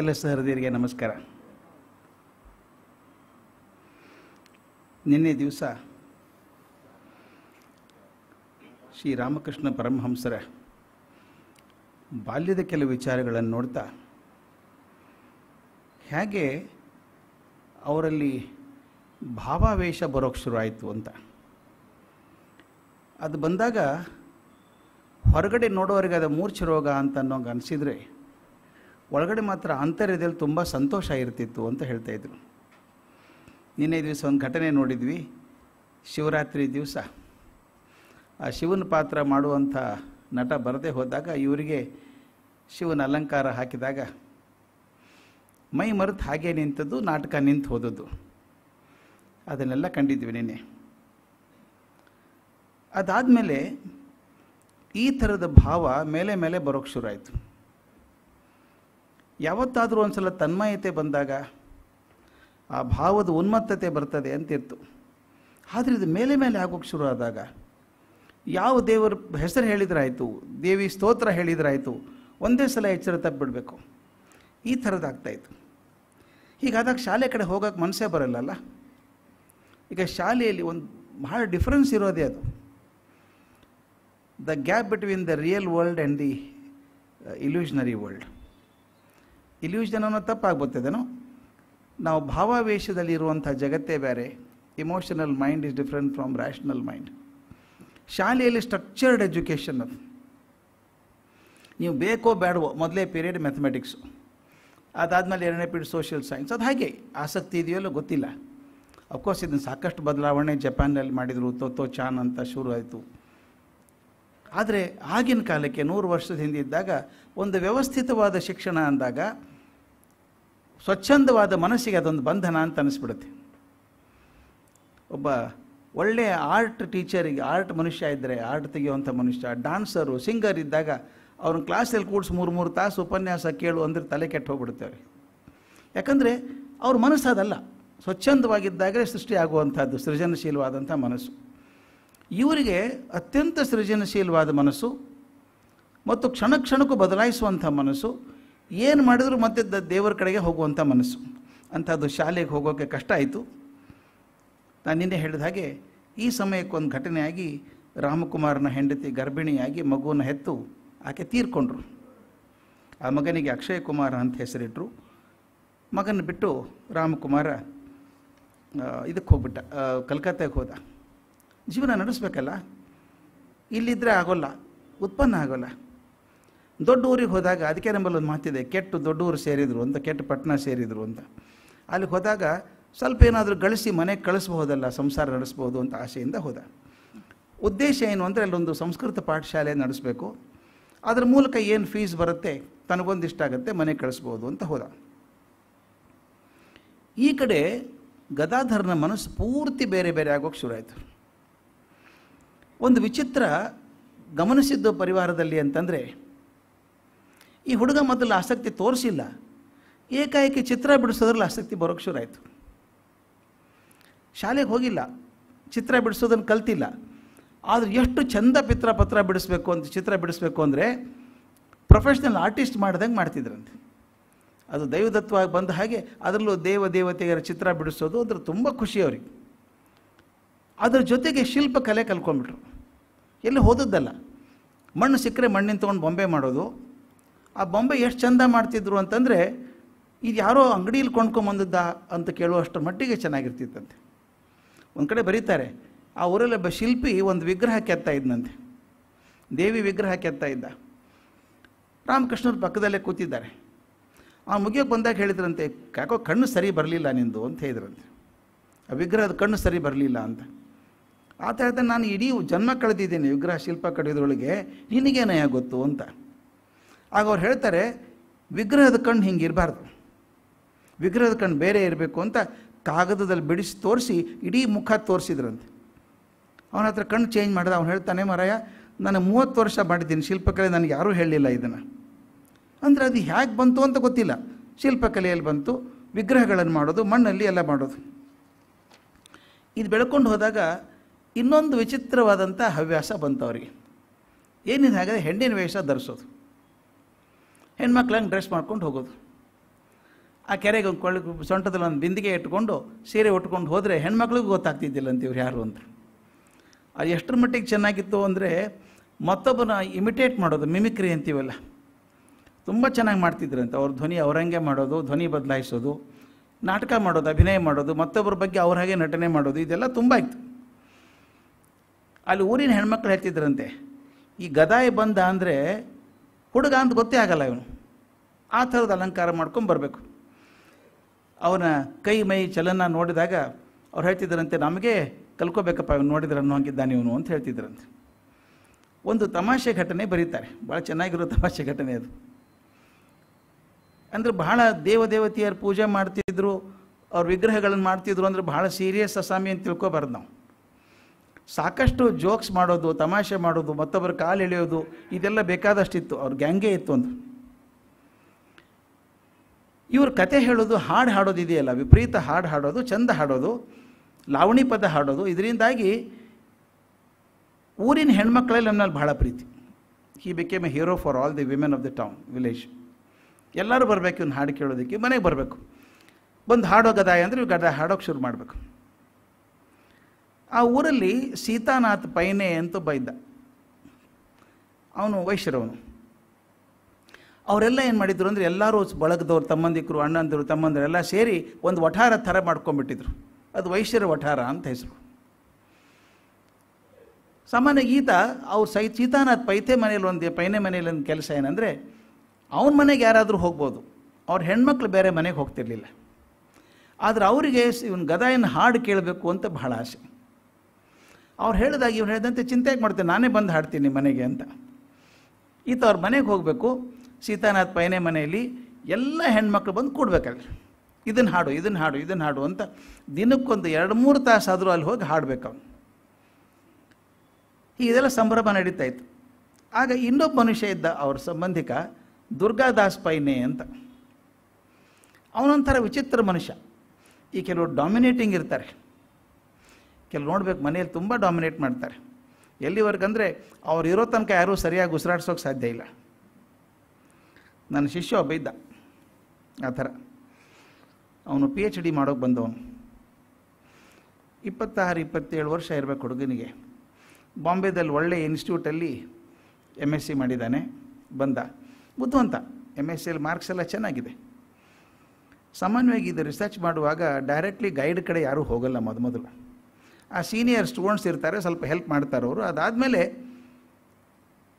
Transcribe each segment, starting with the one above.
ಎಲ್ಲ ಸಹೃದಯರಿಗೆ ನಮಸ್ಕಾರ ನಿನ್ನೆ ದಿವಸ ಶ್ರೀ ರಾಮಕೃಷ್ಣ ಪರಮಹಂಸರ ಬಾಲ್ಯದ ಕೆಲವು ವಿಚಾರಗಳನ್ನು ನೋಡ್ತಾ ಹೇಗೆ ಅವರಲ್ಲಿ ಭಾವಾವೇಶ ಬರೋಕ್ಕೆ ಆಯಿತು ಅಂತ ಅದು ಬಂದಾಗ ಹೊರಗಡೆ ನೋಡೋರಿಗೆ ಅದು ಮೂರ್ಛೆ ರೋಗ ಅಂತ ಅನ್ನೋಂಗೆ ಅನಿಸಿದರೆ ಒಳಗಡೆ ಮಾತ್ರ ಅಂತರ್ಯದಲ್ಲಿ ತುಂಬ ಸಂತೋಷ ಇರ್ತಿತ್ತು ಅಂತ ಹೇಳ್ತಾಯಿದ್ರು ನಿನ್ನೆ ದಿವಸ ಒಂದು ಘಟನೆ ನೋಡಿದ್ವಿ ಶಿವರಾತ್ರಿ ದಿವಸ ಆ ಶಿವನ ಪಾತ್ರ ಮಾಡುವಂಥ ನಟ ಬರದೇ ಹೋದಾಗ ಇವರಿಗೆ ಶಿವನ ಅಲಂಕಾರ ಹಾಕಿದಾಗ ಮೈ ಮರೆತು ಹಾಗೆ ನಿಂತದ್ದು ನಾಟಕ ನಿಂತು ಹೋದದ್ದು ಅದನ್ನೆಲ್ಲ ಕಂಡಿದ್ವಿ ನಿನ್ನೆ ಅದಾದಮೇಲೆ ಈ ಥರದ ಭಾವ ಮೇಲೆ ಮೇಲೆ ಬರೋಕ್ಕೆ ಶುರು ಆಯಿತು ಯಾವತ್ತಾದರೂ ಒಂದು ಸಲ ತನ್ಮಯತೆ ಬಂದಾಗ ಆ ಭಾವದ ಉನ್ಮತ್ತತೆ ಬರ್ತದೆ ಅಂತಿತ್ತು ಆದರೆ ಇದು ಮೇಲೆ ಮೇಲೆ ಆಗೋಕ್ಕೆ ಶುರು ಆದಾಗ ಯಾವ ದೇವರ ಹೆಸರು ಹೇಳಿದ್ರಾಯಿತು ದೇವಿ ಸ್ತೋತ್ರ ಹೇಳಿದ್ರಾಯಿತು ಒಂದೇ ಸಲ ಎಚ್ಚರ ತಪ್ಪಿಬಿಡಬೇಕು ಈ ಥರದಾಗ್ತಾಯಿತ್ತು ಹೀಗಾದಾಗ ಶಾಲೆ ಕಡೆ ಹೋಗೋಕ್ಕೆ ಮನಸ್ಸೇ ಬರಲ್ಲಲ್ಲ ಈಗ ಶಾಲೆಯಲ್ಲಿ ಒಂದು ಭಾಳ ಡಿಫ್ರೆನ್ಸ್ ಇರೋದೇ ಅದು the gap between the real world and the illusionary world illusion ಅನ್ನೋ ತಪ್ಪಾಗ್ಬೋತದೇನೋ ನಾವು ಭಾವಾವೇಶದಲ್ಲಿರುವಂಥ ಜಗತ್ತೇ ಬೇರೆ emotional mind is different from rational mind ಶಾಲೆಯಲ್ಲಿ ಸ್ಟ್ರಕ್ಚರ್ಡ್ ಎಜುಕೇಷನ್ ಅದು ನೀವು ಬೇಕೋ ಬೇಡವೋ ಮೊದಲೇ ಪೀರಿಯಡ್ ಮ್ಯಾಥಮೆಟಿಕ್ಸು ಅದಾದಮೇಲೆ ಎರಡನೇ ಪೀರಿಯಡ್ ಸೋಷಿಯಲ್ ಸೈನ್ಸ್ ಅದು ಹಾಗೆ ಆಸಕ್ತಿ ಇದೆಯಲ್ಲೋ ಗೊತ್ತಿಲ್ಲ ಅಫ್ಕೋರ್ಸ್ ಇದನ್ನು ಸಾಕಷ್ಟು ಬದಲಾವಣೆ ಜಪಾನಲ್ಲಿ ಮಾಡಿದರು ತೋತೋ ಚಾನ್ ಅಂತ ಶುರು ಆಯಿತು ಆದರೆ ಆಗಿನ ಕಾಲಕ್ಕೆ ನೂರು ವರ್ಷದ ಹಿಂದೆ ಇದ್ದಾಗ ಒಂದು ವ್ಯವಸ್ಥಿತವಾದ ಶಿಕ್ಷಣ ಅಂದಾಗ ಸ್ವಚ್ಛಂದವಾದ ಮನಸ್ಸಿಗೆ ಅದೊಂದು ಬಂಧನ ಅಂತ ಅನಿಸ್ಬಿಡುತ್ತೆ ಒಬ್ಬ ಒಳ್ಳೆಯ ಆರ್ಟ್ ಟೀಚರಿಗೆ ಆರ್ಟ್ ಮನುಷ್ಯ ಇದ್ದರೆ ಆರ್ಟ್ ತೆಗೆಯುವಂಥ ಮನುಷ್ಯ ಡಾನ್ಸರು ಸಿಂಗರ್ ಇದ್ದಾಗ ಅವ್ರನ್ನ ಕ್ಲಾಸಲ್ಲಿ ಕೂಡಿಸಿ ಮೂರು ಮೂರು ತಾಸು ಉಪನ್ಯಾಸ ಕೇಳು ಅಂದರೆ ತಲೆ ಕೆಟ್ಟು ಹೋಗ್ಬಿಡ್ತೇವೆ ಯಾಕಂದರೆ ಅವ್ರ ಮನಸ್ಸು ಅದಲ್ಲ ಸ್ವಚ್ಛಂದವಾಗಿದ್ದಾಗಲೇ ಸೃಷ್ಟಿಯಾಗುವಂಥದ್ದು ಸೃಜನಶೀಲವಾದಂಥ ಮನಸ್ಸು ಇವರಿಗೆ ಅತ್ಯಂತ ಸೃಜನಶೀಲವಾದ ಮನಸ್ಸು ಮತ್ತು ಕ್ಷಣ ಕ್ಷಣಕ್ಕೂ ಬದಲಾಯಿಸುವಂಥ ಮನಸ್ಸು ಏನು ಮಾಡಿದರೂ ಮತ್ತೆ ದೇವರ ಕಡೆಗೆ ಹೋಗುವಂಥ ಮನಸ್ಸು ಅಂಥದ್ದು ಶಾಲೆಗೆ ಹೋಗೋಕ್ಕೆ ಕಷ್ಟ ಆಯಿತು ನಾನು ನಿನ್ನೆ ಹೇಳಿದ ಹಾಗೆ ಈ ಸಮಯಕ್ಕೊಂದು ಘಟನೆಯಾಗಿ ರಾಮಕುಮಾರನ ಹೆಂಡತಿ ಗರ್ಭಿಣಿಯಾಗಿ ಮಗುವನ್ನು ಹೆತ್ತು ಆಕೆ ತೀರ್ಕೊಂಡ್ರು ಆ ಮಗನಿಗೆ ಅಕ್ಷಯ್ ಕುಮಾರ ಅಂತ ಹೆಸರಿಟ್ಟರು ಮಗನ ಬಿಟ್ಟು ರಾಮಕುಮಾರ ಇದಕ್ಕೆ ಹೋಗ್ಬಿಟ್ಟ ಕಲ್ಕತ್ತಾಗೆ ಹೋದ ಜೀವನ ನಡೆಸ್ಬೇಕಲ್ಲ ಇಲ್ಲಿದ್ದರೆ ಆಗೋಲ್ಲ ಉತ್ಪನ್ನ ಆಗೋಲ್ಲ ದೊಡ್ಡ ಊರಿಗೆ ಹೋದಾಗ ಅದಕ್ಕೆ ನಂಬಲ್ಲಿ ಒಂದು ಮಾತಿದೆ ಕೆಟ್ಟು ದೊಡ್ಡ ಊರು ಸೇರಿದರು ಅಂತ ಕೆಟ್ಟ ಪಟ್ಟಣ ಸೇರಿದರು ಅಂತ ಅಲ್ಲಿಗೆ ಹೋದಾಗ ಸ್ವಲ್ಪ ಏನಾದರೂ ಗಳಿಸಿ ಮನೆಗೆ ಕಳಿಸ್ಬೋದಲ್ಲ ಸಂಸಾರ ನಡೆಸ್ಬೋದು ಅಂತ ಆಸೆಯಿಂದ ಹೋದ ಉದ್ದೇಶ ಏನು ಅಂದರೆ ಅಲ್ಲೊಂದು ಸಂಸ್ಕೃತ ಪಾಠಶಾಲೆ ನಡೆಸಬೇಕು ಅದರ ಮೂಲಕ ಏನು ಫೀಸ್ ಬರುತ್ತೆ ಆಗುತ್ತೆ ಮನೆಗೆ ಕಳಿಸ್ಬೋದು ಅಂತ ಹೋದ ಈ ಕಡೆ ಗದಾಧರನ ಮನಸ್ಸು ಪೂರ್ತಿ ಬೇರೆ ಬೇರೆ ಆಗೋಕ್ಕೆ ಶುರು ಆಯಿತು ಒಂದು ವಿಚಿತ್ರ ಗಮನಿಸಿದ್ದು ಪರಿವಾರದಲ್ಲಿ ಅಂತಂದರೆ ಈ ಹುಡುಗ ಮೊದಲು ಆಸಕ್ತಿ ತೋರಿಸಿಲ್ಲ ಏಕಾಏಕಿ ಚಿತ್ರ ಬಿಡಿಸೋದ್ರಲ್ಲಿ ಆಸಕ್ತಿ ಬರೋಕ್ಕೆ ಆಯಿತು ಶಾಲೆಗೆ ಹೋಗಿಲ್ಲ ಚಿತ್ರ ಬಿಡಿಸೋದನ್ನು ಕಲ್ತಿಲ್ಲ ಆದರೆ ಎಷ್ಟು ಚಂದ ಪಿತ್ರ ಪತ್ರ ಬಿಡಿಸ್ಬೇಕು ಅಂತ ಚಿತ್ರ ಬಿಡಿಸ್ಬೇಕು ಅಂದರೆ ಪ್ರೊಫೆಷ್ನಲ್ ಆರ್ಟಿಸ್ಟ್ ಮಾಡ್ದಂಗೆ ಮಾಡ್ತಿದ್ರಂತೆ ಅದು ದೈವದತ್ವ ಬಂದ ಹಾಗೆ ಅದರಲ್ಲೂ ದೇವ ದೇವತೆಗರ ಚಿತ್ರ ಬಿಡಿಸೋದು ಅದ್ರ ತುಂಬ ಖುಷಿ ಅವ್ರಿಗೆ ಅದ್ರ ಜೊತೆಗೆ ಶಿಲ್ಪ ಕಲೆ ಕಲ್ಕೊಂಡ್ಬಿಟ್ರು ಎಲ್ಲಿ ಹೋದದ್ದಲ್ಲ ಮಣ್ಣು ಸಿಕ್ಕರೆ ಮಣ್ಣಿನ ತೊಗೊಂಡು ಬೊಂಬೆ ಮಾಡೋದು ಆ ಬೊಂಬೆ ಎಷ್ಟು ಚಂದ ಮಾಡ್ತಿದ್ರು ಅಂತಂದರೆ ಇದು ಯಾರೋ ಅಂಗಡಿಯಲ್ಲಿ ಕೊಂಡ್ಕೊಂಬಂದದ್ದ ಅಂತ ಕೇಳುವಷ್ಟರ ಮಟ್ಟಿಗೆ ಚೆನ್ನಾಗಿರ್ತಿತ್ತಂತೆ ಒಂದು ಕಡೆ ಬರೀತಾರೆ ಆ ಊರಲ್ಲಿ ಒಬ್ಬ ಶಿಲ್ಪಿ ಒಂದು ವಿಗ್ರಹ ಕೆತ್ತಾ ಇದ್ದಂತೆ ದೇವಿ ವಿಗ್ರಹ ಕೆತ್ತಾ ಇದ್ದ ರಾಮಕೃಷ್ಣರು ಪಕ್ಕದಲ್ಲೇ ಕೂತಿದ್ದಾರೆ ಆ ಮುಗಿಯೋಕೆ ಬಂದಾಗ ಹೇಳಿದ್ರಂತೆ ಯಾಕೋ ಕಣ್ಣು ಸರಿ ಬರಲಿಲ್ಲ ನಿಂದು ಅಂತ ಹೇಳಿದ್ರಂತೆ ಆ ವಿಗ್ರಹದ ಕಣ್ಣು ಸರಿ ಬರಲಿಲ್ಲ ಅಂತ ಆತ ಹೇಳ್ತಾನೆ ನಾನು ಇಡೀ ಜನ್ಮ ಕಳೆದಿದ್ದೀನಿ ವಿಗ್ರಹ ಶಿಲ್ಪ ಕಡಿಯೋದ್ರೊಳಗೆ ನಿನಗೇನ ಗೊತ್ತು ಅಂತ ಆಗ ಅವ್ರು ಹೇಳ್ತಾರೆ ವಿಗ್ರಹದ ಕಣ್ಣು ಹಿಂಗಿರಬಾರ್ದು ವಿಗ್ರಹದ ಕಣ್ಣು ಬೇರೆ ಇರಬೇಕು ಅಂತ ಕಾಗದದಲ್ಲಿ ಬಿಡಿಸಿ ತೋರಿಸಿ ಇಡೀ ಮುಖ ತೋರಿಸಿದ್ರಂತೆ ಅವನ ಹತ್ರ ಕಣ್ಣು ಚೇಂಜ್ ಮಾಡಿದ ಅವ್ನು ಹೇಳ್ತಾನೆ ಮರಾಯ ನಾನು ಮೂವತ್ತು ವರ್ಷ ಮಾಡಿದ್ದೀನಿ ಶಿಲ್ಪಕಲೆ ನನಗೆ ಯಾರೂ ಹೇಳಲಿಲ್ಲ ಇದನ್ನು ಅಂದರೆ ಅದು ಹೇಗೆ ಬಂತು ಅಂತ ಗೊತ್ತಿಲ್ಲ ಶಿಲ್ಪಕಲೆಯಲ್ಲಿ ಬಂತು ವಿಗ್ರಹಗಳನ್ನು ಮಾಡೋದು ಮಣ್ಣಲ್ಲಿ ಎಲ್ಲ ಮಾಡೋದು ಇದು ಬೆಳ್ಕೊಂಡು ಹೋದಾಗ ಇನ್ನೊಂದು ವಿಚಿತ್ರವಾದಂಥ ಹವ್ಯಾಸ ಬಂತು ಅವರಿಗೆ ಏನಿದೆ ಹಾಗಾದರೆ ಹೆಣ್ಣಿನ ವೇಷ ಧರಿಸೋದು ಹೆಣ್ಮಕ್ಳಂಗೆ ಡ್ರೆಸ್ ಮಾಡ್ಕೊಂಡು ಹೋಗೋದು ಆ ಕೆರೆಗೆ ಒಂದು ಕೊಳ್ಳಿ ಸೊಂಟದಲ್ಲಿ ಒಂದು ಬಿಂದಿಗೆ ಇಟ್ಕೊಂಡು ಸೀರೆ ಉಟ್ಕೊಂಡು ಹೋದರೆ ಹೆಣ್ಮಕ್ಳಿಗೂ ಗೊತ್ತಾಗ್ತಿದ್ದಿಲ್ಲ ಅಂತ ಇವ್ರು ಯಾರು ಅಂತ ಅದು ಎಷ್ಟರ ಮಟ್ಟಿಗೆ ಚೆನ್ನಾಗಿತ್ತು ಅಂದರೆ ಮತ್ತೊಬ್ಬನ ಇಮಿಟೇಟ್ ಮಾಡೋದು ಮಿಮಿಕ್ರಿ ಅಂತೀವಲ್ಲ ತುಂಬ ಚೆನ್ನಾಗಿ ಮಾಡ್ತಿದ್ರಂತೆ ಅವ್ರ ಧ್ವನಿ ಅವರಂಗೆ ಮಾಡೋದು ಧ್ವನಿ ಬದಲಾಯಿಸೋದು ನಾಟಕ ಮಾಡೋದು ಅಭಿನಯ ಮಾಡೋದು ಮತ್ತೊಬ್ಬರ ಬಗ್ಗೆ ಅವ್ರ ಹಾಗೆ ನಟನೆ ಮಾಡೋದು ಇದೆಲ್ಲ ತುಂಬ ಇತ್ತು ಅಲ್ಲಿ ಊರಿನ ಹೆಣ್ಮಕ್ಳು ಹೇಳ್ತಿದ್ರಂತೆ ಈ ಗದಾಯಿ ಬಂದ ಅಂದರೆ ಹುಡುಗ ಅಂತ ಗೊತ್ತೇ ಆಗಲ್ಲ ಇವನು ಆ ಥರದ ಅಲಂಕಾರ ಮಾಡ್ಕೊಂಡು ಬರಬೇಕು ಅವನ ಕೈ ಮೈ ಚಲನ ನೋಡಿದಾಗ ಅವ್ರು ಹೇಳ್ತಿದ್ರಂತೆ ನಮಗೆ ಕಲ್ಕೋಬೇಕಪ್ಪ ಇವನು ನೋಡಿದ್ರೆ ಅನ್ನೋ ಹಂಗಿದ್ದಾನೆ ಇವನು ಅಂತ ಹೇಳ್ತಿದ್ರಂತೆ ಒಂದು ತಮಾಷೆ ಘಟನೆ ಬರೀತಾರೆ ಭಾಳ ಚೆನ್ನಾಗಿರೋ ತಮಾಷೆ ಘಟನೆ ಅದು ಅಂದರೆ ಬಹಳ ದೇವದೇವತೆಯರು ಪೂಜೆ ಮಾಡ್ತಿದ್ರು ಅವ್ರ ವಿಗ್ರಹಗಳನ್ನು ಮಾಡ್ತಿದ್ರು ಅಂದರೆ ಬಹಳ ಸೀರಿಯಸ್ ಅಸಾಮಿ ಅಂತ ತಿಳ್ಕೊಬಾರ್ದು ನಾವು ಸಾಕಷ್ಟು ಜೋಕ್ಸ್ ಮಾಡೋದು ತಮಾಷೆ ಮಾಡೋದು ಮತ್ತೊಬ್ಬರ ಕಾಲು ಎಳೆಯೋದು ಇದೆಲ್ಲ ಬೇಕಾದಷ್ಟಿತ್ತು ಅವ್ರ ಗ್ಯಾಂಗೇ ಇತ್ತು ಅಂತ ಇವ್ರ ಕತೆ ಹೇಳೋದು ಹಾಡು ಇದೆಯಲ್ಲ ವಿಪರೀತ ಹಾಡು ಹಾಡೋದು ಚಂದ ಹಾಡೋದು ಲಾವಣಿ ಪದ ಹಾಡೋದು ಇದರಿಂದಾಗಿ ಊರಿನ ಹೆಣ್ಮಕ್ಳಲ್ಲಿ ನನ್ನಲ್ಲಿ ಭಾಳ ಪ್ರೀತಿ he became a hero for all the women of the town village ಎಲ್ಲರೂ ಬರಬೇಕು ಇವ್ನು ಹಾಡು ಕೇಳೋದಕ್ಕೆ ಮನೆಗೆ ಬರಬೇಕು ಬಂದು ಹಾಡೋ ಗದಾಯ ಅಂದರೆ ಇವು ಗದಾಯ ಹಾಡೋಕ್ಕೆ ಶುರು ಮಾಡಬೇಕು ಆ ಊರಲ್ಲಿ ಸೀತಾನಾಥ್ ಪೈನೆ ಅಂತ ಬೈದ ಅವನು ವೈಶ್ಯರವನು ಅವರೆಲ್ಲ ಏನು ಮಾಡಿದ್ರು ಅಂದರೆ ಎಲ್ಲರೂ ಬಳಗದವ್ರು ತಮ್ಮಂದಿಕ್ಕರು ತಮ್ಮಂದಿರು ತಮ್ಮಂದಿರೆಲ್ಲ ಸೇರಿ ಒಂದು ವಠಾರ ಥರ ಮಾಡ್ಕೊಂಬಿಟ್ಟಿದ್ರು ಅದು ವೈಶ್ಯರ ವಠಾರ ಅಂತ ಹೆಸರು ಸಾಮಾನ್ಯ ಈತ ಅವ್ರು ಸೈ ಸೀತಾನಾಥ್ ಪೈತೆ ಮನೇಲಿ ಒಂದು ಪೈನೆ ಮನೇಲಿ ಒಂದು ಕೆಲಸ ಏನಂದರೆ ಅವನ ಮನೆಗೆ ಯಾರಾದರೂ ಹೋಗ್ಬೋದು ಅವ್ರ ಹೆಣ್ಮಕ್ಳು ಬೇರೆ ಮನೆಗೆ ಹೋಗ್ತಿರ್ಲಿಲ್ಲ ಆದರೆ ಅವರಿಗೆ ಇವನು ಗದಾಯನ ಹಾಡು ಕೇಳಬೇಕು ಅಂತ ಬಹಳ ಆಸೆ ಅವ್ರು ಹೇಳಿದಾಗ ಇವ್ರು ಹೇಳಿದಂತೆ ಚಿಂತೆ ಮಾಡ್ತೀನಿ ನಾನೇ ಬಂದು ಹಾಡ್ತೀನಿ ಮನೆಗೆ ಅಂತ ಈತ ಅವ್ರ ಮನೆಗೆ ಹೋಗಬೇಕು ಸೀತಾನಾಥ್ ಪೈನೆ ಮನೆಯಲ್ಲಿ ಎಲ್ಲ ಹೆಣ್ಮಕ್ಳು ಬಂದು ಕೂಡ್ಬೇಕಲ್ಲ ಇದನ್ನು ಹಾಡು ಇದನ್ನು ಹಾಡು ಇದನ್ನು ಹಾಡು ಅಂತ ದಿನಕ್ಕೊಂದು ಎರಡು ಮೂರು ತಾಸು ಆದರೂ ಅಲ್ಲಿ ಹೋಗಿ ಹಾಡಬೇಕು ಅವನು ಇದೆಲ್ಲ ಸಂಭ್ರಮ ನಡೀತಾ ಇತ್ತು ಆಗ ಇನ್ನೊಬ್ಬ ಮನುಷ್ಯ ಇದ್ದ ಅವ್ರ ಸಂಬಂಧಿಕ ದುರ್ಗಾದಾಸ್ ಪೈನೆ ಅಂತ ಅವನೊಂಥರ ವಿಚಿತ್ರ ಮನುಷ್ಯ ಈ ಕೆಲವರು ಡಾಮಿನೇಟಿಂಗ್ ಇರ್ತಾರೆ ಕೆಲವು ನೋಡ್ಬೇಕು ಮನೆಯಲ್ಲಿ ತುಂಬ ಡಾಮಿನೇಟ್ ಮಾಡ್ತಾರೆ ಎಲ್ಲಿವರೆಗಂದರೆ ಅವ್ರು ಇರೋ ತನಕ ಯಾರೂ ಸರಿಯಾಗಿ ಉಸಿರಾಡ್ಸೋಕೆ ಸಾಧ್ಯ ಇಲ್ಲ ನನ್ನ ಶಿಷ್ಯ ಒಬ್ಬ ಇದ್ದ ಆ ಥರ ಅವನು ಪಿ ಎಚ್ ಡಿ ಮಾಡೋಕೆ ಬಂದವನು ಇಪ್ಪತ್ತಾರು ಇಪ್ಪತ್ತೇಳು ವರ್ಷ ಇರಬೇಕು ಹುಡುಗನಿಗೆ ಬಾಂಬೆದಲ್ಲಿ ಒಳ್ಳೆಯ ಇನ್ಸ್ಟಿಟ್ಯೂಟಲ್ಲಿ ಎಮ್ ಎಸ್ ಸಿ ಮಾಡಿದ್ದಾನೆ ಬಂದ ಬುದ್ಧವಂತ ಎಮ್ ಎಸ್ ಸಿಯಲ್ಲಿ ಮಾರ್ಕ್ಸ್ ಎಲ್ಲ ಚೆನ್ನಾಗಿದೆ ಸಾಮಾನ್ಯವಾಗಿ ಇದು ರಿಸರ್ಚ್ ಮಾಡುವಾಗ ಡೈರೆಕ್ಟ್ಲಿ ಗೈಡ್ ಕಡೆ ಯಾರೂ ಹೋಗಲ್ಲ ಮೊದಮೊದಲು ಆ ಸೀನಿಯರ್ ಸ್ಟೂಡೆಂಟ್ಸ್ ಇರ್ತಾರೆ ಸ್ವಲ್ಪ ಹೆಲ್ಪ್ ಮಾಡ್ತಾರೆ ಅವರು ಅದಾದಮೇಲೆ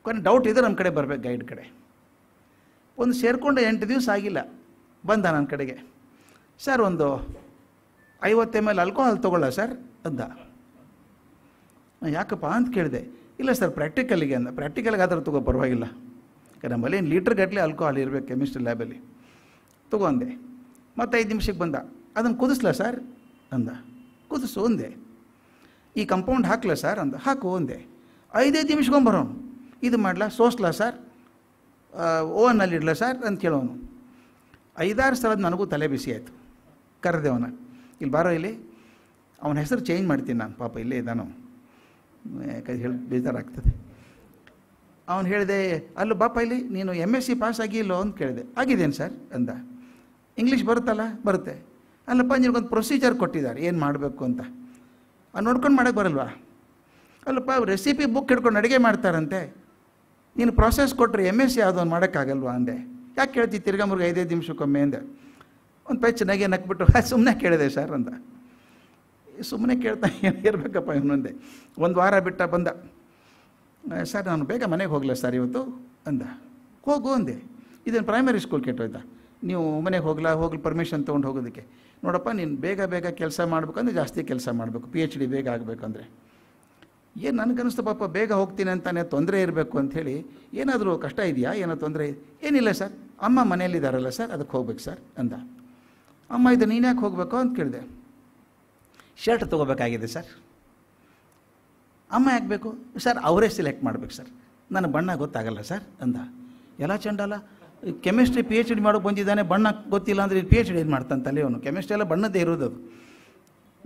ಕೊನೆ ಡೌಟ್ ಇದೆ ನಮ್ಮ ಕಡೆ ಬರಬೇಕು ಗೈಡ್ ಕಡೆ ಒಂದು ಸೇರಿಕೊಂಡು ಎಂಟು ದಿವಸ ಆಗಿಲ್ಲ ಬಂದ ನನ್ನ ಕಡೆಗೆ ಸರ್ ಒಂದು ಐವತ್ತು ಎಮ್ ಎಲ್ ಆಲ್ಕೋಹಾಲ್ ತೊಗೊಳ್ಳ ಸರ್ ಅಂದ ಯಾಕಪ್ಪ ಅಂತ ಕೇಳಿದೆ ಇಲ್ಲ ಸರ್ ಪ್ರಾಕ್ಟಿಕಲಿಗೆ ಅಂದ ಪ್ರಾಕ್ಟಿಕಲ್ಗೆ ಆದರೂ ತಗೋ ಪರವಾಗಿಲ್ಲ ನಮ್ಮಲ್ಲಿ ಏನು ಲೀಟ್ರ್ ಗಟ್ಟಲೆ ಆಲ್ಕೋಹಾಲ್ ಇರಬೇಕು ಕೆಮಿಸ್ಟ್ರಿ ಲ್ಯಾಬಲ್ಲಿ ತಗೊಂಡೆ ಮತ್ತು ಐದು ನಿಮಿಷಕ್ಕೆ ಬಂದ ಅದನ್ನು ಕುದಿಸ್ಲಾ ಸರ್ ಅಂದ ಕುದಿಸು ಅಂದೆ ಈ ಕಂಪೌಂಡ್ ಹಾಕ್ಲ ಸರ್ ಅಂದ ಹಾಕು ಒಂದೆ ಐದೈದು ನಿಮಿಷಗೊಂಬರೋನು ಇದು ಮಾಡಲ ಸೋಸ್ಲ ಸರ್ ಇಡ್ಲ ಸರ್ ಅಂತ ಕೇಳೋನು ಐದಾರು ಸಲದ ನನಗೂ ತಲೆ ಬಿಸಿ ಆಯಿತು ಅವನ ಇಲ್ಲಿ ಬಾರೋ ಇಲ್ಲಿ ಅವನ ಹೆಸರು ಚೇಂಜ್ ಮಾಡ್ತೀನಿ ನಾನು ಪಾಪ ಇಲ್ಲೇ ಇದ್ದಾನು ಯಾಕೆ ಹೇಳಿ ಬೇಜಾರಾಗ್ತದೆ ಅವನು ಹೇಳಿದೆ ಅಲ್ಲ ಬಾಪ ಇಲ್ಲಿ ನೀನು ಎಮ್ ಎಸ್ ಸಿ ಪಾಸ್ ಆಗಿಲ್ಲೋ ಅಂತ ಕೇಳಿದೆ ಆಗಿದ್ದೇನೆ ಸರ್ ಅಂದ ಇಂಗ್ಲೀಷ್ ಬರುತ್ತಲ್ಲ ಬರುತ್ತೆ ಅಲ್ಲಪ್ಪ ನಿನಗೊಂದು ಪ್ರೊಸೀಜರ್ ಕೊಟ್ಟಿದ್ದಾರೆ ಏನು ಮಾಡಬೇಕು ಅಂತ ನೋಡ್ಕೊಂಡು ಮಾಡೋಕ್ಕೆ ಬರಲ್ವಾ ಅಲ್ಲಪ್ಪ ರೆಸಿಪಿ ಬುಕ್ ಹಿಡ್ಕೊಂಡು ಅಡುಗೆ ಮಾಡ್ತಾರಂತೆ ನೀನು ಪ್ರಾಸೆಸ್ ಕೊಟ್ಟರೆ ಎಮ್ ಎಸ್ ಸಿ ಯಾವುದೋ ಒಂದು ಮಾಡೋಕ್ಕಾಗಲ್ವಾ ಅಂದೆ ಯಾಕೆ ಕೇಳ್ತಿ ತಿರ್ಗಾ ಮುರ್ಗ ಐದೈದು ನಿಮಿಷಕ್ಕೊಮ್ಮೆ ಅಂದೆ ಒಂದು ಪೈ ಚೆನ್ನಾಗಿ ನಕ್ಬಿಟ್ಟು ಸುಮ್ಮನೆ ಕೇಳಿದೆ ಸರ್ ಅಂತ ಸುಮ್ಮನೆ ಕೇಳ್ತಾ ಏನು ಇರಬೇಕಪ್ಪ ಇವನೊಂದೆ ಒಂದು ವಾರ ಬಿಟ್ಟ ಬಂದ ಸರ್ ನಾನು ಬೇಗ ಮನೆಗೆ ಹೋಗಲ ಸರ್ ಇವತ್ತು ಅಂದ ಹೋಗು ಅಂದೆ ಇದನ್ನು ಪ್ರೈಮರಿ ಸ್ಕೂಲ್ ಕೆಟ್ಟೋಯ್ತಾ ನೀವು ಮನೆಗೆ ಹೋಗ್ಲಾ ಹೋಗ್ಲಿ ಪರ್ಮಿಷನ್ ತೊಗೊಂಡು ಹೋಗೋದಕ್ಕೆ ನೋಡಪ್ಪ ನೀನು ಬೇಗ ಬೇಗ ಕೆಲಸ ಮಾಡಬೇಕಂದ್ರೆ ಜಾಸ್ತಿ ಕೆಲಸ ಮಾಡಬೇಕು ಪಿ ಎಚ್ ಡಿ ಬೇಗ ಆಗಬೇಕಂದ್ರೆ ಏನು ನನಗನ್ನಿಸ್ತು ಪಾಪ ಬೇಗ ಹೋಗ್ತೀನಿ ಅಂತಾನೆ ತೊಂದರೆ ಇರಬೇಕು ಅಂಥೇಳಿ ಏನಾದರೂ ಕಷ್ಟ ಇದೆಯಾ ಏನೋ ತೊಂದರೆ ಏನಿಲ್ಲ ಸರ್ ಅಮ್ಮ ಮನೆಯಲ್ಲಿದ್ದಾರಲ್ಲ ಸರ್ ಅದಕ್ಕೆ ಹೋಗ್ಬೇಕು ಸರ್ ಅಂದ ಅಮ್ಮ ಇದು ನೀನು ಯಾಕೆ ಹೋಗಬೇಕು ಅಂತ ಕೇಳಿದೆ ಶರ್ಟ್ ತೊಗೋಬೇಕಾಗಿದೆ ಸರ್ ಅಮ್ಮ ಯಾಕೆ ಬೇಕು ಸರ್ ಅವರೇ ಸೆಲೆಕ್ಟ್ ಮಾಡಬೇಕು ಸರ್ ನನ್ನ ಬಣ್ಣ ಗೊತ್ತಾಗಲ್ಲ ಸರ್ ಅಂದ ಎಲ್ಲ ಚೆಂಡಲ್ಲ ಕೆಮಿಸ್ಟ್ರಿ ಪಿ ಎಚ್ ಡಿ ಮಾಡೋಕೆ ಬಂದಿದ್ದಾನೆ ಬಣ್ಣ ಗೊತ್ತಿಲ್ಲ ಅಂದರೆ ಪಿ ಎಚ್ ಡಿ ಏನು ಮಾಡ್ತಾನೆ ಅವನು ಕೆಮಿಸ್ಟ್ರಿ ಎಲ್ಲ ಬಣ್ಣದ್ದೇ ಇರೋದು ಅದು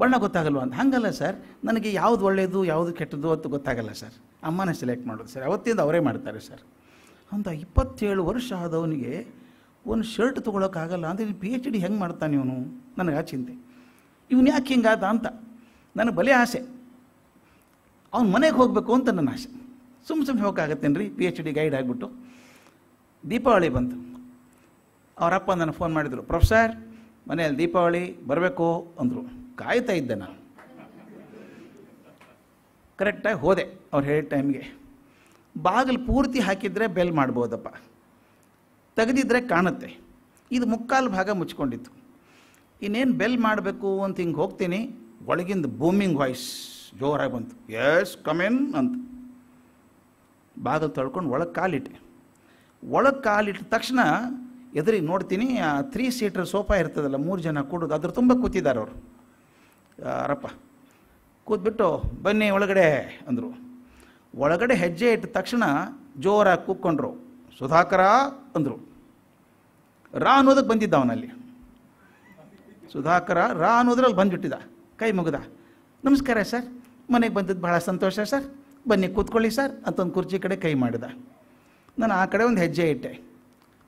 ಬಣ್ಣ ಗೊತ್ತಾಗಲ್ವ ಅಂತ ಹಂಗಲ್ಲ ಸರ್ ನನಗೆ ಯಾವುದು ಒಳ್ಳೆಯದು ಯಾವುದು ಕೆಟ್ಟದ್ದು ಅಂತ ಗೊತ್ತಾಗಲ್ಲ ಸರ್ ಅಮ್ಮನೇ ಸೆಲೆಕ್ಟ್ ಮಾಡೋದು ಸರ್ ಅವತ್ತಿಂದ ಅವರೇ ಮಾಡ್ತಾರೆ ಸರ್ ಅಂತ ಇಪ್ಪತ್ತೇಳು ವರ್ಷ ಆದವನಿಗೆ ಒಂದು ಶರ್ಟ್ ತೊಗೊಳಕ್ಕಾಗಲ್ಲ ಅಂದರೆ ಪಿ ಎಚ್ ಡಿ ಹೆಂಗೆ ಮಾಡ್ತಾನೆ ಇವನು ನನಗೆ ಆ ಚಿಂತೆ ಇವನು ಯಾಕೆ ಹಿಂಗಾದ ಅಂತ ನನಗೆ ಬಲೆ ಆಸೆ ಅವ್ನು ಮನೆಗೆ ಹೋಗಬೇಕು ಅಂತ ನನ್ನ ಆಸೆ ಸುಮ್ಮ ಸುಮ್ಮನೆ ಹೋಗೋಕ್ಕಾಗತ್ತೇನು ರೀ ಪಿ ಎಚ್ ಡಿ ಗೈಡ್ ಆಗಿಬಿಟ್ಟು ದೀಪಾವಳಿ ಬಂತು ಅವರಪ್ಪ ನನಗೆ ಫೋನ್ ಮಾಡಿದರು ಪ್ರೊಫೆಸರ್ ಮನೆಯಲ್ಲಿ ದೀಪಾವಳಿ ಬರಬೇಕು ಅಂದರು ಕಾಯ್ತಾ ಇದ್ದೆ ನಾನು ಕರೆಕ್ಟಾಗಿ ಹೋದೆ ಅವ್ರು ಹೇಳಿದ ಟೈಮ್ಗೆ ಬಾಗಿಲು ಪೂರ್ತಿ ಹಾಕಿದರೆ ಬೆಲ್ ಮಾಡ್ಬೋದಪ್ಪ ತೆಗೆದಿದ್ರೆ ಕಾಣುತ್ತೆ ಇದು ಮುಕ್ಕಾಲು ಭಾಗ ಮುಚ್ಕೊಂಡಿತ್ತು ಇನ್ನೇನು ಬೆಲ್ ಮಾಡಬೇಕು ಅಂತ ಹಿಂಗೆ ಹೋಗ್ತೀನಿ ಒಳಗಿಂದ ಬೂಮಿಂಗ್ ವಾಯ್ಸ್ ಜೋರಾಗಿ ಬಂತು ಎಸ್ ಕಮಿನ್ ಅಂತ ಬಾಗಿಲು ತೊಳ್ಕೊಂಡು ಒಳಗೆ ಕಾಲಿಟ್ಟೆ ಒಳಗೆ ಕಾಲಿಟ್ಟ ತಕ್ಷಣ ಎದುರಿಗೆ ನೋಡ್ತೀನಿ ಆ ತ್ರೀ ಸೀಟ್ರ್ ಸೋಫಾ ಇರ್ತದಲ್ಲ ಮೂರು ಜನ ಕೂಡೋದು ಅದ್ರ ತುಂಬ ಕೂತಿದ್ದಾರೆ ಅವರು ಯಾರಪ್ಪ ಕೂತ್ಬಿಟ್ಟು ಬನ್ನಿ ಒಳಗಡೆ ಅಂದರು ಒಳಗಡೆ ಹೆಜ್ಜೆ ಇಟ್ಟ ತಕ್ಷಣ ಜೋರಾಗಿ ಕೂತ್ಕೊಂಡ್ರು ಸುಧಾಕರ ಅಂದರು ರಾ ಅನ್ನೋದಕ್ಕೆ ಬಂದಿದ್ದ ಅವನಲ್ಲಿ ಸುಧಾಕರ ರಾ ಅನ್ನೋದ್ರಲ್ಲಿ ಬಂದುಬಿಟ್ಟಿದ್ದ ಕೈ ಮುಗಿದ ನಮಸ್ಕಾರ ಸರ್ ಮನೆಗೆ ಬಂದಿದ್ದು ಭಾಳ ಸಂತೋಷ ಸರ್ ಬನ್ನಿ ಕೂತ್ಕೊಳ್ಳಿ ಸರ್ ಅಂತ ಒಂದು ಕುರ್ಚಿ ಕಡೆ ಕೈ ಮಾಡಿದ ನಾನು ಆ ಕಡೆ ಒಂದು ಹೆಜ್ಜೆ ಇಟ್ಟೆ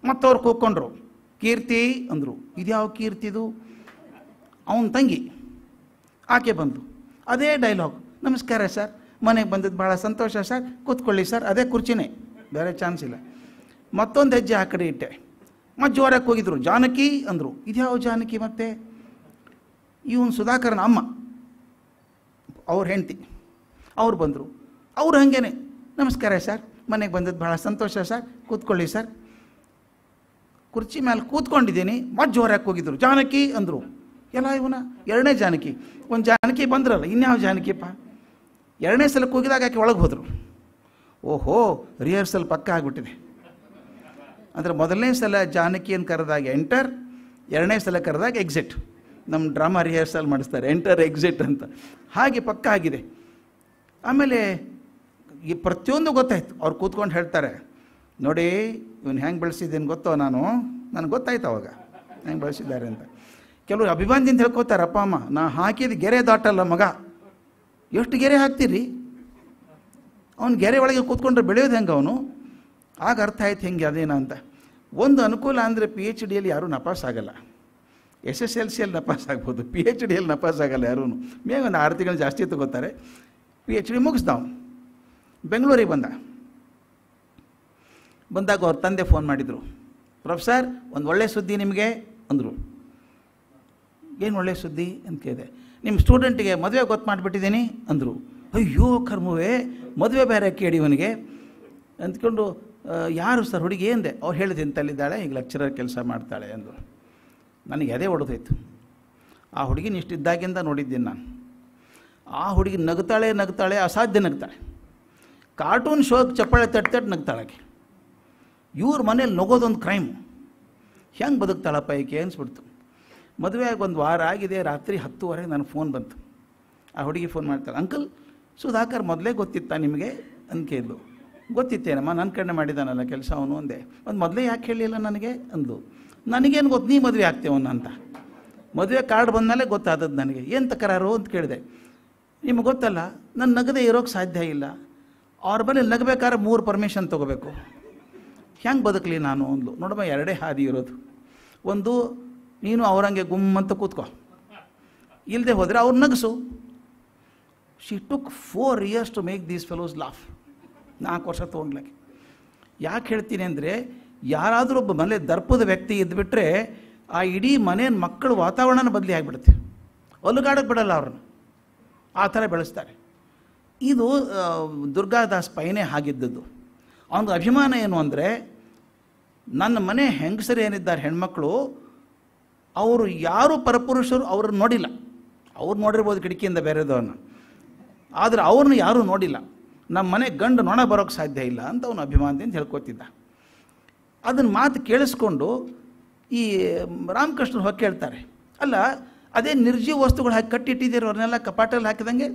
ಮತ್ತವ್ರು ಕೂತ್ಕೊಂಡ್ರು ಕೀರ್ತಿ ಅಂದರು ಇದ್ಯಾವ ಕೀರ್ತಿದು ಅವನ ತಂಗಿ ಆಕೆ ಬಂದು ಅದೇ ಡೈಲಾಗ್ ನಮಸ್ಕಾರ ಸರ್ ಮನೆಗೆ ಬಂದಿದ್ದು ಭಾಳ ಸಂತೋಷ ಸರ್ ಕೂತ್ಕೊಳ್ಳಿ ಸರ್ ಅದೇ ಕುರ್ಚಿನೇ ಬೇರೆ ಚಾನ್ಸ್ ಇಲ್ಲ ಮತ್ತೊಂದು ಹೆಜ್ಜೆ ಆ ಕಡೆ ಇಟ್ಟೆ ಮತ್ತು ಜೋರಕ್ಕೆ ಹೋಗಿದ್ರು ಜಾನಕಿ ಅಂದರು ಇದ್ಯಾವ ಜಾನಕಿ ಮತ್ತೆ ಇವನು ಸುಧಾಕರ್ನ ಅಮ್ಮ ಅವ್ರ ಹೆಂಡತಿ ಅವ್ರು ಬಂದರು ಅವರು ಹಾಗೇನೆ ನಮಸ್ಕಾರ ಸರ್ ಮನೆಗೆ ಬಂದದ್ದು ಭಾಳ ಸಂತೋಷ ಸರ್ ಕೂತ್ಕೊಳ್ಳಿ ಸರ್ ಕುರ್ಚಿ ಮೇಲೆ ಕೂತ್ಕೊಂಡಿದ್ದೀನಿ ಮತ್ತು ಜೋರಾಗಿ ಹೋಗಿದ್ರು ಜಾನಕಿ ಅಂದರು ಎಲ್ಲ ಇವನ ಎರಡನೇ ಜಾನಕಿ ಒಂದು ಜಾನಕಿ ಬಂದ್ರಲ್ಲ ಇನ್ಯಾವ ಜಾನಕಿಪ್ಪ ಎರಡನೇ ಸಲಕ್ಕೆ ಕೂಗಿದಾಗ ಆಕೆ ಒಳಗೆ ಹೋದರು ಓಹೋ ರಿಹರ್ಸಲ್ ಪಕ್ಕ ಆಗಿಬಿಟ್ಟಿದೆ ಅಂದರೆ ಮೊದಲನೇ ಸಲ ಜಾನಕಿ ಅಂತ ಕರೆದಾಗ ಎಂಟರ್ ಎರಡನೇ ಸಲ ಕರೆದಾಗ ಎಕ್ಸಿಟ್ ನಮ್ಮ ಡ್ರಾಮಾ ರಿಹರ್ಸಲ್ ಮಾಡಿಸ್ತಾರೆ ಎಂಟರ್ ಎಕ್ಸಿಟ್ ಅಂತ ಹಾಗೆ ಪಕ್ಕ ಆಗಿದೆ ಆಮೇಲೆ ಈ ಪ್ರತಿಯೊಂದು ಗೊತ್ತಾಯ್ತು ಅವ್ರು ಕೂತ್ಕೊಂಡು ಹೇಳ್ತಾರೆ ನೋಡಿ ಇವನು ಹೆಂಗೆ ಬೆಳೆಸಿದ್ದೀನಿ ಗೊತ್ತೋ ನಾನು ನನಗೆ ಗೊತ್ತಾಯ್ತು ಅವಾಗ ಹೆಂಗೆ ಬೆಳೆಸಿದ್ದಾರೆ ಅಂತ ಕೆಲವರು ಅಭಿಮಾನದಿಂದ ಹೇಳ್ಕೊತಾರೆ ಅಪ್ಪ ಅಮ್ಮ ನಾ ಹಾಕಿದ ಗೆರೆ ದಾಟಲ್ಲ ಮಗ ಎಷ್ಟು ಗೆರೆ ಹಾಕ್ತೀರಿ ಅವ್ನು ಗೆರೆ ಒಳಗೆ ಕೂತ್ಕೊಂಡ್ರೆ ಬೆಳೆಯೋದು ಹೆಂಗೆ ಅವನು ಆಗ ಅರ್ಥ ಆಯ್ತು ಹೆಂಗೆ ಅದೇನ ಅಂತ ಒಂದು ಅನುಕೂಲ ಅಂದರೆ ಪಿ ಎಚ್ ಡಿಯಲ್ಲಿ ಯಾರೂ ನಪಾಸ್ ಆಗಲ್ಲ ಎಸ್ ಎಸ್ ಎಲ್ ಸಿಯಲ್ಲಿ ನಪಾಸ್ ಆಗ್ಬೋದು ಪಿ ಎಚ್ ಡಿಯಲ್ಲಿ ನಪಾಸ್ ಆಗಲ್ಲ ಯಾರೂ ಮೇ ಒಂದು ಆರು ತಿಂಗಳು ಜಾಸ್ತಿ ತಗೋತಾರೆ ಪಿ ಎಚ್ ಡಿ ಮುಗಿಸ್ದವನು ಬೆಂಗಳೂರಿಗೆ ಬಂದ ಬಂದಾಗ ಅವ್ರ ತಂದೆ ಫೋನ್ ಮಾಡಿದರು ಪ್ರೊಫೆಸರ್ ಒಂದು ಒಳ್ಳೆಯ ಸುದ್ದಿ ನಿಮಗೆ ಅಂದರು ಏನು ಒಳ್ಳೆಯ ಸುದ್ದಿ ಅಂತ ಕೇಳಿದೆ ನಿಮ್ಮ ಸ್ಟೂಡೆಂಟಿಗೆ ಮದುವೆ ಗೊತ್ತು ಮಾಡಿಬಿಟ್ಟಿದ್ದೀನಿ ಅಂದರು ಅಯ್ಯೋ ಕರ್ಮವೇ ಮದುವೆ ಬೇರೆ ಕೇಳಿ ಇವನಿಗೆ ಅಂದ್ಕೊಂಡು ಯಾರು ಸರ್ ಹುಡುಗಿ ಅಂದೆ ಅವ್ರು ಹೇಳಿದ ಅಂತಲ್ಲಿದ್ದಾಳೆ ಈಗ ಲೆಕ್ಚರರ್ ಕೆಲಸ ಮಾಡ್ತಾಳೆ ಅಂದರು ನನಗೆ ಅದೇ ಹೊಡೆದೋಯ್ತು ಆ ಹುಡುಗಿನ ಇಷ್ಟಿದ್ದಾಗಿಂದ ನೋಡಿದ್ದೀನಿ ನಾನು ಆ ಹುಡುಗಿ ನಗ್ತಾಳೆ ನಗ್ತಾಳೆ ಅಸಾಧ್ಯ ನಗ್ತಾಳೆ ಕಾರ್ಟೂನ್ ಶೋಗೆ ಚಪ್ಪಾಳೆ ತಟ್ಟು ತಟ್ಟು ನಗ್ತಾಳಕ್ಕೆ ಇವ್ರ ಮನೇಲಿ ನಗೋದೊಂದು ಕ್ರೈಮ್ ಹೆಂಗೆ ಬದುಕ್ತಾಳಪ್ಪ ಈಕೆ ಅನಿಸ್ಬಿಡ್ತು ಮದುವೆಯಾಗಿ ಒಂದು ವಾರ ಆಗಿದೆ ರಾತ್ರಿ ಹತ್ತುವರೆಗೆ ನಾನು ಫೋನ್ ಬಂತು ಆ ಹುಡುಗಿ ಫೋನ್ ಮಾಡ್ತಾಳೆ ಅಂಕಲ್ ಸುಧಾಕರ್ ಮೊದಲೇ ಗೊತ್ತಿತ್ತ ನಿಮಗೆ ಅಂದ್ಕೇಳು ಗೊತ್ತಿತ್ತೇನಮ್ಮ ನನ್ನ ಕಡೆ ಮಾಡಿದಾನಲ್ಲ ಕೆಲಸ ಅವನು ಒಂದೇ ಒಂದು ಮೊದಲೇ ಯಾಕೆ ಹೇಳಿಲ್ಲ ನನಗೆ ಅಂದು ನನಗೇನು ಗೊತ್ತು ನೀ ಮದುವೆ ಆಗ್ತೇವನ್ನ ಅಂತ ಮದುವೆ ಕಾರ್ಡ್ ಬಂದಮೇಲೆ ಗೊತ್ತಾದದ್ದು ನನಗೆ ಏನು ತಕರಾರು ಅಂತ ಕೇಳಿದೆ ನಿಮಗೆ ಗೊತ್ತಲ್ಲ ನನ್ನ ನಗದೆ ಇರೋಕ್ಕೆ ಸಾಧ್ಯ ಇಲ್ಲ ಅವ್ರ ಬಳಿ ನಗಬೇಕಾದ್ರೆ ಮೂರು ಪರ್ಮಿಷನ್ ತೊಗೋಬೇಕು ಹೆಂಗೆ ಬದುಕಲಿ ನಾನು ಅಂದ್ಲು ನೋಡಮ್ಮ ಎರಡೇ ಹಾದಿ ಇರೋದು ಒಂದು ನೀನು ಅವರಂಗೆ ಅಂತ ಕೂತ್ಕೋ ಇಲ್ಲದೆ ಹೋದರೆ ಅವ್ರು ನಗಸು she took four years to make these fellows laugh ನಾಲ್ಕು ವರ್ಷ ತೊಗೊಂಡ್ಲಕ್ಕೆ ಯಾಕೆ ಹೇಳ್ತೀನಿ ಅಂದರೆ ಯಾರಾದರೂ ಒಬ್ಬ ಮನೆ ದರ್ಪದ ವ್ಯಕ್ತಿ ಇದ್ದುಬಿಟ್ರೆ ಆ ಇಡೀ ಮನೆಯ ಮಕ್ಕಳು ವಾತಾವರಣನ ಬದಲಿ ಆಗಿಬಿಡುತ್ತೆ ಅಲುಗಾಡಕ್ಕೆ ಬಿಡಲ್ಲ ಅವ್ರನ್ನ ಆ ಥರ ಬೆಳೆಸ್ತಾರೆ ಇದು ದುರ್ಗಾದಾಸ್ ಪೈನೇ ಆಗಿದ್ದದ್ದು ಅವನ ಅಭಿಮಾನ ಏನು ಅಂದರೆ ನನ್ನ ಮನೆ ಹೆಂಗಸರು ಏನಿದ್ದಾರೆ ಹೆಣ್ಮಕ್ಳು ಅವರು ಯಾರು ಪರಪುರುಷರು ಅವ್ರನ್ನ ನೋಡಿಲ್ಲ ಅವ್ರು ನೋಡಿರ್ಬೋದು ಕಿಟಕಿಯಿಂದ ಬೇರೆದವ್ರನ್ನ ಆದರೆ ಅವ್ರನ್ನ ಯಾರೂ ನೋಡಿಲ್ಲ ನಮ್ಮ ಮನೆ ಗಂಡು ನೊಣ ಬರೋಕ್ಕೆ ಸಾಧ್ಯ ಇಲ್ಲ ಅಂತ ಅವನು ಅಭಿಮಾನದಿಂದ ಹೇಳ್ಕೊತಿದ್ದ ಅದನ್ನು ಮಾತು ಕೇಳಿಸ್ಕೊಂಡು ಈ ರಾಮಕೃಷ್ಣರು ಹೋಗಿ ಕೇಳ್ತಾರೆ ಅಲ್ಲ ಅದೇ ನಿರ್ಜೀವ ವಸ್ತುಗಳು ಹಾಕಿ ಕಟ್ಟಿಟ್ಟಿದ್ದೀರೋ ಅವ್ರನ್ನೆಲ್ಲ ಕಪಾಟಲ್ಲಿ ಹಾಕಿದಂಗೆ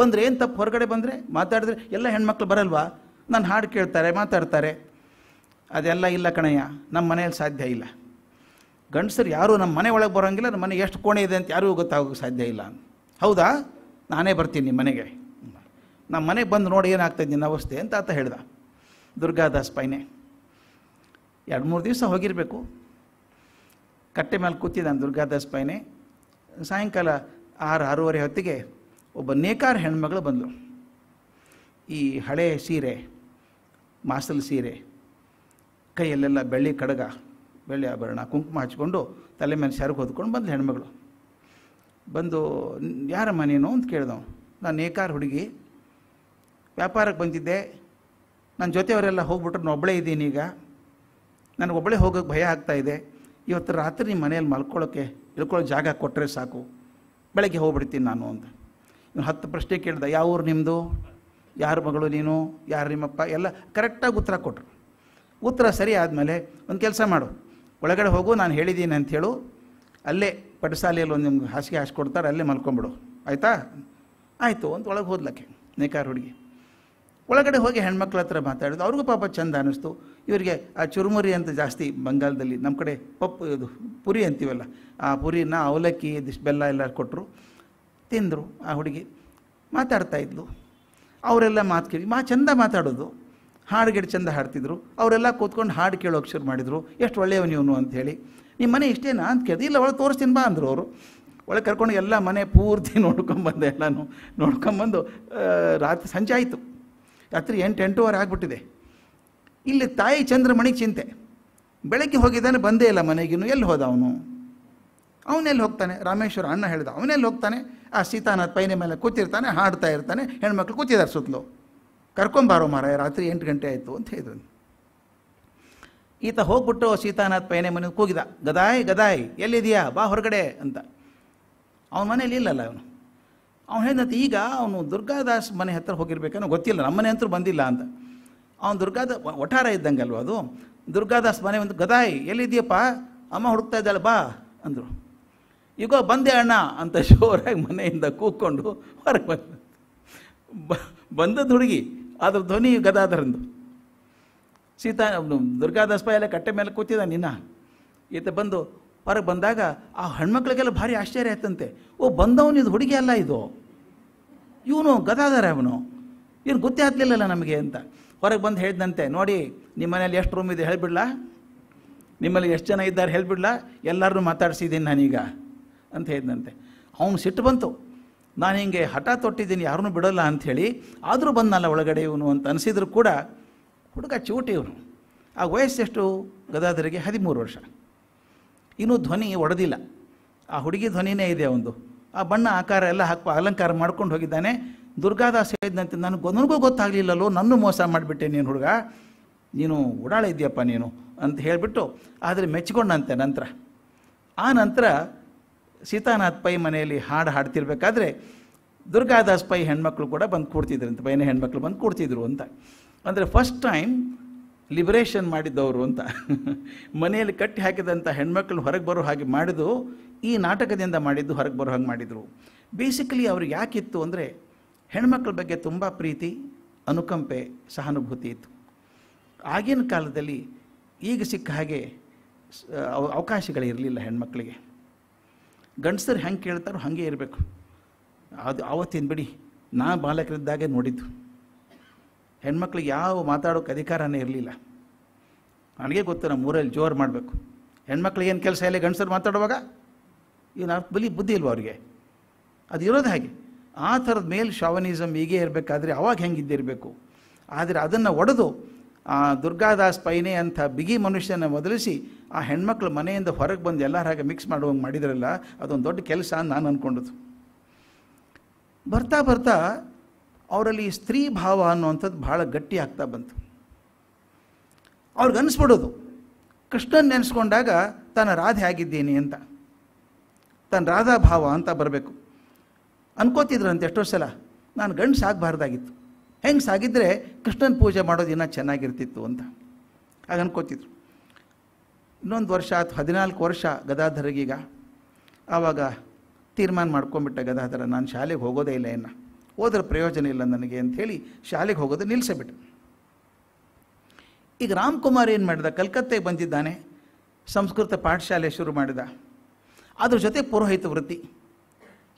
ಬಂದರೆ ಏನು ತಪ್ಪು ಹೊರಗಡೆ ಬಂದರೆ ಮಾತಾಡಿದ್ರೆ ಎಲ್ಲ ಹೆಣ್ಮಕ್ಳು ಬರಲ್ವಾ ನಾನು ಹಾಡು ಕೇಳ್ತಾರೆ ಮಾತಾಡ್ತಾರೆ ಅದೆಲ್ಲ ಇಲ್ಲ ಕಣಯ್ಯ ನಮ್ಮ ಮನೆಯಲ್ಲಿ ಸಾಧ್ಯ ಇಲ್ಲ ಗಂಡಸರು ಯಾರೂ ನಮ್ಮ ಮನೆ ಒಳಗೆ ಬರೋಂಗಿಲ್ಲ ನಮ್ಮ ಮನೆ ಎಷ್ಟು ಕೋಣೆ ಇದೆ ಅಂತ ಯಾರಿಗೂ ಗೊತ್ತಾಗೋಕ್ಕೆ ಸಾಧ್ಯ ಇಲ್ಲ ಹೌದಾ ನಾನೇ ಬರ್ತೀನಿ ನಿಮ್ಮ ಮನೆಗೆ ನಮ್ಮ ಮನೆಗೆ ಬಂದು ನೋಡಿ ಏನಾಗ್ತದೆ ನಿನ್ನ ಅವಸ್ಥೆ ಅಂತ ಆತ ಹೇಳ್ದ ದುರ್ಗಾದಾಸ್ ಪೈನೆ ಎರಡು ಮೂರು ದಿವಸ ಹೋಗಿರಬೇಕು ಕಟ್ಟೆ ಮೇಲೆ ಕೂತಿದ್ದಾನೆ ದುರ್ಗಾದಾಸ್ ಪೈನೆ ಸಾಯಂಕಾಲ ಆರು ಆರೂವರೆ ಹೊತ್ತಿಗೆ ಒಬ್ಬ ನೇಕಾರ ಹೆಣ್ಮಗಳು ಬಂದಳು ಈ ಹಳೆ ಸೀರೆ ಮಾಸಲ್ ಸೀರೆ ಕೈಯಲ್ಲೆಲ್ಲ ಬೆಳ್ಳಿ ಕಡಗ ಬೆಳ್ಳಿ ಆಭರಣ ಕುಂಕುಮ ಹಚ್ಕೊಂಡು ತಲೆ ಮೇಲೆ ಸರಕು ಹೊದ್ಕೊಂಡು ಬಂದ್ಲು ಹೆಣ್ಮಗಳು ಬಂದು ಯಾರ ಮನೇನೋ ಅಂತ ಕೇಳಿದವು ನಾನು ನೇಕಾರ ಹುಡುಗಿ ವ್ಯಾಪಾರಕ್ಕೆ ಬಂದಿದ್ದೆ ನನ್ನ ಜೊತೆಯವರೆಲ್ಲ ಹೋಗ್ಬಿಟ್ರೆ ನಾನು ಒಬ್ಬಳೇ ಇದ್ದೀನಿ ಈಗ ನನಗೆ ಒಬ್ಬಳೇ ಹೋಗೋಕೆ ಭಯ ಆಗ್ತಾಯಿದೆ ಇವತ್ತು ರಾತ್ರಿ ನಿಮ್ಮ ಮನೆಯಲ್ಲಿ ಮಲ್ಕೊಳ್ಳೋಕ್ಕೆ ಇಳ್ಕೊಳ್ಳೋ ಜಾಗ ಕೊಟ್ಟರೆ ಸಾಕು ಬೆಳಗ್ಗೆ ಹೋಗ್ಬಿಡ್ತೀನಿ ನಾನು ಅಂತ ಇವನು ಹತ್ತು ಪ್ರಶ್ನೆ ಕೇಳಿದೆ ಯಾವ ಊರು ನಿಮ್ಮದು ಯಾರ ಮಗಳು ನೀನು ಯಾರು ನಿಮ್ಮಪ್ಪ ಎಲ್ಲ ಕರೆಕ್ಟಾಗಿ ಉತ್ತರ ಕೊಟ್ಟರು ಉತ್ತರ ಸರಿ ಆದಮೇಲೆ ಒಂದು ಕೆಲಸ ಮಾಡು ಒಳಗಡೆ ಹೋಗು ನಾನು ಹೇಳಿದ್ದೀನಿ ಅಂಥೇಳು ಅಲ್ಲೇ ಪಡಸಾಲೆಯಲ್ಲಿ ಒಂದು ನಿಮ್ಗೆ ಹಾಸಿಗೆ ಹಾಸ್ಕೊಡ್ತಾರೆ ಅಲ್ಲೇ ಮಲ್ಕೊಂಬಿಡು ಆಯಿತಾ ಆಯಿತು ಅಂತ ಒಳಗೆ ಹೋದ್ಲಕ್ಕೆ ನೇಕಾರ ಹುಡುಗಿ ಒಳಗಡೆ ಹೋಗಿ ಹೆಣ್ಮಕ್ಳ ಹತ್ರ ಮಾತಾಡಿದ್ರು ಅವ್ರಿಗೂ ಪಾಪ ಚೆಂದ ಅನ್ನಿಸ್ತು ಇವರಿಗೆ ಆ ಚುರುಮುರಿ ಅಂತ ಜಾಸ್ತಿ ಬಂಗಾಲದಲ್ಲಿ ನಮ್ಮ ಕಡೆ ಪಪ್ಪು ಇದು ಪುರಿ ಅಂತೀವಲ್ಲ ಆ ಪುರಿನ ಅವಲಕ್ಕಿ ಇದಿಷ್ಟು ಬೆಲ್ಲ ಎಲ್ಲ ಕೊಟ್ಟರು ತಿಂದರು ಆ ಹುಡುಗಿ ಮಾತಾಡ್ತಾ ಇದ್ಲು ಅವರೆಲ್ಲ ಮಾತು ಕೇಳಿ ಮಾ ಚಂದ ಮಾತಾಡೋದು ಹಾಡುಗಿಡ ಚಂದ ಹಾಡ್ತಿದ್ರು ಅವರೆಲ್ಲ ಕೂತ್ಕೊಂಡು ಹಾಡು ಕೇಳೋಕೆ ಶುರು ಮಾಡಿದರು ಎಷ್ಟು ಒಳ್ಳೆಯವನು ಇವನು ಅಂಥೇಳಿ ನಿಮ್ಮ ಮನೆ ಇಷ್ಟೇನಾ ಅಂತ ಕೇಳಿದೆ ಇಲ್ಲ ಒಳಗೆ ತೋರಿಸ್ತೀನಿ ಬಾ ಅಂದರು ಅವರು ಒಳಗೆ ಕರ್ಕೊಂಡು ಎಲ್ಲ ಮನೆ ಪೂರ್ತಿ ಬಂದೆ ಎಲ್ಲನೂ ನೋಡ್ಕೊಂಬಂದು ರಾತ್ರಿ ಸಂಜೆ ಆಯಿತು ರಾತ್ರಿ ಎಂಟು ಎಂಟೂವರೆ ಆಗಿಬಿಟ್ಟಿದೆ ಇಲ್ಲಿ ತಾಯಿ ಚಂದ್ರಮಣಿಗೆ ಚಿಂತೆ ಬೆಳಗ್ಗೆ ಹೋಗಿದ್ದಾನೆ ಬಂದೇ ಇಲ್ಲ ಮನೆಗಿನ್ನು ಎಲ್ಲಿ ಹೋದ ಅವನು ಅವನೆಲ್ಲಿ ಹೋಗ್ತಾನೆ ರಾಮೇಶ್ವರ ಅಣ್ಣ ಹೇಳಿದ ಅವನೆಲ್ಲಿ ಹೋಗ್ತಾನೆ ಆ ಸೀತಾನಾಥ್ ಪೈನೆ ಮೇಲೆ ಕೂತಿರ್ತಾನೆ ಹಾಡ್ತಾ ಇರ್ತಾನೆ ಹೆಣ್ಮಕ್ಳು ಕೂತಿದ್ದಾರೆ ಸುತ್ತಲೂ ಕರ್ಕೊಂಬಾರೋ ಮಾರಾಯ ರಾತ್ರಿ ಎಂಟು ಗಂಟೆ ಆಯಿತು ಅಂತ ಹೇಳಿದ್ರು ಈತ ಹೋಗ್ಬಿಟ್ಟು ಸೀತಾನಾಥ್ ಪೈನೆ ಮನೆಗೆ ಕೂಗಿದ ಗದಾಯ್ ಗದಾಯ್ ಎಲ್ಲಿದೆಯಾ ಬಾ ಹೊರಗಡೆ ಅಂತ ಅವನ ಮನೇಲಿ ಇಲ್ಲಲ್ಲ ಅವನು ಅವನು ಹೇಳಿದಂತೆ ಈಗ ಅವನು ದುರ್ಗಾದಾಸ್ ಮನೆ ಹತ್ತಿರ ಹೋಗಿರ್ಬೇಕನ್ನೋ ಗೊತ್ತಿಲ್ಲ ನಮ್ಮ ಮನೆ ಅಂತೂ ಬಂದಿಲ್ಲ ಅಂತ ಅವನು ದುರ್ಗಾದ ಒಠಾರ ಇದ್ದಂಗೆ ಅದು ದುರ್ಗಾದಾಸ್ ಮನೆ ಒಂದು ಗದಾಯ್ ಎಲ್ಲಿದೆಯಪ್ಪ ಅಮ್ಮ ಹುಡುಕ್ತಾ ಇದ್ದಾಳೆ ಬಾ ಅಂದರು ಈಗ ಬಂದೆ ಅಣ್ಣ ಅಂತ ಶೋರಾಗಿ ಮನೆಯಿಂದ ಕೂತ್ಕೊಂಡು ಹೊರಗೆ ಬಂದ ಬಂದದ್ದು ಹುಡುಗಿ ಅದ್ರ ಧ್ವನಿ ಗದಾಧರಂದು ಸೀತಾ ದುರ್ಗಾದಾಸ್ ಎಲ್ಲ ಕಟ್ಟೆ ಮೇಲೆ ಕೂತಿದ್ದ ನಿನ್ನ ಈತ ಬಂದು ಹೊರಗೆ ಬಂದಾಗ ಆ ಹೆಣ್ಮಕ್ಳಿಗೆಲ್ಲ ಭಾರಿ ಆಶ್ಚರ್ಯ ಆಯ್ತಂತೆ ಓ ಬಂದವನು ಇದು ಹುಡುಗಿ ಅಲ್ಲ ಇದು ಇವನು ಗದಾಧರ ಅವನು ಏನು ಗೊತ್ತೇ ಆಗ್ಲಿಲ್ಲಲ್ಲ ನಮಗೆ ಅಂತ ಹೊರಗೆ ಬಂದು ಹೇಳಿದಂತೆ ನೋಡಿ ನಿಮ್ಮ ಮನೇಲಿ ಎಷ್ಟು ರೂಮ್ ಇದೆ ಹೇಳಿಬಿಡ್ಲಾ ನಿಮ್ಮಲ್ಲಿ ಎಷ್ಟು ಜನ ಇದ್ದಾರೆ ಹೇಳಿಬಿಡ್ಲಾ ಎಲ್ಲರನ್ನೂ ಮಾತಾಡಿಸಿದ್ದೀನಿ ನಾನೀಗ ಅಂತ ಹೇಳಿದಂತೆ ಅವನು ಸಿಟ್ಟು ಬಂತು ನಾನು ಹಿಂಗೆ ಹಠ ತೊಟ್ಟಿದ್ದೀನಿ ಯಾರನ್ನೂ ಬಿಡೋಲ್ಲ ಅಂಥೇಳಿ ಆದರೂ ಬಂದನಲ್ಲ ಒಳಗಡೆ ಇವನು ಅಂತ ಅನಿಸಿದ್ರು ಕೂಡ ಹುಡುಗ ಚೂಟಿ ಇವನು ಆ ವಯಸ್ಸೆಷ್ಟು ಗದಾಧರಿಗೆ ಹದಿಮೂರು ವರ್ಷ ಇನ್ನೂ ಧ್ವನಿ ಒಡೆದಿಲ್ಲ ಆ ಹುಡುಗಿ ಧ್ವನಿನೇ ಇದೆ ಒಂದು ಆ ಬಣ್ಣ ಆಕಾರ ಎಲ್ಲ ಹಾಕ ಅಲಂಕಾರ ಮಾಡ್ಕೊಂಡು ಹೋಗಿದ್ದಾನೆ ದುರ್ಗಾದಾಸ ಹೇಳಿದಂತೆ ನಾನು ನನಗೂ ಗೊತ್ತಾಗಲಿಲ್ಲಲ್ಲೋ ನನ್ನ ಮೋಸ ಮಾಡಿಬಿಟ್ಟೆ ನೀನು ಹುಡುಗ ನೀನು ಓಡಾಳ ಇದೆಯಪ್ಪ ನೀನು ಅಂತ ಹೇಳಿಬಿಟ್ಟು ಆದರೆ ಮೆಚ್ಚಿಕೊಂಡಂತೆ ನಂತರ ಆ ನಂತರ ಸೀತಾನಾಥ್ ಪೈ ಮನೆಯಲ್ಲಿ ಹಾಡು ಹಾಡ್ತಿರ್ಬೇಕಾದ್ರೆ ದುರ್ಗಾದಾಸ್ ಪೈ ಹೆಣ್ಮಕ್ಳು ಕೂಡ ಬಂದು ಕೊಡ್ತಿದ್ರು ಅಂತ ಪೈನ ಹೆಣ್ಮಕ್ಳು ಬಂದು ಕೂಡ್ತಿದ್ರು ಅಂತ ಅಂದರೆ ಫಸ್ಟ್ ಟೈಮ್ ಲಿಬರೇಷನ್ ಮಾಡಿದ್ದವರು ಅಂತ ಮನೆಯಲ್ಲಿ ಕಟ್ಟಿ ಹಾಕಿದಂಥ ಹೆಣ್ಮಕ್ಳು ಹೊರಗೆ ಬರೋ ಹಾಗೆ ಮಾಡಿದ್ದು ಈ ನಾಟಕದಿಂದ ಮಾಡಿದ್ದು ಹೊರಗೆ ಬರೋ ಹಾಗೆ ಮಾಡಿದರು ಬೇಸಿಕಲಿ ಅವ್ರಿಗೆ ಯಾಕಿತ್ತು ಅಂದರೆ ಹೆಣ್ಮಕ್ಳ ಬಗ್ಗೆ ತುಂಬ ಪ್ರೀತಿ ಅನುಕಂಪೆ ಸಹಾನುಭೂತಿ ಇತ್ತು ಆಗಿನ ಕಾಲದಲ್ಲಿ ಈಗ ಸಿಕ್ಕ ಹಾಗೆ ಅವಕಾಶಗಳಿರಲಿಲ್ಲ ಹೆಣ್ಮಕ್ಳಿಗೆ ಗಂಡಸರು ಹೆಂಗೆ ಕೇಳ್ತಾರೋ ಹಾಗೆ ಇರಬೇಕು ಅದು ಆವತ್ತಿನ ಬಿಡಿ ನಾ ಬಾಲಕರಿದ್ದಾಗೆ ನೋಡಿದ್ದು ಹೆಣ್ಮಕ್ಳಿಗೆ ಯಾವ ಮಾತಾಡೋಕೆ ಅಧಿಕಾರನೇ ಇರಲಿಲ್ಲ ನನಗೆ ಗೊತ್ತು ನಮ್ಮ ಊರಲ್ಲಿ ಜೋರು ಮಾಡಬೇಕು ಹೆಣ್ಮಕ್ಳಿಗೆ ಏನು ಕೆಲಸ ಇಲ್ಲ ಗಂಡಸರು ಮಾತಾಡುವಾಗ ಏನು ಅರ್ಥ ಬಲಿ ಬುದ್ಧಿ ಇಲ್ವ ಅವ್ರಿಗೆ ಅದು ಇರೋದು ಹಾಗೆ ಆ ಥರದ ಮೇಲೆ ಶಾವನಿಸಮ್ ಹೀಗೆ ಇರಬೇಕಾದ್ರೆ ಅವಾಗ ಹೆಂಗಿದ್ದಿರಬೇಕು ಆದರೆ ಅದನ್ನು ಒಡೆದು ಆ ದುರ್ಗಾದಾಸ್ ಪೈನೆ ಅಂಥ ಬಿಗಿ ಮನುಷ್ಯನ ಬದಲಿಸಿ ಆ ಹೆಣ್ಮಕ್ಳು ಮನೆಯಿಂದ ಹೊರಗೆ ಬಂದು ಎಲ್ಲರ ಹಾಗೆ ಮಿಕ್ಸ್ ಮಾಡುವಂಗೆ ಮಾಡಿದ್ರಲ್ಲ ಅದೊಂದು ದೊಡ್ಡ ಕೆಲಸ ಅಂತ ನಾನು ಅಂದ್ಕೊಂಡದ್ದು ಬರ್ತಾ ಬರ್ತಾ ಅವರಲ್ಲಿ ಸ್ತ್ರೀ ಭಾವ ಅನ್ನುವಂಥದ್ದು ಭಾಳ ಗಟ್ಟಿ ಆಗ್ತಾ ಬಂತು ಅವ್ರಿಗೆ ಅನಿಸ್ಬಿಡೋದು ಕೃಷ್ಣನ್ ನೆನೆಸ್ಕೊಂಡಾಗ ತನ್ನ ರಾಧೆ ಆಗಿದ್ದೀನಿ ಅಂತ ತನ್ನ ರಾಧಾ ಭಾವ ಅಂತ ಬರಬೇಕು ಅನ್ಕೋತಿದ್ರಂತೆ ಎಷ್ಟೋ ಸಲ ನಾನು ಗಂಡಸಾಗಬಾರ್ದಾಗಿತ್ತು ಹೆಂಗೆ ಸಾಗಿದ್ರೆ ಕೃಷ್ಣನ ಪೂಜೆ ಮಾಡೋದು ಇನ್ನೂ ಚೆನ್ನಾಗಿರ್ತಿತ್ತು ಅಂತ ಆಗ ಅನ್ಕೋತಿದ್ರು ಇನ್ನೊಂದು ವರ್ಷ ಆಯ್ತು ಹದಿನಾಲ್ಕು ವರ್ಷ ಗದಾಧರಿಗೀಗ ಆವಾಗ ತೀರ್ಮಾನ ಮಾಡ್ಕೊಂಬಿಟ್ಟೆ ಗದಾಧರ ನಾನು ಶಾಲೆಗೆ ಹೋಗೋದೇ ಇಲ್ಲ ಇನ್ನು ಹೋದ್ರೆ ಪ್ರಯೋಜನ ಇಲ್ಲ ನನಗೆ ಅಂಥೇಳಿ ಶಾಲೆಗೆ ಹೋಗೋದು ನಿಲ್ಲಿಸಬಿಟ್ಟು ಈಗ ರಾಮ್ಕುಮಾರ್ ಏನು ಮಾಡಿದ ಕಲ್ಕತ್ತೆಗೆ ಬಂದಿದ್ದಾನೆ ಸಂಸ್ಕೃತ ಪಾಠಶಾಲೆ ಶುರು ಮಾಡಿದ ಅದ್ರ ಜೊತೆ ಪುರೋಹಿತ ವೃತ್ತಿ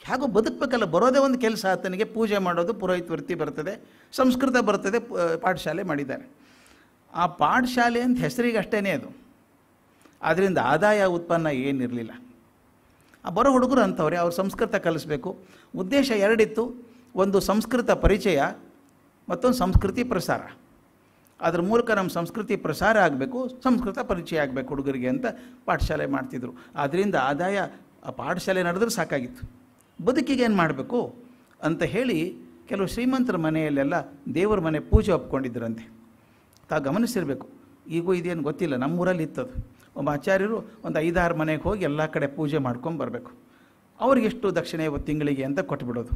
ಹೇಗೂ ಬದುಕಬೇಕಲ್ಲ ಬರೋದೇ ಒಂದು ಕೆಲಸ ಆತನಿಗೆ ಪೂಜೆ ಮಾಡೋದು ಪುರೋಹಿತ ವೃತ್ತಿ ಬರ್ತದೆ ಸಂಸ್ಕೃತ ಬರ್ತದೆ ಪಾಠಶಾಲೆ ಮಾಡಿದ್ದಾರೆ ಆ ಪಾಠಶಾಲೆ ಅಂತ ಹೆಸರಿಗೆ ಅಷ್ಟೇ ಅದು ಅದರಿಂದ ಆದಾಯ ಉತ್ಪನ್ನ ಏನಿರಲಿಲ್ಲ ಆ ಬರೋ ಹುಡುಗರು ಅಂಥವ್ರೆ ಅವ್ರು ಸಂಸ್ಕೃತ ಕಲಿಸ್ಬೇಕು ಉದ್ದೇಶ ಎರಡಿತ್ತು ಒಂದು ಸಂಸ್ಕೃತ ಪರಿಚಯ ಮತ್ತೊಂದು ಸಂಸ್ಕೃತಿ ಪ್ರಸಾರ ಅದ್ರ ಮೂಲಕ ನಮ್ಮ ಸಂಸ್ಕೃತಿ ಪ್ರಸಾರ ಆಗಬೇಕು ಸಂಸ್ಕೃತ ಪರಿಚಯ ಆಗಬೇಕು ಹುಡುಗರಿಗೆ ಅಂತ ಪಾಠಶಾಲೆ ಮಾಡ್ತಿದ್ರು ಅದರಿಂದ ಆದಾಯ ಆ ಪಾಠಶಾಲೆ ನಡೆದ್ರೆ ಸಾಕಾಗಿತ್ತು ಬದುಕಿಗೆ ಏನು ಮಾಡಬೇಕು ಅಂತ ಹೇಳಿ ಕೆಲವು ಶ್ರೀಮಂತರ ಮನೆಯಲ್ಲೆಲ್ಲ ದೇವರ ಮನೆ ಪೂಜೆ ಒಪ್ಕೊಂಡಿದ್ದರಂತೆ ತಾ ಗಮನಿಸಿರಬೇಕು ಈಗೂ ಇದೇನು ಗೊತ್ತಿಲ್ಲ ನಮ್ಮೂರಲ್ಲಿ ಇತ್ತದು ಒಬ್ಬ ಆಚಾರ್ಯರು ಒಂದು ಐದಾರು ಮನೆಗೆ ಹೋಗಿ ಎಲ್ಲ ಕಡೆ ಪೂಜೆ ಮಾಡ್ಕೊಂಡು ಬರಬೇಕು ಅವ್ರಿಗೆಷ್ಟು ದಕ್ಷಿಣೆ ತಿಂಗಳಿಗೆ ಅಂತ ಕೊಟ್ಬಿಡೋದು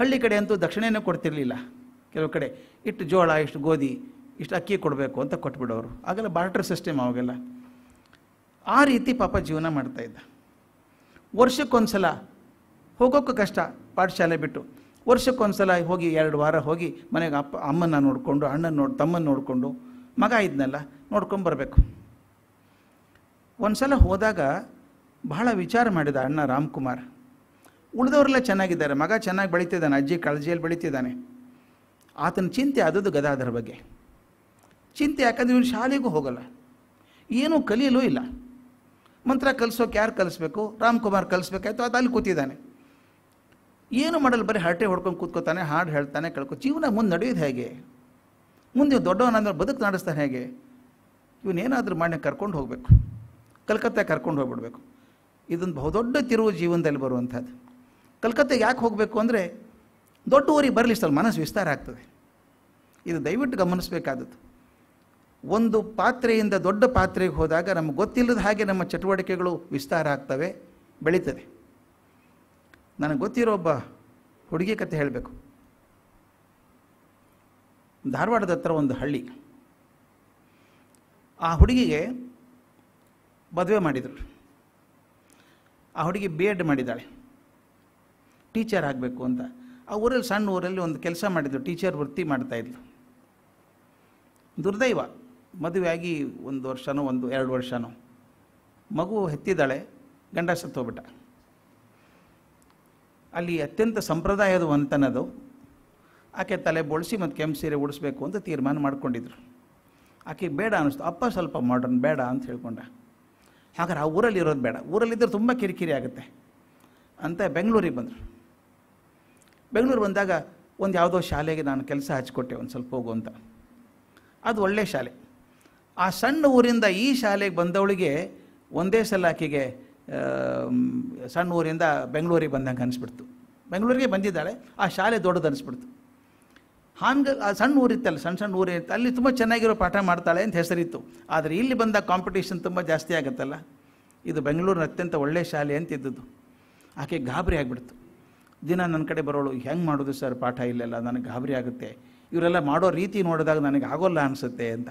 ಹಳ್ಳಿ ಕಡೆ ಅಂತೂ ದಕ್ಷಿಣೆಯೇ ಕೊಡ್ತಿರಲಿಲ್ಲ ಕೆಲವು ಕಡೆ ಇಷ್ಟು ಜೋಳ ಇಷ್ಟು ಗೋಧಿ ಇಷ್ಟು ಅಕ್ಕಿ ಕೊಡಬೇಕು ಅಂತ ಕೊಟ್ಬಿಡೋರು ಆಗೆಲ್ಲ ಬಾರ್ಟರ್ ಸಿಸ್ಟಮ್ ಅವಾಗೆಲ್ಲ ಆ ರೀತಿ ಪಾಪ ಜೀವನ ಮಾಡ್ತಾಯಿದ್ದ ವರ್ಷಕ್ಕೊಂದು ಸಲ ಹೋಗೋಕ್ಕೂ ಕಷ್ಟ ಪಾಠಶಾಲೆ ಬಿಟ್ಟು ವರ್ಷಕ್ಕೊಂದು ಸಲ ಹೋಗಿ ಎರಡು ವಾರ ಹೋಗಿ ಮನೆಗೆ ಅಪ್ಪ ಅಮ್ಮನ ನೋಡಿಕೊಂಡು ಅಣ್ಣನ ನೋಡಿ ತಮ್ಮನ್ನು ನೋಡಿಕೊಂಡು ಮಗ ಇದ್ನಲ್ಲ ನೋಡ್ಕೊಂಡು ಬರಬೇಕು ಒಂದು ಸಲ ಹೋದಾಗ ಬಹಳ ವಿಚಾರ ಮಾಡಿದ ಅಣ್ಣ ರಾಮ್ಕುಮಾರ್ ಉಳಿದವರೆಲ್ಲ ಚೆನ್ನಾಗಿದ್ದಾರೆ ಮಗ ಚೆನ್ನಾಗಿ ಬೆಳೀತಿದ್ದಾನೆ ಅಜ್ಜಿ ಕಾಳಜಿಯಲ್ಲಿ ಬೆಳೀತಿದ್ದಾನೆ ಆತನ ಚಿಂತೆ ಆದದ್ದು ಅದರ ಬಗ್ಗೆ ಚಿಂತೆ ಯಾಕಂದ್ರೆ ಇವನು ಶಾಲೆಗೂ ಹೋಗಲ್ಲ ಏನೂ ಕಲಿಯಲೂ ಇಲ್ಲ ಮಂತ್ರ ಕಲಿಸೋಕೆ ಯಾರು ಕಲಿಸ್ಬೇಕು ರಾಮ್ಕುಮಾರ್ ಕಲಿಸ್ಬೇಕಾಯ್ತು ಅದು ಅಲ್ಲಿ ಕೂತಿದ್ದಾನೆ ಏನು ಮಾಡಲ್ಲ ಬರೀ ಹರಟೆ ಹೊಡ್ಕೊಂಡು ಕೂತ್ಕೋತಾನೆ ಹಾಡು ಹೇಳ್ತಾನೆ ಕಳ್ಕೊ ಜೀವನ ಮುಂದೆ ನಡೆಯೋದು ಹೇಗೆ ಮುಂದೆ ದೊಡ್ಡವನಂದ್ರೆ ಬದುಕು ನಡೆಸ್ತಾನೆ ಹೇಗೆ ಇವನೇನಾದರೂ ಮಾಡಿ ಕರ್ಕೊಂಡು ಹೋಗಬೇಕು ಕಲ್ಕತ್ತೆ ಕರ್ಕೊಂಡು ಹೋಗ್ಬಿಡ್ಬೇಕು ಇದೊಂದು ಬಹುದೊಡ್ಡ ತಿರುವು ಜೀವನದಲ್ಲಿ ಬರುವಂಥದ್ದು ಕಲ್ಕತ್ತೆಗೆ ಯಾಕೆ ಹೋಗಬೇಕು ಅಂದರೆ ದೊಡ್ಡವರಿಗೆ ಊರಿಗೆ ಬರಲಿ ಸ್ವಲ್ಪ ಮನಸ್ಸು ವಿಸ್ತಾರ ಆಗ್ತದೆ ಇದು ದಯವಿಟ್ಟು ಗಮನಿಸಬೇಕಾದದ್ದು ಒಂದು ಪಾತ್ರೆಯಿಂದ ದೊಡ್ಡ ಪಾತ್ರೆಗೆ ಹೋದಾಗ ನಮ್ಗೆ ಗೊತ್ತಿಲ್ಲದ ಹಾಗೆ ನಮ್ಮ ಚಟುವಟಿಕೆಗಳು ವಿಸ್ತಾರ ಆಗ್ತವೆ ಬೆಳೀತದೆ ನನಗೆ ಗೊತ್ತಿರೋ ಒಬ್ಬ ಹುಡುಗಿ ಕತೆ ಹೇಳಬೇಕು ಧಾರವಾಡದ ಹತ್ರ ಒಂದು ಹಳ್ಳಿ ಆ ಹುಡುಗಿಗೆ ಮದುವೆ ಮಾಡಿದರು ಆ ಹುಡುಗಿ ಬಿ ಎಡ್ ಮಾಡಿದ್ದಾಳೆ ಟೀಚರ್ ಆಗಬೇಕು ಅಂತ ಆ ಊರಲ್ಲಿ ಸಣ್ಣ ಊರಲ್ಲಿ ಒಂದು ಕೆಲಸ ಮಾಡಿದ್ರು ಟೀಚರ್ ವೃತ್ತಿ ಮಾಡ್ತಾಯಿದ್ಲು ದುರ್ದೈವ ಮದುವೆಯಾಗಿ ಒಂದು ವರ್ಷನೋ ಒಂದು ಎರಡು ವರ್ಷನೋ ಮಗು ಹೆತ್ತಿದ್ದಾಳೆ ಗಂಡ ಸತ್ತೋಗ್ಬಿಟ್ಟ ಅಲ್ಲಿ ಅತ್ಯಂತ ಸಂಪ್ರದಾಯದ ಒಂತನದು ಆಕೆ ತಲೆ ಬೋಳಿಸಿ ಮತ್ತು ಕೆಂಪು ಸೀರೆ ಉಡಿಸ್ಬೇಕು ಅಂತ ತೀರ್ಮಾನ ಮಾಡ್ಕೊಂಡಿದ್ರು ಆಕೆಗೆ ಬೇಡ ಅನ್ನಿಸ್ತು ಅಪ್ಪ ಸ್ವಲ್ಪ ಮಾಡ್ರನ್ ಬೇಡ ಅಂತ ಹೇಳ್ಕೊಂಡ ಹಾಗಾದ್ರೆ ಆ ಊರಲ್ಲಿ ಇರೋದು ಬೇಡ ಊರಲ್ಲಿದ್ದರೆ ತುಂಬ ಕಿರಿಕಿರಿ ಆಗುತ್ತೆ ಅಂತ ಬೆಂಗಳೂರಿಗೆ ಬಂದರು ಬೆಂಗಳೂರು ಬಂದಾಗ ಒಂದು ಯಾವುದೋ ಶಾಲೆಗೆ ನಾನು ಕೆಲಸ ಹಚ್ಕೊಟ್ಟೆ ಒಂದು ಸ್ವಲ್ಪ ಹೋಗು ಅಂತ ಅದು ಒಳ್ಳೆಯ ಶಾಲೆ ಆ ಸಣ್ಣ ಊರಿಂದ ಈ ಶಾಲೆಗೆ ಬಂದವಳಿಗೆ ಒಂದೇ ಸಲ ಆಕೆಗೆ ಸಣ್ಣ ಊರಿಂದ ಬೆಂಗಳೂರಿಗೆ ಬಂದಂಗೆ ಅನಿಸ್ಬಿಡ್ತು ಬೆಂಗಳೂರಿಗೆ ಬಂದಿದ್ದಾಳೆ ಆ ಶಾಲೆ ದೊಡ್ಡದು ಅನಿಸ್ಬಿಡ್ತು ಹಾಂಗೆ ಆ ಸಣ್ಣ ಊರಿತ್ತಲ್ಲ ಸಣ್ಣ ಸಣ್ಣ ಊರಿತ್ತು ಅಲ್ಲಿ ತುಂಬ ಚೆನ್ನಾಗಿರೋ ಪಾಠ ಮಾಡ್ತಾಳೆ ಅಂತ ಹೆಸರಿತ್ತು ಆದರೆ ಇಲ್ಲಿ ಬಂದ ಕಾಂಪಿಟೇಷನ್ ತುಂಬ ಜಾಸ್ತಿ ಆಗುತ್ತಲ್ಲ ಇದು ಬೆಂಗಳೂರಿನ ಅತ್ಯಂತ ಒಳ್ಳೆಯ ಶಾಲೆ ಅಂತ ಇದ್ದದ್ದು ಆಕೆ ಗಾಬರಿ ಆಗಿಬಿಡ್ತು ದಿನ ನನ್ನ ಕಡೆ ಬರೋಳು ಹೆಂಗೆ ಮಾಡೋದು ಸರ್ ಪಾಠ ಇಲ್ಲೆಲ್ಲ ನನಗೆ ಗಾಬರಿ ಆಗುತ್ತೆ ಇವರೆಲ್ಲ ಮಾಡೋ ರೀತಿ ನೋಡಿದಾಗ ನನಗೆ ಆಗೋಲ್ಲ ಅನಿಸುತ್ತೆ ಅಂತ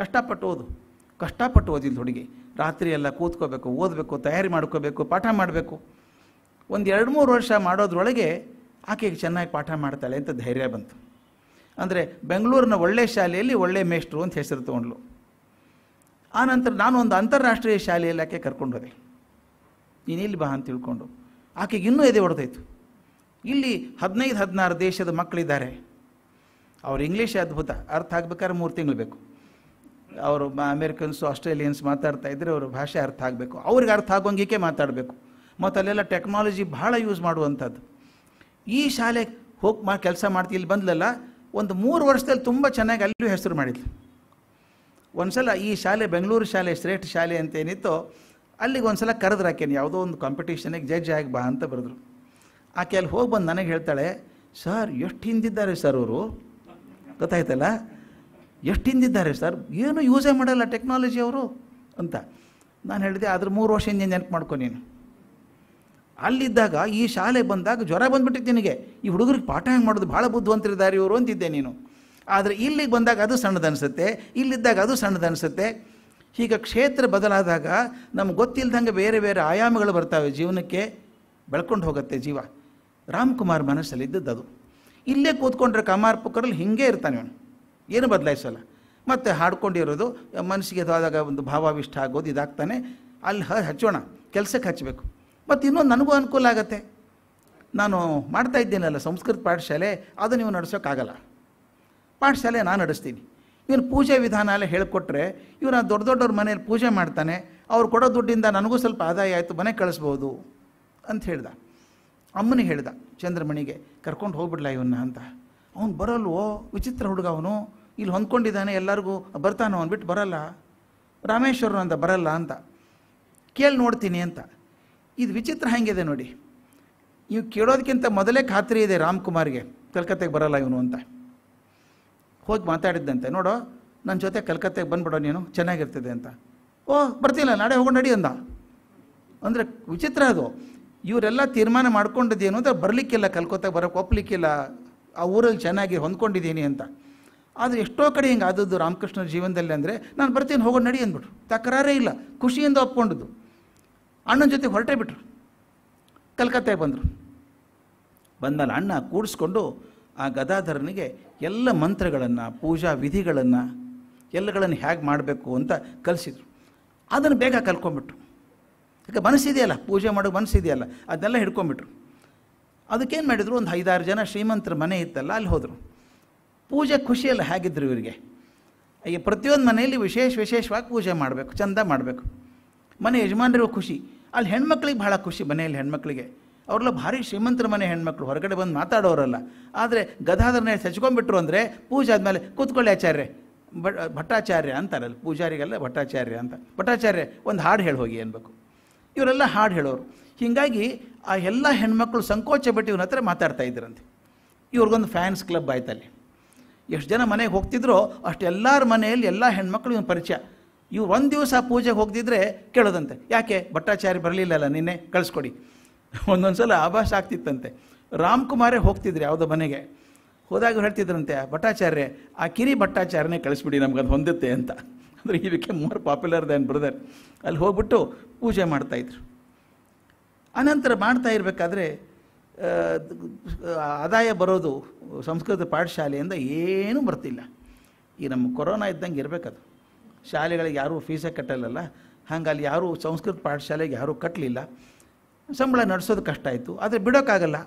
ಕಷ್ಟಪಟ್ಟು ಓದು ಕಷ್ಟಪಟ್ಟು ಓದಿಲ್ಲ ಹುಡುಗಿ ರಾತ್ರಿ ಎಲ್ಲ ಕೂತ್ಕೋಬೇಕು ಓದಬೇಕು ತಯಾರಿ ಮಾಡ್ಕೋಬೇಕು ಪಾಠ ಮಾಡಬೇಕು ಒಂದು ಎರಡು ಮೂರು ವರ್ಷ ಮಾಡೋದ್ರೊಳಗೆ ಆಕೆಗೆ ಚೆನ್ನಾಗಿ ಪಾಠ ಮಾಡ್ತಾಳೆ ಅಂತ ಧೈರ್ಯ ಬಂತು ಅಂದರೆ ಬೆಂಗಳೂರಿನ ಒಳ್ಳೆ ಶಾಲೆಯಲ್ಲಿ ಒಳ್ಳೆ ಮೇಷ್ಟ್ರು ಅಂತ ಹೆಸರು ತೊಗೊಂಡ್ಲು ಆನಂತರ ನಾನು ಒಂದು ಅಂತಾರಾಷ್ಟ್ರೀಯ ಶಾಲೆಯಲ್ಲಿ ಆಕೆ ಕರ್ಕೊಂಡೋದೆ ನೀನು ಇಲ್ಲಿ ಬಾ ಅಂತ ತಿಳ್ಕೊಂಡು ಆಕೆಗೆ ಇನ್ನೂ ಎದೆ ಹೊಡೆದಾಯ್ತು ಇಲ್ಲಿ ಹದಿನೈದು ಹದಿನಾರು ದೇಶದ ಮಕ್ಕಳಿದ್ದಾರೆ ಅವ್ರು ಇಂಗ್ಲೀಷ್ ಅದ್ಭುತ ಅರ್ಥ ಆಗ್ಬೇಕಾದ್ರೆ ಮೂರು ತಿಂಗಳು ಬೇಕು ಅವರು ಅಮೇರಿಕನ್ಸು ಆಸ್ಟ್ರೇಲಿಯನ್ಸ್ ಮಾತಾಡ್ತಾ ಇದ್ದರೆ ಅವ್ರ ಭಾಷೆ ಅರ್ಥ ಆಗಬೇಕು ಅವ್ರಿಗೆ ಅರ್ಥ ಆಗೋಂಗಿಕೆ ಮಾತಾಡಬೇಕು ಮತ್ತು ಅಲ್ಲೆಲ್ಲ ಟೆಕ್ನಾಲಜಿ ಭಾಳ ಯೂಸ್ ಮಾಡುವಂಥದ್ದು ಈ ಶಾಲೆ ಹೋಗಿ ಮಾ ಕೆಲಸ ಮಾಡ್ತಿ ಇಲ್ಲಿ ಬಂದಲಲ್ಲ ಒಂದು ಮೂರು ವರ್ಷದಲ್ಲಿ ತುಂಬ ಚೆನ್ನಾಗಿ ಅಲ್ಲೂ ಹೆಸರು ಮಾಡಿದ್ಲು ಒಂದು ಸಲ ಈ ಶಾಲೆ ಬೆಂಗಳೂರು ಶಾಲೆ ಶ್ರೇಷ್ಠ ಶಾಲೆ ಏನಿತ್ತು ಅಲ್ಲಿಗೆ ಒಂದು ಸಲ ಕರೆದ್ರಾಕೇನು ಯಾವುದೋ ಒಂದು ಕಾಂಪಿಟೇಷನಿಗೆ ಜಡ್ಜ್ ಆಗಿ ಬಾ ಅಂತ ಬರೆದ್ರು ಆಕೆ ಅಲ್ಲಿ ಹೋಗಿ ಬಂದು ನನಗೆ ಹೇಳ್ತಾಳೆ ಸರ್ ಎಷ್ಟು ಹಿಂದಿದ್ದಾರೆ ಸರ್ ಅವರು ಗೊತ್ತಾಯ್ತಲ್ಲ ಎಷ್ಟು ಹಿಂದಿದ್ದಾರೆ ಸರ್ ಏನು ಯೂಸೇ ಮಾಡಲ್ಲ ಟೆಕ್ನಾಲಜಿ ಅವರು ಅಂತ ನಾನು ಹೇಳಿದೆ ಆದ್ರೆ ಮೂರು ಹಿಂದೆ ನೆನಪು ಮಾಡ್ಕೊ ನೀನು ಅಲ್ಲಿದ್ದಾಗ ಈ ಶಾಲೆ ಬಂದಾಗ ಜ್ವರ ಬಂದುಬಿಟ್ಟಿತ್ತು ನಿನಗೆ ಈ ಹುಡುಗರಿಗೆ ಪಾಠ ಹೆಂಗೆ ಮಾಡೋದು ಭಾಳ ಬುದ್ಧಿವಂತರಿದ್ದಾರೆ ಇವರು ಅಂತಿದ್ದೆ ನೀನು ಆದರೆ ಇಲ್ಲಿಗೆ ಬಂದಾಗ ಅದು ಸಣ್ಣದನಿಸುತ್ತೆ ಇಲ್ಲಿದ್ದಾಗ ಅದು ಸಣ್ಣದನಿಸುತ್ತೆ ಈಗ ಕ್ಷೇತ್ರ ಬದಲಾದಾಗ ನಮ್ಗೆ ಗೊತ್ತಿಲ್ಲದಂಗೆ ಬೇರೆ ಬೇರೆ ಆಯಾಮಗಳು ಬರ್ತವೆ ಜೀವನಕ್ಕೆ ಬೆಳ್ಕೊಂಡು ಹೋಗುತ್ತೆ ಜೀವ ರಾಮ್ಕುಮಾರ್ ಮನಸ್ಸಲ್ಲಿದ್ದದ್ದು ಅದು ಇಲ್ಲೇ ಕೂತ್ಕೊಂಡ್ರೆ ಕಮಾರ್ ಹಿಂಗೆ ಇರ್ತಾನೆ ಅವನು ಏನು ಬದಲಾಯಿಸಲ್ಲ ಮತ್ತು ಹಾಡ್ಕೊಂಡಿರೋದು ಮನಸ್ಸಿಗೆ ಅದಾದಾಗ ಒಂದು ಭಾವಾವಿಷ್ಟ ಆಗೋದು ಇದಾಗ್ತಾನೆ ಅಲ್ಲಿ ಹಚ್ಚೋಣ ಕೆಲಸಕ್ಕೆ ಹಚ್ಚಬೇಕು ಮತ್ತು ಇನ್ನೊಂದು ನನಗೂ ಅನುಕೂಲ ಆಗುತ್ತೆ ನಾನು ಮಾಡ್ತಾ ಇದ್ದೇನಲ್ಲ ಸಂಸ್ಕೃತ ಪಾಠಶಾಲೆ ಅದು ನೀವು ನಡೆಸೋಕ್ಕಾಗಲ್ಲ ಪಾಠಶಾಲೆ ನಾನು ನಡೆಸ್ತೀನಿ ಇವನು ಪೂಜೆ ವಿಧಾನ ಎಲ್ಲ ಹೇಳಿಕೊಟ್ರೆ ಇವನ ದೊಡ್ಡ ದೊಡ್ಡವ್ರ ಮನೇಲಿ ಪೂಜೆ ಮಾಡ್ತಾನೆ ಅವ್ರು ಕೊಡೋ ದುಡ್ಡಿಂದ ನನಗೂ ಸ್ವಲ್ಪ ಆದಾಯ ಆಯಿತು ಮನೆ ಕಳಿಸ್ಬೋದು ಅಂತ ಹೇಳ್ದ ಅಮ್ಮನಿಗೆ ಹೇಳ್ದ ಚಂದ್ರಮಣಿಗೆ ಕರ್ಕೊಂಡು ಹೋಗ್ಬಿಡ್ಲ ಇವನ್ನ ಅಂತ ಅವನು ಬರಲ್ವೋ ವಿಚಿತ್ರ ಹುಡುಗ ಅವನು ಇಲ್ಲಿ ಹೊಂದ್ಕೊಂಡಿದ್ದಾನೆ ಎಲ್ಲರಿಗೂ ಬರ್ತಾನೋ ಅಂದ್ಬಿಟ್ಟು ಬರಲ್ಲ ರಾಮೇಶ್ವರರು ಅಂತ ಬರಲ್ಲ ಅಂತ ಕೇಳಿ ನೋಡ್ತೀನಿ ಅಂತ ಇದು ವಿಚಿತ್ರ ಹೆಂಗಿದೆ ನೋಡಿ ಇವು ಕೇಳೋದಕ್ಕಿಂತ ಮೊದಲೇ ಖಾತ್ರಿ ಇದೆ ರಾಮ್ಕುಮಾರ್ಗೆ ಕಲ್ಕತ್ತೆಗೆ ಬರಲ್ಲ ಇವನು ಅಂತ ಹೋಗಿ ಮಾತಾಡಿದ್ದಂತೆ ನೋಡೋ ನನ್ನ ಜೊತೆ ಕಲ್ಕತ್ತೆಗೆ ಬಂದ್ಬಿಡೋ ನೀನು ಚೆನ್ನಾಗಿರ್ತದೆ ಅಂತ ಓ ಬರ್ತಿಲ್ಲ ನಾಳೆ ಹೋಗೋಣ ನಡಿ ಅಂದ ಅಂದರೆ ವಿಚಿತ್ರ ಅದು ಇವರೆಲ್ಲ ತೀರ್ಮಾನ ಮಾಡ್ಕೊಂಡಿದ್ದೇನು ಅಂದರೆ ಬರಲಿಕ್ಕಿಲ್ಲ ಕಲ್ಕತ್ತೆಗೆ ಬರೋಕ್ಕೆ ಒಪ್ಪಲಿಕ್ಕಿಲ್ಲ ಆ ಊರಲ್ಲಿ ಚೆನ್ನಾಗಿ ಹೊಂದ್ಕೊಂಡಿದ್ದೀನಿ ಅಂತ ಆದರೆ ಎಷ್ಟೋ ಕಡೆ ಹಿಂಗೆ ಆದದ್ದು ರಾಮಕೃಷ್ಣನ ಜೀವನದಲ್ಲಿ ಅಂದರೆ ನಾನು ಬರ್ತೀನಿ ಹೋಗೋ ನಡಿ ಅಂದ್ಬಿಟ್ರು ತಕರಾರೇ ಇಲ್ಲ ಖುಷಿಯಿಂದ ಒಪ್ಕೊಂಡಿದ್ದು ಅಣ್ಣನ ಜೊತೆ ಹೊರಟೇ ಬಿಟ್ರು ಕಲ್ಕತ್ತಾಗೆ ಬಂದರು ಬಂದಮೇಲೆ ಅಣ್ಣ ಕೂಡಿಸ್ಕೊಂಡು ಆ ಗದಾಧರನಿಗೆ ಎಲ್ಲ ಮಂತ್ರಗಳನ್ನು ಪೂಜಾ ವಿಧಿಗಳನ್ನು ಎಲ್ಲಗಳನ್ನು ಹೇಗೆ ಮಾಡಬೇಕು ಅಂತ ಕಲಿಸಿದರು ಅದನ್ನು ಬೇಗ ಕಲ್ಕೊಂಬಿಟ್ರು ಯಾಕೆ ಮನಸ್ಸಿದೆಯಲ್ಲ ಪೂಜೆ ಮಾಡೋ ಮನಸ್ಸಿದೆಯಲ್ಲ ಅದನ್ನೆಲ್ಲ ಹಿಡ್ಕೊಂಬಿಟ್ರು ಅದಕ್ಕೇನು ಮಾಡಿದರು ಒಂದು ಐದಾರು ಜನ ಶ್ರೀಮಂತರ ಮನೆ ಇತ್ತಲ್ಲ ಅಲ್ಲಿ ಹೋದರು ಪೂಜೆ ಖುಷಿಯಲ್ಲಿ ಹೇಗಿದ್ರು ಇವರಿಗೆ ಈಗ ಪ್ರತಿಯೊಂದು ಮನೆಯಲ್ಲಿ ವಿಶೇಷ ವಿಶೇಷವಾಗಿ ಪೂಜೆ ಮಾಡಬೇಕು ಚಂದ ಮಾಡಬೇಕು ಮನೆ ಯಜಮಾನರಿಗೂ ಖುಷಿ ಅಲ್ಲಿ ಹೆಣ್ಮಕ್ಳಿಗೆ ಭಾಳ ಖುಷಿ ಮನೆಯಲ್ಲಿ ಹೆಣ್ಮಕ್ಳಿಗೆ ಅವರೆಲ್ಲ ಭಾರಿ ಶ್ರೀಮಂತರ ಮನೆ ಹೆಣ್ಮಕ್ಳು ಹೊರಗಡೆ ಬಂದು ಮಾತಾಡೋರಲ್ಲ ಆದರೆ ಗದಾಧರನೇ ಸಚ್ಕೊಂಡ್ಬಿಟ್ರು ಅಂದರೆ ಪೂಜೆ ಆದಮೇಲೆ ಕೂತ್ಕೊಳ್ಳಿ ಆಚಾರ್ಯ ಬಟ್ ಭಟ್ಟಾಚಾರ್ಯ ಅಂತಾರಲ್ಲ ಪೂಜಾರಿಗೆಲ್ಲ ಭಟ್ಟಾಚಾರ್ಯ ಅಂತ ಭಟ್ಟಾಚಾರ್ಯ ಒಂದು ಹಾಡು ಹೇಳಿ ಹೋಗಿ ಅನ್ಬೇಕು ಇವರೆಲ್ಲ ಹಾಡು ಹೇಳೋರು ಹೀಗಾಗಿ ಆ ಎಲ್ಲ ಹೆಣ್ಮಕ್ಳು ಸಂಕೋಚ ಬಿಟ್ಟು ಇವ್ರ ಹತ್ರ ಮಾತಾಡ್ತಾ ಇದ್ರಂತೆ ಇವ್ರಿಗೊಂದು ಫ್ಯಾನ್ಸ್ ಕ್ಲಬ್ ಆಯ್ತಲ್ಲಿ ಎಷ್ಟು ಜನ ಮನೆಗೆ ಹೋಗ್ತಿದ್ರೋ ಅಷ್ಟೆಲ್ಲರ ಮನೆಯಲ್ಲಿ ಎಲ್ಲ ಹೆಣ್ಮಕ್ಳು ಇವನು ಪರಿಚಯ ಇವ್ರು ಒಂದು ದಿವಸ ಪೂಜೆಗೆ ಹೋಗ್ತಿದ್ರೆ ಕೇಳೋದಂತೆ ಯಾಕೆ ಭಟ್ಟಾಚಾರ್ಯ ಬರಲಿಲ್ಲಲ್ಲ ನಿನ್ನೆ ಕಳಿಸ್ಕೊಡಿ ಒಂದೊಂದು ಸಲ ಆಭಾಸ ಆಗ್ತಿತ್ತಂತೆ ರಾಮ್ಕುಮಾರೇ ಹೋಗ್ತಿದ್ರು ಯಾವುದೋ ಮನೆಗೆ ಹೋದಾಗ ಹೇಳ್ತಿದ್ರಂತೆ ಭಟ್ಟಾಚಾರ್ಯ ಆ ಕಿರಿ ಭಟ್ಟಾಚಾರ್ಯನೇ ಕಳಿಸ್ಬಿಡಿ ಅದು ಹೊಂದುತ್ತೆ ಅಂತ ಅಂದರೆ ಇದಕ್ಕೆ ಮೋರ್ ಪಾಪ್ಯುಲರ್ ದ್ಯಾನ್ ಬ್ರದರ್ ಅಲ್ಲಿ ಹೋಗ್ಬಿಟ್ಟು ಪೂಜೆ ಮಾಡ್ತಾಯಿದ್ರು ಅನಂತರ ಮಾಡ್ತಾ ಇರಬೇಕಾದ್ರೆ ಆದಾಯ ಬರೋದು ಸಂಸ್ಕೃತ ಪಾಠಶಾಲೆಯಿಂದ ಏನೂ ಬರ್ತಿಲ್ಲ ಈ ನಮ್ಮ ಕೊರೋನಾ ಇದ್ದಂಗೆ ಇರಬೇಕದು ಶಾಲೆಗಳಿಗೆ ಯಾರೂ ಫೀಸೇ ಕಟ್ಟಲ್ಲಲ್ಲ ಹಂಗೆ ಅಲ್ಲಿ ಯಾರೂ ಸಂಸ್ಕೃತ ಪಾಠಶಾಲೆಗೆ ಯಾರೂ ಕಟ್ಟಲಿಲ್ಲ ಸಂಬಳ ನಡೆಸೋದು ಕಷ್ಟ ಆಯಿತು ಆದರೆ ಬಿಡೋಕ್ಕಾಗಲ್ಲ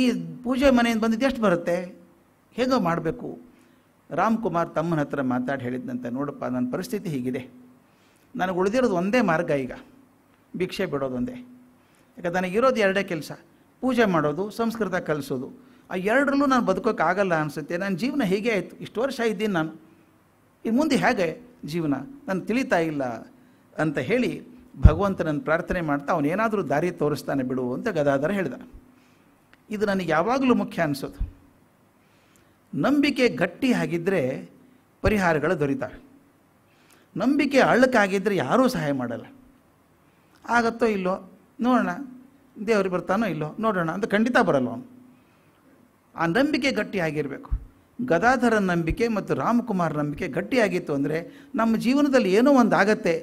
ಈ ಪೂಜೆ ಮನೆಯಿಂದ ಬಂದಿದ್ದು ಎಷ್ಟು ಬರುತ್ತೆ ಹೇಗೋ ಮಾಡಬೇಕು ರಾಮ್ಕುಮಾರ್ ತಮ್ಮನ ಹತ್ರ ಮಾತಾಡಿ ಹೇಳಿದ್ದಂತೆ ನೋಡಪ್ಪ ನನ್ನ ಪರಿಸ್ಥಿತಿ ಹೀಗಿದೆ ನನಗೆ ಉಳಿದಿರೋದು ಒಂದೇ ಮಾರ್ಗ ಈಗ ಭಿಕ್ಷೆ ಬಿಡೋದೊಂದೇ ನನಗೆ ನನಗಿರೋದು ಎರಡೇ ಕೆಲಸ ಪೂಜೆ ಮಾಡೋದು ಸಂಸ್ಕೃತ ಕಲಿಸೋದು ಆ ಎರಡರಲ್ಲೂ ನಾನು ಬದುಕೋಕ್ಕಾಗಲ್ಲ ಅನಿಸುತ್ತೆ ನನ್ನ ಜೀವನ ಹೀಗೆ ಆಯಿತು ಇಷ್ಟು ವರ್ಷ ಇದ್ದೀನಿ ನಾನು ಈ ಮುಂದೆ ಹೇಗೆ ಜೀವನ ನಾನು ತಿಳಿತಾ ಇಲ್ಲ ಅಂತ ಹೇಳಿ ಭಗವಂತನನ್ನು ಪ್ರಾರ್ಥನೆ ಮಾಡ್ತಾ ಅವನೇನಾದರೂ ದಾರಿ ತೋರಿಸ್ತಾನೆ ಬಿಡು ಅಂತ ಗದಾಧರ ಹೇಳಿದ ಇದು ನನಗೆ ಯಾವಾಗಲೂ ಮುಖ್ಯ ಅನಿಸೋದು ನಂಬಿಕೆ ಗಟ್ಟಿ ಆಗಿದ್ದರೆ ಪರಿಹಾರಗಳು ದೊರೀತಾವೆ ನಂಬಿಕೆ ಅಳ್ಳಕ್ಕಾಗಿದ್ದರೆ ಯಾರೂ ಸಹಾಯ ಮಾಡಲ್ಲ ಆಗತ್ತೋ ಇಲ್ಲೋ ನೋಡೋಣ ದೇವರು ಬರ್ತಾನೋ ಇಲ್ಲೋ ನೋಡೋಣ ಅಂತ ಖಂಡಿತ ಬರಲ್ಲ ಅವನು ಆ ನಂಬಿಕೆ ಗಟ್ಟಿಯಾಗಿರಬೇಕು ಗದಾಧರ ನಂಬಿಕೆ ಮತ್ತು ರಾಮಕುಮಾರ ನಂಬಿಕೆ ಗಟ್ಟಿಯಾಗಿತ್ತು ಅಂದರೆ ನಮ್ಮ ಜೀವನದಲ್ಲಿ ಏನೋ ಒಂದು ಆಗತ್ತೆ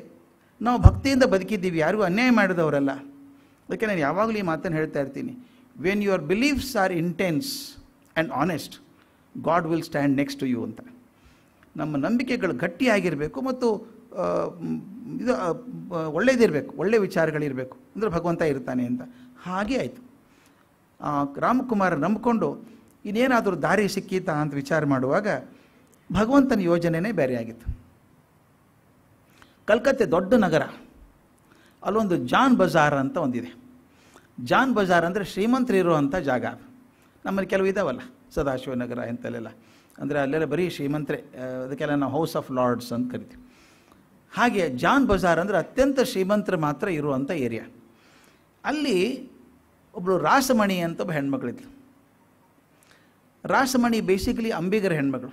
ನಾವು ಭಕ್ತಿಯಿಂದ ಬದುಕಿದ್ದೀವಿ ಯಾರಿಗೂ ಅನ್ಯಾಯ ಮಾಡಿದವರಲ್ಲ ಅದಕ್ಕೆ ನಾನು ಯಾವಾಗಲೂ ಈ ಮಾತನ್ನು ಹೇಳ್ತಾ ಇರ್ತೀನಿ when your beliefs are intense and honest God will stand next you ಅಂತ ನಮ್ಮ ನಂಬಿಕೆಗಳು ಗಟ್ಟಿಯಾಗಿರಬೇಕು ಮತ್ತು ಇದು ಒಳ್ಳೇದಿರಬೇಕು ಒಳ್ಳೆಯ ವಿಚಾರಗಳಿರಬೇಕು ಅಂದರೆ ಭಗವಂತ ಇರ್ತಾನೆ ಅಂತ ಹಾಗೆ ಆಯಿತು ರಾಮಕುಮಾರ ನಂಬಿಕೊಂಡು ಇನ್ನೇನಾದರೂ ದಾರಿ ಸಿಕ್ಕೀತಾ ಅಂತ ವಿಚಾರ ಮಾಡುವಾಗ ಭಗವಂತನ ಬೇರೆ ಆಗಿತ್ತು ಕಲ್ಕತ್ತೆ ದೊಡ್ಡ ನಗರ ಅಲ್ಲೊಂದು ಜಾನ್ ಬಜಾರ್ ಅಂತ ಒಂದಿದೆ ಜಾನ್ ಬಜಾರ್ ಅಂದರೆ ಶ್ರೀಮಂತರಿರುವಂಥ ಜಾಗ ನಮ್ಮಲ್ಲಿ ಕೆಲವು ಇದಾವಲ್ಲ ಸದಾಶಿವನಗರ ಇಂಥಲ್ಲೆಲ್ಲ ಅಂದರೆ ಅಲ್ಲೆಲ್ಲ ಬರೀ ಶ್ರೀಮಂತರೇ ಅದಕ್ಕೆಲ್ಲ ನಾವು ಹೌಸ್ ಆಫ್ ಲಾರ್ಡ್ಸ್ ಅಂತ ಕರಿತೀವಿ ಹಾಗೆ ಜಾನ್ ಬಜಾರ್ ಅಂದರೆ ಅತ್ಯಂತ ಶ್ರೀಮಂತರು ಮಾತ್ರ ಇರುವಂಥ ಏರಿಯಾ ಅಲ್ಲಿ ಒಬ್ಬಳು ರಾಸಮಣಿ ಅಂತ ಒಬ್ಬ ಹೆಣ್ಮಕ್ಳಿದ್ಲು ರಾಸಮಣಿ ಬೇಸಿಕಲಿ ಅಂಬಿಗರ ಹೆಣ್ಮಗಳು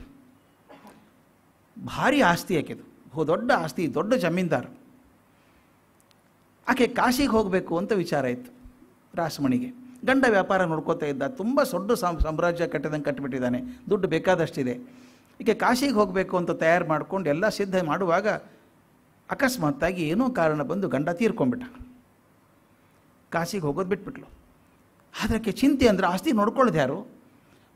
ಭಾರಿ ಆಸ್ತಿ ಆಕೆದು ದೊಡ್ಡ ಆಸ್ತಿ ದೊಡ್ಡ ಜಮೀನ್ದಾರ ಆಕೆ ಕಾಶಿಗೆ ಹೋಗಬೇಕು ಅಂತ ವಿಚಾರ ಇತ್ತು ರಾಸಮಣಿಗೆ ಗಂಡ ವ್ಯಾಪಾರ ನೋಡ್ಕೋತಾ ಇದ್ದ ತುಂಬ ದೊಡ್ಡ ಸಾಮ್ರಾಜ್ಯ ಕಟ್ಟಿದಂಗೆ ಕಟ್ಟಿಬಿಟ್ಟಿದ್ದಾನೆ ದುಡ್ಡು ಬೇಕಾದಷ್ಟಿದೆ ಈಕೆ ಕಾಶಿಗೆ ಹೋಗಬೇಕು ಅಂತ ತಯಾರು ಮಾಡಿಕೊಂಡು ಎಲ್ಲ ಸಿದ್ಧ ಮಾಡುವಾಗ ಅಕಸ್ಮಾತ್ತಾಗಿ ಏನೋ ಕಾರಣ ಬಂದು ಗಂಡ ತೀರ್ಕೊಂಡ್ಬಿಟ್ಟ ಕಾಶಿಗೆ ಹೋಗೋದು ಬಿಟ್ಬಿಟ್ಲು ಅದಕ್ಕೆ ಚಿಂತೆ ಅಂದರೆ ಆಸ್ತಿ ನೋಡ್ಕೊಳ್ಳೋದು ಯಾರು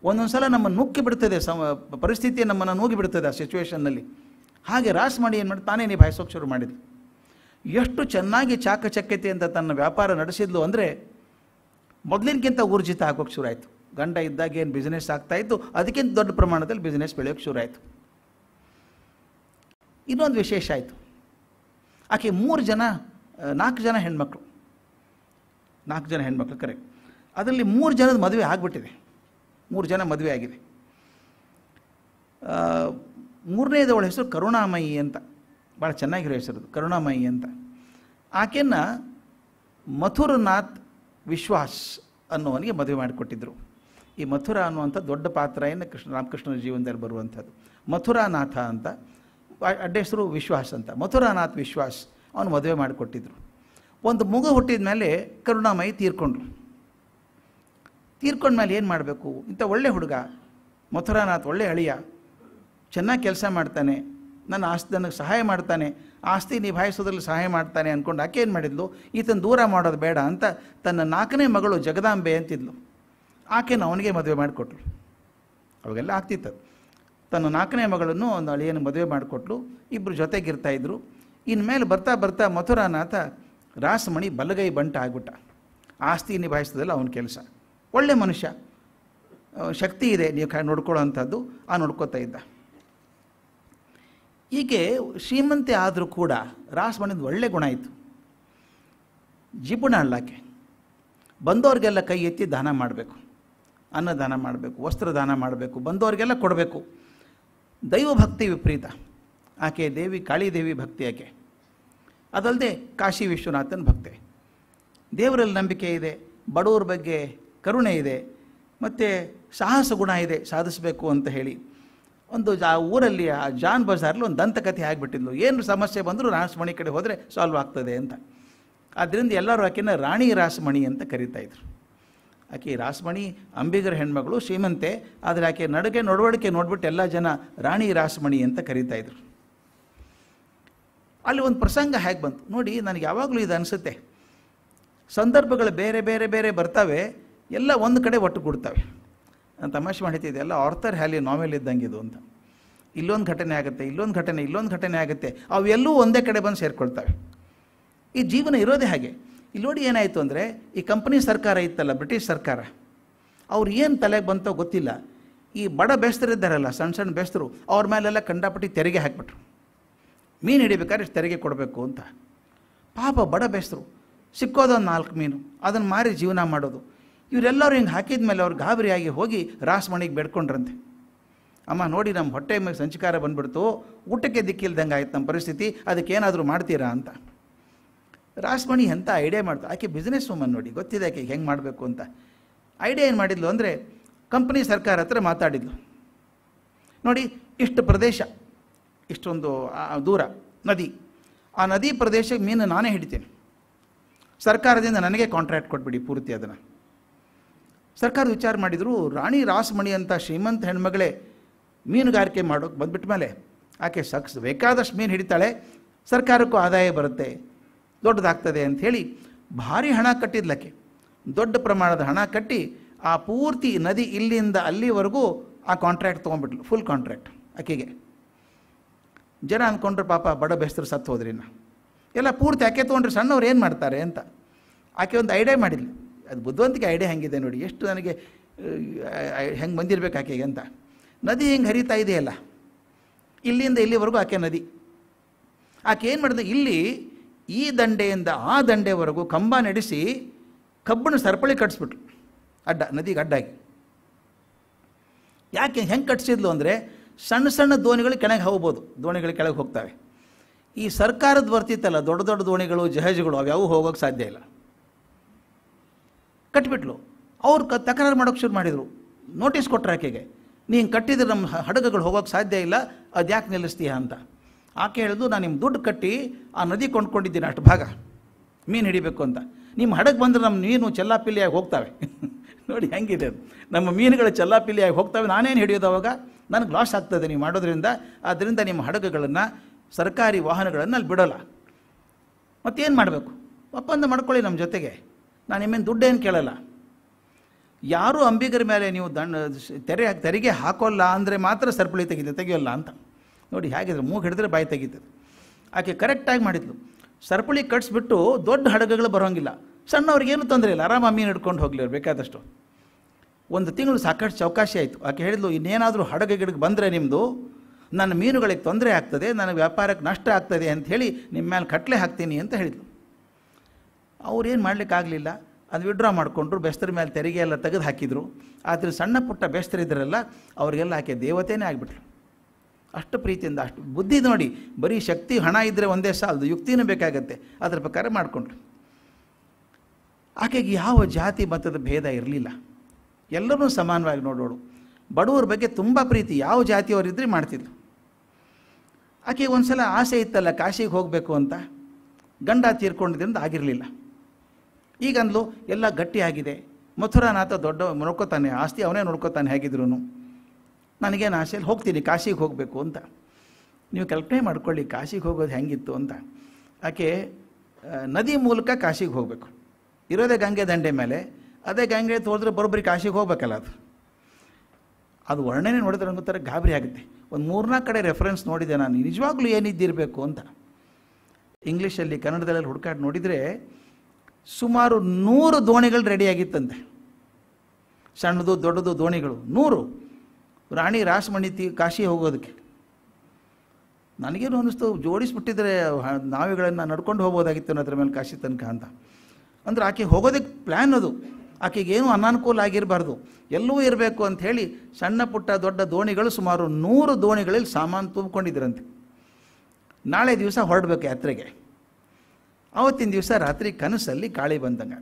ಒಂದೊಂದು ಸಲ ನಮ್ಮನ್ನು ನುಕ್ಕಿ ಬಿಡ್ತದೆ ಸಮ ಪರಿಸ್ಥಿತಿ ನಮ್ಮನ್ನು ನೂಗಿ ಬಿಡ್ತದೆ ಆ ಸಿಚುವೇಷನ್ನಲ್ಲಿ ಹಾಗೆ ರಾಸ್ ಮಾಡಿ ಏನು ಮಾಡಿ ತಾನೇ ನಿಭಾಯಿಸೋಕೆ ಶುರು ಮಾಡಿದ್ದು ಎಷ್ಟು ಚೆನ್ನಾಗಿ ಚಾಕಚಕ್ಯತೆಯಿಂದ ತನ್ನ ವ್ಯಾಪಾರ ನಡೆಸಿದ್ಲು ಅಂದರೆ ಮೊದಲಿನಕ್ಕಿಂತ ಊರ್ಜಿತ ಆಗೋಕ್ಕೆ ಆಯಿತು ಗಂಡ ಇದ್ದಾಗ ಏನು ಬಿಸ್ನೆಸ್ ಆಗ್ತಾಯಿತ್ತು ಅದಕ್ಕಿಂತ ದೊಡ್ಡ ಪ್ರಮಾಣದಲ್ಲಿ ಬಿಸ್ನೆಸ್ ಬೆಳೆಯೋಕ್ಕೆ ಆಯಿತು ಇನ್ನೊಂದು ವಿಶೇಷ ಆಯಿತು ಆಕೆ ಮೂರು ಜನ ನಾಲ್ಕು ಜನ ಹೆಣ್ಮಕ್ಳು ನಾಲ್ಕು ಜನ ಹೆಣ್ಮಕ್ಳು ಕರೆಕ್ಟ್ ಅದರಲ್ಲಿ ಮೂರು ಜನದ ಮದುವೆ ಆಗಿಬಿಟ್ಟಿದೆ ಮೂರು ಜನ ಮದುವೆ ಆಗಿದೆ ಮೂರನೇದವಳ ಹೆಸರು ಕರುಣಾಮಯಿ ಅಂತ ಭಾಳ ಚೆನ್ನಾಗಿರೋ ಹೆಸರು ಕರುಣಾಮಯಿ ಅಂತ ಆಕೆಯನ್ನು ಮಥುರನಾಥ್ ವಿಶ್ವಾಸ್ ಅನ್ನೋವನಿಗೆ ಮದುವೆ ಮಾಡಿಕೊಟ್ಟಿದ್ದರು ಈ ಮಥುರ ಅನ್ನುವಂಥ ದೊಡ್ಡ ಪಾತ್ರ ಏನು ಕೃಷ್ಣ ರಾಮಕೃಷ್ಣನ ಜೀವನದಲ್ಲಿ ಬರುವಂಥದ್ದು ಮಥುರಾನಾಥ ಅಂತ ಅಡ್ಡ ಹೆಸರು ವಿಶ್ವಾಸ್ ಅಂತ ಮಥುರಾನಾಥ್ ವಿಶ್ವಾಸ್ ಅವನು ಮದುವೆ ಮಾಡಿಕೊಟ್ಟಿದ್ರು ಒಂದು ಮಗು ಹುಟ್ಟಿದ ಮೇಲೆ ಕರುಣಾಮಯಿ ತೀರ್ಕೊಂಡ್ರು ತೀರ್ಕೊಂಡ್ಮೇಲೆ ಏನು ಮಾಡಬೇಕು ಇಂಥ ಒಳ್ಳೆ ಹುಡುಗ ಮಥುರಾನಾಥ್ ಒಳ್ಳೆ ಅಳಿಯ ಚೆನ್ನಾಗಿ ಕೆಲಸ ಮಾಡ್ತಾನೆ ನನ್ನ ಆಸ್ತಿ ನನಗೆ ಸಹಾಯ ಮಾಡ್ತಾನೆ ಆಸ್ತಿ ನಿಭಾಯಿಸೋದ್ರಲ್ಲಿ ಸಹಾಯ ಮಾಡ್ತಾನೆ ಅಂದ್ಕೊಂಡು ಆಕೆ ಏನು ಮಾಡಿದ್ಲು ಈತನ ದೂರ ಮಾಡೋದು ಬೇಡ ಅಂತ ತನ್ನ ನಾಲ್ಕನೇ ಮಗಳು ಜಗದಾಂಬೆ ಅಂತಿದ್ಲು ಆಕೆನ ಅವನಿಗೆ ಮದುವೆ ಮಾಡಿಕೊಟ್ಲು ಅವಾಗೆಲ್ಲ ಆಗ್ತಿತ್ತು ತನ್ನ ನಾಲ್ಕನೇ ಮಗಳನ್ನು ಒಂದು ಅಳಿಯನ್ನು ಮದುವೆ ಮಾಡಿಕೊಟ್ಲು ಇಬ್ಬರು ಜೊತೆಗಿರ್ತಾಯಿದ್ರು ಇನ್ಮೇಲೆ ಬರ್ತಾ ಬರ್ತಾ ಮಥುರಾನಾಥ ರಾಸಮಣಿ ಬಲಗೈ ಬಂಟ ಆಗ್ಬಿಟ್ಟ ಆಸ್ತಿ ನಿಭಾಯಿಸೋದಲ್ಲ ಅವನ ಕೆಲಸ ಒಳ್ಳೆ ಮನುಷ್ಯ ಶಕ್ತಿ ಇದೆ ನೀವು ಕ ನೋಡ್ಕೊಳ್ಳೋ ಅಂಥದ್ದು ಆ ನೋಡ್ಕೋತಾ ಇದ್ದ ಹೀಗೆ ಶ್ರೀಮಂತೆ ಆದರೂ ಕೂಡ ರಾಸಮಣಿಂದ ಒಳ್ಳೆ ಗುಣ ಇತ್ತು ಜಿಪುಣ ಅಳ್ಳಾಕೆ ಬಂದವ್ರಿಗೆಲ್ಲ ಕೈ ಎತ್ತಿ ದಾನ ಮಾಡಬೇಕು ಅನ್ನದಾನ ಮಾಡಬೇಕು ವಸ್ತ್ರದಾನ ಮಾಡಬೇಕು ಬಂದವ್ರಿಗೆಲ್ಲ ಕೊಡಬೇಕು ದೈವ ಭಕ್ತಿ ವಿಪರೀತ ಆಕೆ ದೇವಿ ಕಾಳಿದೇವಿ ಭಕ್ತಿ ಆಕೆ ಅದಲ್ಲದೆ ಕಾಶಿ ವಿಶ್ವನಾಥನ ಭಕ್ತಿ ದೇವರಲ್ಲಿ ನಂಬಿಕೆ ಇದೆ ಬಡವ್ರ ಬಗ್ಗೆ ಕರುಣೆ ಇದೆ ಮತ್ತು ಸಾಹಸ ಗುಣ ಇದೆ ಸಾಧಿಸಬೇಕು ಅಂತ ಹೇಳಿ ಒಂದು ಜಾ ಊರಲ್ಲಿ ಆ ಜಾನ್ ಬಜಾರ್ಲಿ ಒಂದು ದಂತಕಥೆ ಆಗಿಬಿಟ್ಟಿದ್ಲು ಏನು ಸಮಸ್ಯೆ ಬಂದರೂ ರಾಸಮಣಿ ಕಡೆ ಹೋದರೆ ಸಾಲ್ವ್ ಆಗ್ತದೆ ಅಂತ ಆದ್ದರಿಂದ ಎಲ್ಲರೂ ಆಕೆನ ರಾಣಿ ರಾಸಮಣಿ ಅಂತ ಕರೀತಾಯಿದ್ರು ಆಕೆ ರಾಸಮಣಿ ಅಂಬಿಗರ ಹೆಣ್ಮಗಳು ಶ್ರೀಮಂತೆ ಆದರೆ ಆಕೆ ನಡುಗೆ ನಡವಳಿಕೆ ನೋಡ್ಬಿಟ್ಟು ಎಲ್ಲ ಜನ ರಾಣಿ ರಾಸಮಣಿ ಅಂತ ಇದ್ರು ಅಲ್ಲಿ ಒಂದು ಪ್ರಸಂಗ ಹೇಗೆ ಬಂತು ನೋಡಿ ನನಗೆ ಯಾವಾಗಲೂ ಇದು ಅನಿಸುತ್ತೆ ಸಂದರ್ಭಗಳು ಬೇರೆ ಬೇರೆ ಬೇರೆ ಬರ್ತಾವೆ ಎಲ್ಲ ಒಂದು ಕಡೆ ಒಟ್ಟು ಕೊಡ್ತವೆ ನಾನು ತಮಾಷೆ ಮಾಡಿತಿದ್ದೆ ಎಲ್ಲ ಆರ್ಥರ್ ಹ್ಯಾಲಿ ನಾವೆಲ್ ಇದು ಅಂತ ಇಲ್ಲೊಂದು ಘಟನೆ ಆಗುತ್ತೆ ಇಲ್ಲೊಂದು ಘಟನೆ ಇಲ್ಲೊಂದು ಘಟನೆ ಆಗುತ್ತೆ ಅವೆಲ್ಲೂ ಒಂದೇ ಕಡೆ ಬಂದು ಸೇರಿಕೊಳ್ತವೆ ಈ ಜೀವನ ಇರೋದೇ ಹಾಗೆ ಇಲ್ಲಿ ನೋಡಿ ಏನಾಯಿತು ಅಂದರೆ ಈ ಕಂಪನಿ ಸರ್ಕಾರ ಇತ್ತಲ್ಲ ಬ್ರಿಟಿಷ್ ಸರ್ಕಾರ ಅವ್ರು ಏನು ತಲೆಗೆ ಬಂತೋ ಗೊತ್ತಿಲ್ಲ ಈ ಬಡ ಬೇಸ್ತರಿದ್ದಾರಲ್ಲ ಸಣ್ಣ ಸಣ್ಣ ಬೇಸ್ತರು ಅವ್ರ ಮೇಲೆಲ್ಲ ಕಂಡಾಪಟ್ಟಿ ತೆರಿಗೆ ಹಾಕ್ಬಿಟ್ರು ಮೀನು ಹಿಡಿಬೇಕಾದ್ರೆ ತೆರಿಗೆ ಕೊಡಬೇಕು ಅಂತ ಪಾಪ ಬಡ ಬೇಸ್ತರು ಸಿಕ್ಕೋದೊಂದು ನಾಲ್ಕು ಮೀನು ಅದನ್ನು ಮಾರಿ ಜೀವನ ಮಾಡೋದು ಇವರೆಲ್ಲರೂ ಹಿಂಗೆ ಹಾಕಿದ ಮೇಲೆ ಅವ್ರು ಗಾಬರಿಯಾಗಿ ಹೋಗಿ ರಾಸಮಣಿಗೆ ಬೇಡ್ಕೊಂಡ್ರಂತೆ ಅಮ್ಮ ನೋಡಿ ನಮ್ಮ ಹೊಟ್ಟೆ ಮೇಲೆ ಸಂಚಿಕಾರ ಬಂದ್ಬಿಡ್ತು ಊಟಕ್ಕೆ ದಿಕ್ಕಿಲ್ದಂಗೆ ಆಯ್ತು ನಮ್ಮ ಪರಿಸ್ಥಿತಿ ಅದಕ್ಕೆ ಏನಾದರೂ ಮಾಡ್ತೀರಾ ಅಂತ ರಾಸಮಣಿ ಎಂಥ ಐಡಿಯಾ ಮಾಡ್ತು ಆಕೆ ಬಿಸ್ನೆಸ್ ವುಮನ್ ನೋಡಿ ಗೊತ್ತಿದೆ ಆಕೆ ಹೆಂಗೆ ಮಾಡಬೇಕು ಅಂತ ಐಡಿಯಾ ಏನು ಮಾಡಿದ್ಲು ಅಂದರೆ ಕಂಪ್ನಿ ಸರ್ಕಾರ ಹತ್ರ ಮಾತಾಡಿದ್ಲು ನೋಡಿ ಇಷ್ಟು ಪ್ರದೇಶ ಇಷ್ಟೊಂದು ದೂರ ನದಿ ಆ ನದಿ ಪ್ರದೇಶಕ್ಕೆ ಮೀನು ನಾನೇ ಹಿಡಿತೇನೆ ಸರ್ಕಾರದಿಂದ ನನಗೆ ಕಾಂಟ್ರಾಕ್ಟ್ ಕೊಟ್ಬಿಡಿ ಪೂರ್ತಿ ಅದನ್ನು ಸರ್ಕಾರ ವಿಚಾರ ಮಾಡಿದರು ರಾಣಿ ರಾಸಮಣಿ ಅಂತ ಶ್ರೀಮಂತ ಹೆಣ್ಮಗಳೇ ಮೀನುಗಾರಿಕೆ ಮಾಡೋಕೆ ಬಂದ್ಬಿಟ್ಟ ಮೇಲೆ ಆಕೆ ಸಕ್ಸ್ ಬೇಕಾದಷ್ಟು ಮೀನು ಹಿಡಿತಾಳೆ ಸರ್ಕಾರಕ್ಕೂ ಆದಾಯ ಬರುತ್ತೆ ದೊಡ್ಡದಾಗ್ತದೆ ಅಂಥೇಳಿ ಭಾರಿ ಹಣ ಕಟ್ಟಿದ್ಲಕ್ಕೆ ದೊಡ್ಡ ಪ್ರಮಾಣದ ಹಣ ಕಟ್ಟಿ ಆ ಪೂರ್ತಿ ನದಿ ಇಲ್ಲಿಂದ ಅಲ್ಲಿವರೆಗೂ ಆ ಕಾಂಟ್ರ್ಯಾಕ್ಟ್ ತೊಗೊಂಬಿಟ್ಲು ಫುಲ್ ಕಾಂಟ್ರ್ಯಾಕ್ಟ್ ಆಕೆಗೆ ಜನ ಅಂದ್ಕೊಂಡ್ರೆ ಪಾಪ ಬಡ ಬೆಸ್ತರು ಸತ್ತು ಹೋದ್ರಿನ ಎಲ್ಲ ಪೂರ್ತಿ ಆಕೆ ತೊಗೊಂಡ್ರೆ ಸಣ್ಣವ್ರು ಏನು ಮಾಡ್ತಾರೆ ಅಂತ ಆಕೆ ಒಂದು ಐಡಿಯಾ ಮಾಡಿಲ್ಲ ಅದು ಬುದ್ಧಿವಂತಿಕೆ ಐಡಿಯಾ ಹೆಂಗಿದೆ ನೋಡಿ ಎಷ್ಟು ನನಗೆ ಹೆಂಗೆ ಬಂದಿರಬೇಕು ಆಕೆಗೆ ಅಂತ ನದಿ ಹಿಂಗೆ ಹರಿತಾ ಇದೆಯಲ್ಲ ಇಲ್ಲಿಂದ ಇಲ್ಲಿವರೆಗೂ ಆಕೆ ನದಿ ಆಕೆ ಏನು ಮಾಡಿದೆ ಇಲ್ಲಿ ಈ ದಂಡೆಯಿಂದ ಆ ದಂಡೆವರೆಗೂ ಕಂಬ ನಡೆಸಿ ಕಬ್ಬಣ ಸರಪಳಿ ಕಟ್ಸ್ಬಿಟ್ರು ಅಡ್ಡ ನದಿಗೆ ಅಡ್ಡಾಗಿ ಯಾಕೆ ಹೆಂಗೆ ಕಟ್ಸಿದ್ಲು ಅಂದರೆ ಸಣ್ಣ ಸಣ್ಣ ದೋಣಿಗಳು ಕೆಳಗೆ ಹೋಗ್ಬೋದು ದೋಣಿಗಳು ಕೆಳಗೆ ಹೋಗ್ತವೆ ಈ ಸರ್ಕಾರದ ಬರ್ತಿತ್ತಲ್ಲ ದೊಡ್ಡ ದೊಡ್ಡ ದೋಣಿಗಳು ಜಹಾಜ್ಗಳು ಅವ್ಯಾವು ಹೋಗೋಕ್ಕೆ ಸಾಧ್ಯ ಇಲ್ಲ ಕಟ್ಟಿಬಿಟ್ಲು ಅವ್ರು ಕ ತಕರಾರು ಮಾಡೋಕ್ಕೆ ಶುರು ಮಾಡಿದರು ನೋಟಿಸ್ ಕೊಟ್ಟರೆ ಆಕೆಗೆ ನೀನು ಕಟ್ಟಿದ್ರೆ ನಮ್ಮ ಹಡಗುಗಳು ಹೋಗೋಕ್ಕೆ ಸಾಧ್ಯ ಇಲ್ಲ ಅದು ಯಾಕೆ ನಿಲ್ಲಿಸ್ತೀಯ ಅಂತ ಆಕೆ ಹೇಳಿದು ನಾನು ನಿಮ್ಮ ದುಡ್ಡು ಕಟ್ಟಿ ಆ ನದಿ ಕೊಂಡ್ಕೊಂಡಿದ್ದೀನಿ ಅಷ್ಟು ಭಾಗ ಮೀನು ಹಿಡಿಬೇಕು ಅಂತ ನಿಮ್ಮ ಹಡಗು ಬಂದರೆ ನಮ್ಮ ಮೀನು ಚೆಲ್ಲಾಪಿಲ್ಲಿಯಾಗಿ ಹೋಗ್ತಾವೆ ನೋಡಿ ಹೆಂಗಿದೆ ನಮ್ಮ ಮೀನುಗಳು ಚೆಲ್ಲಾಪಿಲ್ಲಿಯಾಗಿ ಹೋಗ್ತಾವೆ ನಾನೇನು ಹಿಡಿಯೋದು ಅವಾಗ ನನಗೆ ಲಾಸ್ ಆಗ್ತದೆ ನೀವು ಮಾಡೋದ್ರಿಂದ ಅದರಿಂದ ನಿಮ್ಮ ಹಡಗುಗಳನ್ನು ಸರ್ಕಾರಿ ವಾಹನಗಳನ್ನು ಅಲ್ಲಿ ಬಿಡೋಲ್ಲ ಮತ್ತೇನು ಮಾಡಬೇಕು ಒಪ್ಪಂದ ಮಾಡ್ಕೊಳ್ಳಿ ನಮ್ಮ ಜೊತೆಗೆ ನಾನು ನಿಮ್ಮೇನು ದುಡ್ಡೇನು ಕೇಳಲ್ಲ ಯಾರೂ ಅಂಬಿಗರ ಮೇಲೆ ನೀವು ದಂಡ ತೆರೆ ತೆರಿಗೆ ಹಾಕೋಲ್ಲ ಅಂದರೆ ಮಾತ್ರ ಸರಪಳಿ ತೆಗಿದೆ ತೆಗಿಯೋಲ್ಲ ಅಂತ ನೋಡಿ ಹೇಗಿದ್ರೆ ಮೂಗು ಹಿಡಿದ್ರೆ ಬಾಯಿ ತೆಗೀತದೆ ಆಕೆ ಕರೆಕ್ಟಾಗಿ ಮಾಡಿದ್ಲು ಸರಪಳಿ ಕಟ್ಸ್ಬಿಟ್ಟು ದೊಡ್ಡ ಹಡಗಗಳು ಬರೋಂಗಿಲ್ಲ ಸಣ್ಣವ್ರಿಗೇನು ತೊಂದರೆ ಇಲ್ಲ ಆರಾಮ ಮೀನು ಹಿಡ್ಕೊಂಡು ಹೋಗಲಿ ಅವ್ರು ಬೇಕಾದಷ್ಟು ಒಂದು ತಿಂಗಳು ಸಾಕಷ್ಟು ಚೌಕಾಶಿ ಆಯಿತು ಆಕೆ ಹೇಳಿದ್ಲು ಇನ್ನೇನಾದರೂ ಹಡಗ ಗಿಡಕ್ಕೆ ಬಂದರೆ ನಿಮ್ಮದು ನನ್ನ ಮೀನುಗಳಿಗೆ ತೊಂದರೆ ಆಗ್ತದೆ ನನ್ನ ವ್ಯಾಪಾರಕ್ಕೆ ನಷ್ಟ ಆಗ್ತದೆ ಅಂತ ಹೇಳಿ ನಿಮ್ಮ ಮೇಲೆ ಕಟ್ಲೆ ಹಾಕ್ತೀನಿ ಅಂತ ಹೇಳಿದ್ಲು ಅವ್ರೇನು ಮಾಡಲಿಕ್ಕಾಗಲಿಲ್ಲ ಅದು ವಿಡ್ರಾ ಮಾಡಿಕೊಂಡ್ರು ಬೆಸ್ತರ ಮೇಲೆ ತೆರಿಗೆ ಎಲ್ಲ ತೆಗೆದು ಹಾಕಿದರು ಆದರೆ ಸಣ್ಣ ಪುಟ್ಟ ಬೆಸ್ತರಿದ್ದರೆಲ್ಲ ಅವರಿಗೆಲ್ಲ ಆಕೆ ದೇವತೆನೇ ಆಗಿಬಿಟ್ರು ಅಷ್ಟು ಪ್ರೀತಿಯಿಂದ ಅಷ್ಟು ಬುದ್ಧಿ ನೋಡಿ ಬರೀ ಶಕ್ತಿ ಹಣ ಇದ್ದರೆ ಒಂದೇ ಸಾಲದು ಯುಕ್ತಿನೂ ಬೇಕಾಗತ್ತೆ ಅದರ ಪ್ರಕಾರ ಮಾಡಿಕೊಂಡ್ರು ಆಕೆಗೆ ಯಾವ ಜಾತಿ ಮತದ ಭೇದ ಇರಲಿಲ್ಲ ಎಲ್ಲರೂ ಸಮಾನವಾಗಿ ನೋಡೋಳು ಬಡವ್ರ ಬಗ್ಗೆ ತುಂಬ ಪ್ರೀತಿ ಯಾವ ಜಾತಿಯವರಿದ್ದರೆ ಮಾಡ್ತಿದ್ಲು ಆಕೆಗೆ ಒಂದು ಸಲ ಆಸೆ ಇತ್ತಲ್ಲ ಕಾಶಿಗೆ ಹೋಗಬೇಕು ಅಂತ ಗಂಡ ತೀರ್ಕೊಂಡಿದ್ದರಿಂದ ಆಗಿರಲಿಲ್ಲ ಈಗ ಅಂದ್ಲು ಎಲ್ಲ ಗಟ್ಟಿಯಾಗಿದೆ ಮಥುರಾನಾಥ ದೊಡ್ಡ ನೋಡ್ಕೋತಾನೆ ಆಸ್ತಿ ಅವನೇ ನೋಡ್ಕೋತಾನೆ ಹೇಗಿದ್ರು ನನಗೇನು ಆಸೆಯಲ್ಲಿ ಹೋಗ್ತೀನಿ ಕಾಶಿಗೆ ಹೋಗಬೇಕು ಅಂತ ನೀವು ಕಲ್ಪನೆ ಮಾಡ್ಕೊಳ್ಳಿ ಕಾಶಿಗೆ ಹೋಗೋದು ಹೆಂಗಿತ್ತು ಅಂತ ಆಕೆ ನದಿ ಮೂಲಕ ಕಾಶಿಗೆ ಹೋಗಬೇಕು ಇರೋದೇ ಗಂಗೆ ದಂಡೆ ಮೇಲೆ ಅದೇ ಗಂಗೆ ತೋಳಿದ್ರೆ ಬರೋಬ್ಬರಿ ಕಾಶಿಗೆ ಹೋಗ್ಬೇಕಲ್ಲ ಅದು ಅದು ವರ್ಣನೆ ನೋಡಿದ್ರೆ ಥರ ಗಾಬರಿ ಆಗುತ್ತೆ ಒಂದು ಮೂರ್ನಾಲ್ಕು ಕಡೆ ರೆಫರೆನ್ಸ್ ನೋಡಿದೆ ನಾನು ನಿಜವಾಗ್ಲೂ ಏನಿದ್ದಿರಬೇಕು ಅಂತ ಇಂಗ್ಲೀಷಲ್ಲಿ ಕನ್ನಡದಲ್ಲಿ ಹುಡುಕಾಡಿ ನೋಡಿದರೆ ಸುಮಾರು ನೂರು ದೋಣಿಗಳು ರೆಡಿಯಾಗಿತ್ತಂತೆ ಸಣ್ಣದು ದೊಡ್ಡದು ದೋಣಿಗಳು ನೂರು ರಾಣಿ ರಾಸಮಣಿ ಕಾಶಿ ಹೋಗೋದಕ್ಕೆ ನನಗೇನು ಅನ್ನಿಸ್ತು ಜೋಡಿಸ್ಬಿಟ್ಟಿದ್ರೆ ನಾವಿಗಳನ್ನು ನಡ್ಕೊಂಡು ಹೋಗ್ಬೋದಾಗಿತ್ತು ಅನ್ನೋದ್ರ ಮೇಲೆ ಕಾಶಿ ತನಕ ಅಂತ ಅಂದ್ರೆ ಆಕೆ ಹೋಗೋದಕ್ಕೆ ಪ್ಲ್ಯಾನ್ ಅದು ಆಕೆಗೇನು ಅನಾನುಕೂಲ ಆಗಿರಬಾರ್ದು ಎಲ್ಲವೂ ಇರಬೇಕು ಅಂತ ಹೇಳಿ ಸಣ್ಣ ಪುಟ್ಟ ದೊಡ್ಡ ದೋಣಿಗಳು ಸುಮಾರು ನೂರು ದೋಣಿಗಳಲ್ಲಿ ಸಾಮಾನು ತುಂಬಿಕೊಂಡಿದ್ರಂತೆ ನಾಳೆ ದಿವಸ ಹೊರಡಬೇಕು ಯಾತ್ರೆಗೆ ಆವತ್ತಿನ ದಿವಸ ರಾತ್ರಿ ಕನಸಲ್ಲಿ ಕಾಳಿ ಬಂದಂಗೆ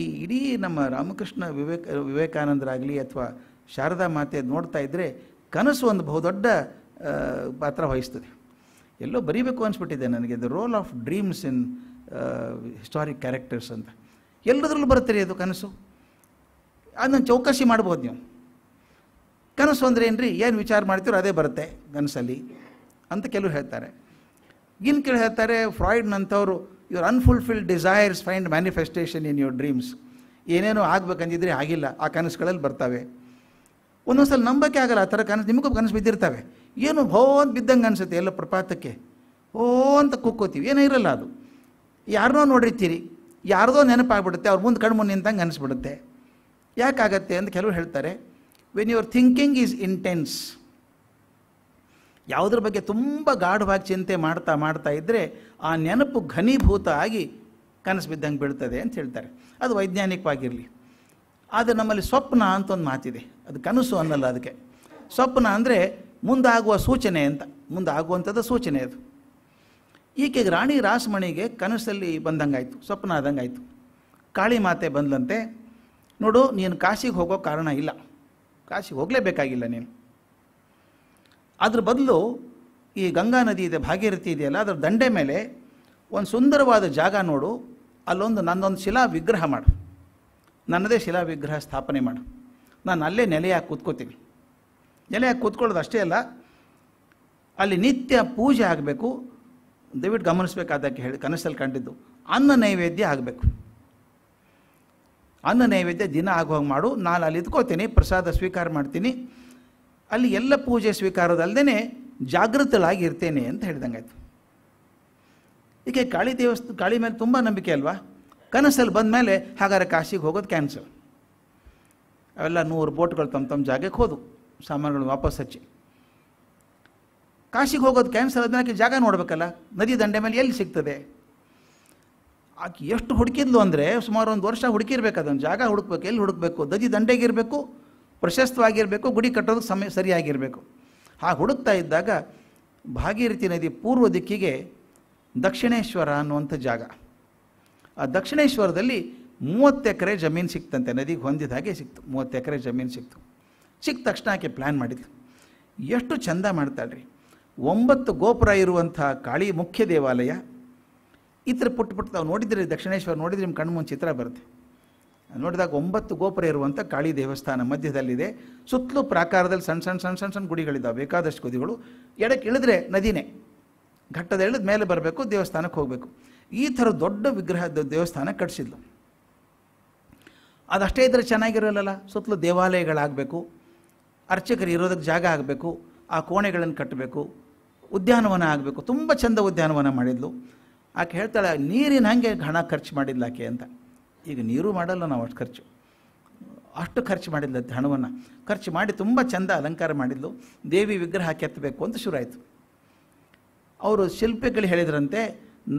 ಈ ಇಡೀ ನಮ್ಮ ರಾಮಕೃಷ್ಣ ವಿವೇಕ ವಿವೇಕಾನಂದರಾಗಲಿ ಅಥವಾ ಶಾರದಾ ಮಾತೆ ನೋಡ್ತಾ ಇದ್ದರೆ ಕನಸು ಒಂದು ಬಹುದೊಡ್ಡ ಪಾತ್ರ ವಹಿಸ್ತದೆ ಎಲ್ಲೋ ಬರೀಬೇಕು ಅನಿಸ್ಬಿಟ್ಟಿದೆ ನನಗೆ the role of dreams in historic characters ಅಂತ ಎಲ್ಲದರಲ್ಲೂ ರೀ ಅದು ಕನಸು ಅದನ್ನು ಚೌಕಾಸಿ ಮಾಡ್ಬೋದು ನೀವು ಕನಸು ಅಂದರೆ ಏನು ರೀ ಏನು ವಿಚಾರ ಮಾಡ್ತೀರೋ ಅದೇ ಬರುತ್ತೆ ಕನಸಲ್ಲಿ ಅಂತ ಕೆಲವರು ಹೇಳ್ತಾರೆ ಇನ್ನು ಕೇಳಿ ಹೇಳ್ತಾರೆ ಫ್ರಾಯ್ಡ್ನಂಥವ್ರು your unfulfilled desires find manifestation in your dreams ಏನೇನೋ ಆಗಬೇಕಂದಿದ್ರೆ ಆಗಿಲ್ಲ ಆ ಕನಸುಗಳಲ್ಲಿ ಬರ್ತವೆ ಒಂದೊಂದ್ಸಲ ಸಲ ನಂಬಕ್ಕೆ ಆಗಲ್ಲ ಆ ಥರ ಕನಸು ನಿಮಗೂ ಕನಸು ಬಿದ್ದಿರ್ತವೆ ಏನು ಭೋ ಬಿದ್ದಂಗೆ ಅನಿಸುತ್ತೆ ಎಲ್ಲ ಪ್ರಪಾತಕ್ಕೆ ಓ ಅಂತ ಕುಕ್ಕೋತೀವಿ ಏನೂ ಇರಲ್ಲ ಅದು ಯಾರನ್ನೋ ನೋಡಿರ್ತೀರಿ ಯಾರದೋ ನೆನಪಾಗ್ಬಿಡುತ್ತೆ ಅವ್ರ ಮುಂದೆ ಕಣ್ಮು ನಿಂತಂಗೆ ಅನಿಸ್ಬಿಡುತ್ತೆ ಯಾಕಾಗತ್ತೆ ಅಂತ ಕೆಲವರು ಹೇಳ್ತಾರೆ when your thinking is intense ಯಾವುದ್ರ ಬಗ್ಗೆ ತುಂಬ ಗಾಢವಾಗಿ ಚಿಂತೆ ಮಾಡ್ತಾ ಮಾಡ್ತಾ ಇದ್ದರೆ ಆ ನೆನಪು ಘನೀಭೂತ ಆಗಿ ಕನಸು ಬಿದ್ದಂಗೆ ಬೀಳ್ತದೆ ಅಂತ ಹೇಳ್ತಾರೆ ಅದು ವೈಜ್ಞಾನಿಕವಾಗಿರಲಿ ಆದರೆ ನಮ್ಮಲ್ಲಿ ಸ್ವಪ್ನ ಅಂತ ಒಂದು ಮಾತಿದೆ ಅದು ಕನಸು ಅನ್ನಲ್ಲ ಅದಕ್ಕೆ ಸ್ವಪ್ನ ಅಂದರೆ ಮುಂದಾಗುವ ಸೂಚನೆ ಅಂತ ಮುಂದಾಗುವಂಥದ್ದು ಸೂಚನೆ ಅದು ಈಕೆಗೆ ರಾಣಿ ರಾಸಮಣಿಗೆ ಕನಸಲ್ಲಿ ಬಂದಂಗಾಯಿತು ಸ್ವಪ್ನ ಆದಂಗಾಯಿತು ಕಾಳಿ ಮಾತೆ ಬಂದಂತೆ ನೋಡು ನೀನು ಕಾಶಿಗೆ ಹೋಗೋ ಕಾರಣ ಇಲ್ಲ ಕಾಶಿಗೆ ಹೋಗಲೇಬೇಕಾಗಿಲ್ಲ ನೀನು ಅದ್ರ ಬದಲು ಈ ಗಂಗಾ ನದಿ ಇದೆ ಭಾಗೀರಥಿ ಇದೆಯಲ್ಲ ಅದರ ದಂಡೆ ಮೇಲೆ ಒಂದು ಸುಂದರವಾದ ಜಾಗ ನೋಡು ಅಲ್ಲೊಂದು ನನ್ನೊಂದು ಶಿಲಾ ವಿಗ್ರಹ ಮಾಡು ನನ್ನದೇ ಶಿಲಾ ವಿಗ್ರಹ ಸ್ಥಾಪನೆ ಮಾಡು ನಾನು ಅಲ್ಲೇ ನೆಲೆಯಾಗಿ ಕೂತ್ಕೋತೀನಿ ನೆಲೆಯಾಗಿ ಕೂತ್ಕೊಳ್ಳೋದು ಅಷ್ಟೇ ಅಲ್ಲ ಅಲ್ಲಿ ನಿತ್ಯ ಪೂಜೆ ಆಗಬೇಕು ದಯವಿಟ್ಟು ಗಮನಿಸಬೇಕಾದಕ್ಕೆ ಹೇಳಿ ಕನಸಲ್ಲಿ ಕಂಡಿದ್ದು ಅನ್ನ ನೈವೇದ್ಯ ಆಗಬೇಕು ಅನ್ನ ನೈವೇದ್ಯ ದಿನ ಆಗುವಾಗ ಮಾಡು ನಾನು ಅಲ್ಲಿ ಇದ್ಕೋತೀನಿ ಪ್ರಸಾದ ಸ್ವೀಕಾರ ಮಾಡ್ತೀನಿ ಅಲ್ಲಿ ಎಲ್ಲ ಪೂಜೆ ಸ್ವೀಕಾರದಲ್ಲದೇ ಜಾಗೃತಳಾಗಿರ್ತೇನೆ ಅಂತ ಹೇಳಿದಂಗಾಯ್ತು ಈಗ ಕಾಳಿ ದೇವಸ್ಥ ಕಾಳಿ ಮೇಲೆ ತುಂಬ ನಂಬಿಕೆ ಅಲ್ವಾ ಕನಸಲ್ಲಿ ಬಂದ ಮೇಲೆ ಹಾಗಾದ್ರೆ ಕಾಶಿಗೆ ಹೋಗೋದು ಕ್ಯಾನ್ಸಲ್ ಅವೆಲ್ಲ ನೂರು ಬೋಟ್ಗಳು ತಮ್ಮ ತಮ್ಮ ಜಾಗಕ್ಕೆ ಹೋದವು ಸಾಮಾನುಗಳು ವಾಪಸ್ ಹಚ್ಚಿ ಕಾಶಿಗೆ ಹೋಗೋದು ಕ್ಯಾನ್ಸಲ್ ಅದನ್ನ ಜಾಗ ನೋಡಬೇಕಲ್ಲ ನದಿ ದಂಡೆ ಮೇಲೆ ಎಲ್ಲಿ ಸಿಗ್ತದೆ ಆಕೆ ಎಷ್ಟು ಹುಡುಕಿದ್ಲು ಅಂದರೆ ಸುಮಾರು ಒಂದು ವರ್ಷ ಹುಡುಕಿರ್ಬೇಕು ಅದನ್ನು ಜಾಗ ಹುಡುಕ್ಬೇಕು ಎಲ್ಲಿ ಹುಡುಕ್ಬೇಕು ನದಿ ದಂಡೆಗಿರಬೇಕು ಪ್ರಶಸ್ತವಾಗಿರಬೇಕು ಗುಡಿ ಕಟ್ಟೋದು ಸಮಯ ಸರಿಯಾಗಿರಬೇಕು ಹಾಗೆ ಹುಡುಕ್ತಾ ಇದ್ದಾಗ ಭಾಗೀರಥಿ ನದಿ ಪೂರ್ವ ದಿಕ್ಕಿಗೆ ದಕ್ಷಿಣೇಶ್ವರ ಅನ್ನುವಂಥ ಜಾಗ ಆ ದಕ್ಷಿಣೇಶ್ವರದಲ್ಲಿ ಮೂವತ್ತು ಎಕರೆ ಜಮೀನು ಸಿಕ್ತಂತೆ ನದಿಗೆ ಹೊಂದಿದ ಹಾಗೆ ಸಿಕ್ತು ಮೂವತ್ತು ಎಕರೆ ಜಮೀನು ಸಿಕ್ತು ಸಿಕ್ಕ ತಕ್ಷಣ ಆಕೆ ಪ್ಲ್ಯಾನ್ ಮಾಡಿದ್ರು ಎಷ್ಟು ಚಂದ ಮಾಡ್ತಾಳ್ರಿ ಒಂಬತ್ತು ಗೋಪುರ ಇರುವಂಥ ಕಾಳಿ ಮುಖ್ಯ ದೇವಾಲಯ ಈ ಥರ ಪುಟ್ಟ ಪುಟ್ಟ ನಾವು ನೋಡಿದರೆ ದಕ್ಷಿಣೇಶ್ವರ ನೋಡಿದ್ರೆ ನಿಮ್ಮ ಕಣ್ಮುಂದು ಚಿತ್ರ ಬರುತ್ತೆ ನೋಡಿದಾಗ ಒಂಬತ್ತು ಗೋಪುರ ಇರುವಂಥ ಕಾಳಿ ದೇವಸ್ಥಾನ ಮಧ್ಯದಲ್ಲಿದೆ ಸುತ್ತಲೂ ಪ್ರಾಕಾರದಲ್ಲಿ ಸಣ್ಣ ಸಣ್ಣ ಸಣ್ಣ ಸಣ್ಣ ಸಣ್ಣ ಗುಡಿಗಳಿದ್ದಾವೆ ಬೇಕಾದಷ್ಟು ಗುದಿಗಳು ಎಡಕ್ಕೆ ಇಳಿದ್ರೆ ನದಿನೇ ಘಟ್ಟದ ಇಳಿದ ಮೇಲೆ ಬರಬೇಕು ದೇವಸ್ಥಾನಕ್ಕೆ ಹೋಗಬೇಕು ಈ ಥರ ದೊಡ್ಡ ವಿಗ್ರಹದ ದೇವಸ್ಥಾನ ಕಟ್ಟಿಸಿದ್ಲು ಅದಷ್ಟೇ ಇದ್ದರೆ ಚೆನ್ನಾಗಿರೋಲ್ಲ ಸುತ್ತಲೂ ದೇವಾಲಯಗಳಾಗಬೇಕು ಅರ್ಚಕರು ಇರೋದಕ್ಕೆ ಜಾಗ ಆಗಬೇಕು ಆ ಕೋಣೆಗಳನ್ನು ಕಟ್ಟಬೇಕು ಉದ್ಯಾನವನ ಆಗಬೇಕು ತುಂಬ ಚಂದ ಉದ್ಯಾನವನ ಮಾಡಿದ್ಲು ಆಕೆ ಹೇಳ್ತಾಳೆ ನೀರಿನ ಹಾಗೆ ಹಣ ಖರ್ಚು ಆಕೆ ಅಂತ ಈಗ ನೀರು ಮಾಡಲ್ಲ ನಾವು ಅಷ್ಟು ಖರ್ಚು ಅಷ್ಟು ಖರ್ಚು ಮಾಡಿದ್ಲು ಹಣವನ್ನು ಖರ್ಚು ಮಾಡಿ ತುಂಬ ಚೆಂದ ಅಲಂಕಾರ ಮಾಡಿದ್ಲು ದೇವಿ ವಿಗ್ರಹ ಕೆತ್ತಬೇಕು ಅಂತ ಶುರುವಾಯಿತು ಅವರು ಶಿಲ್ಪಿಗಳು ಹೇಳಿದ್ರಂತೆ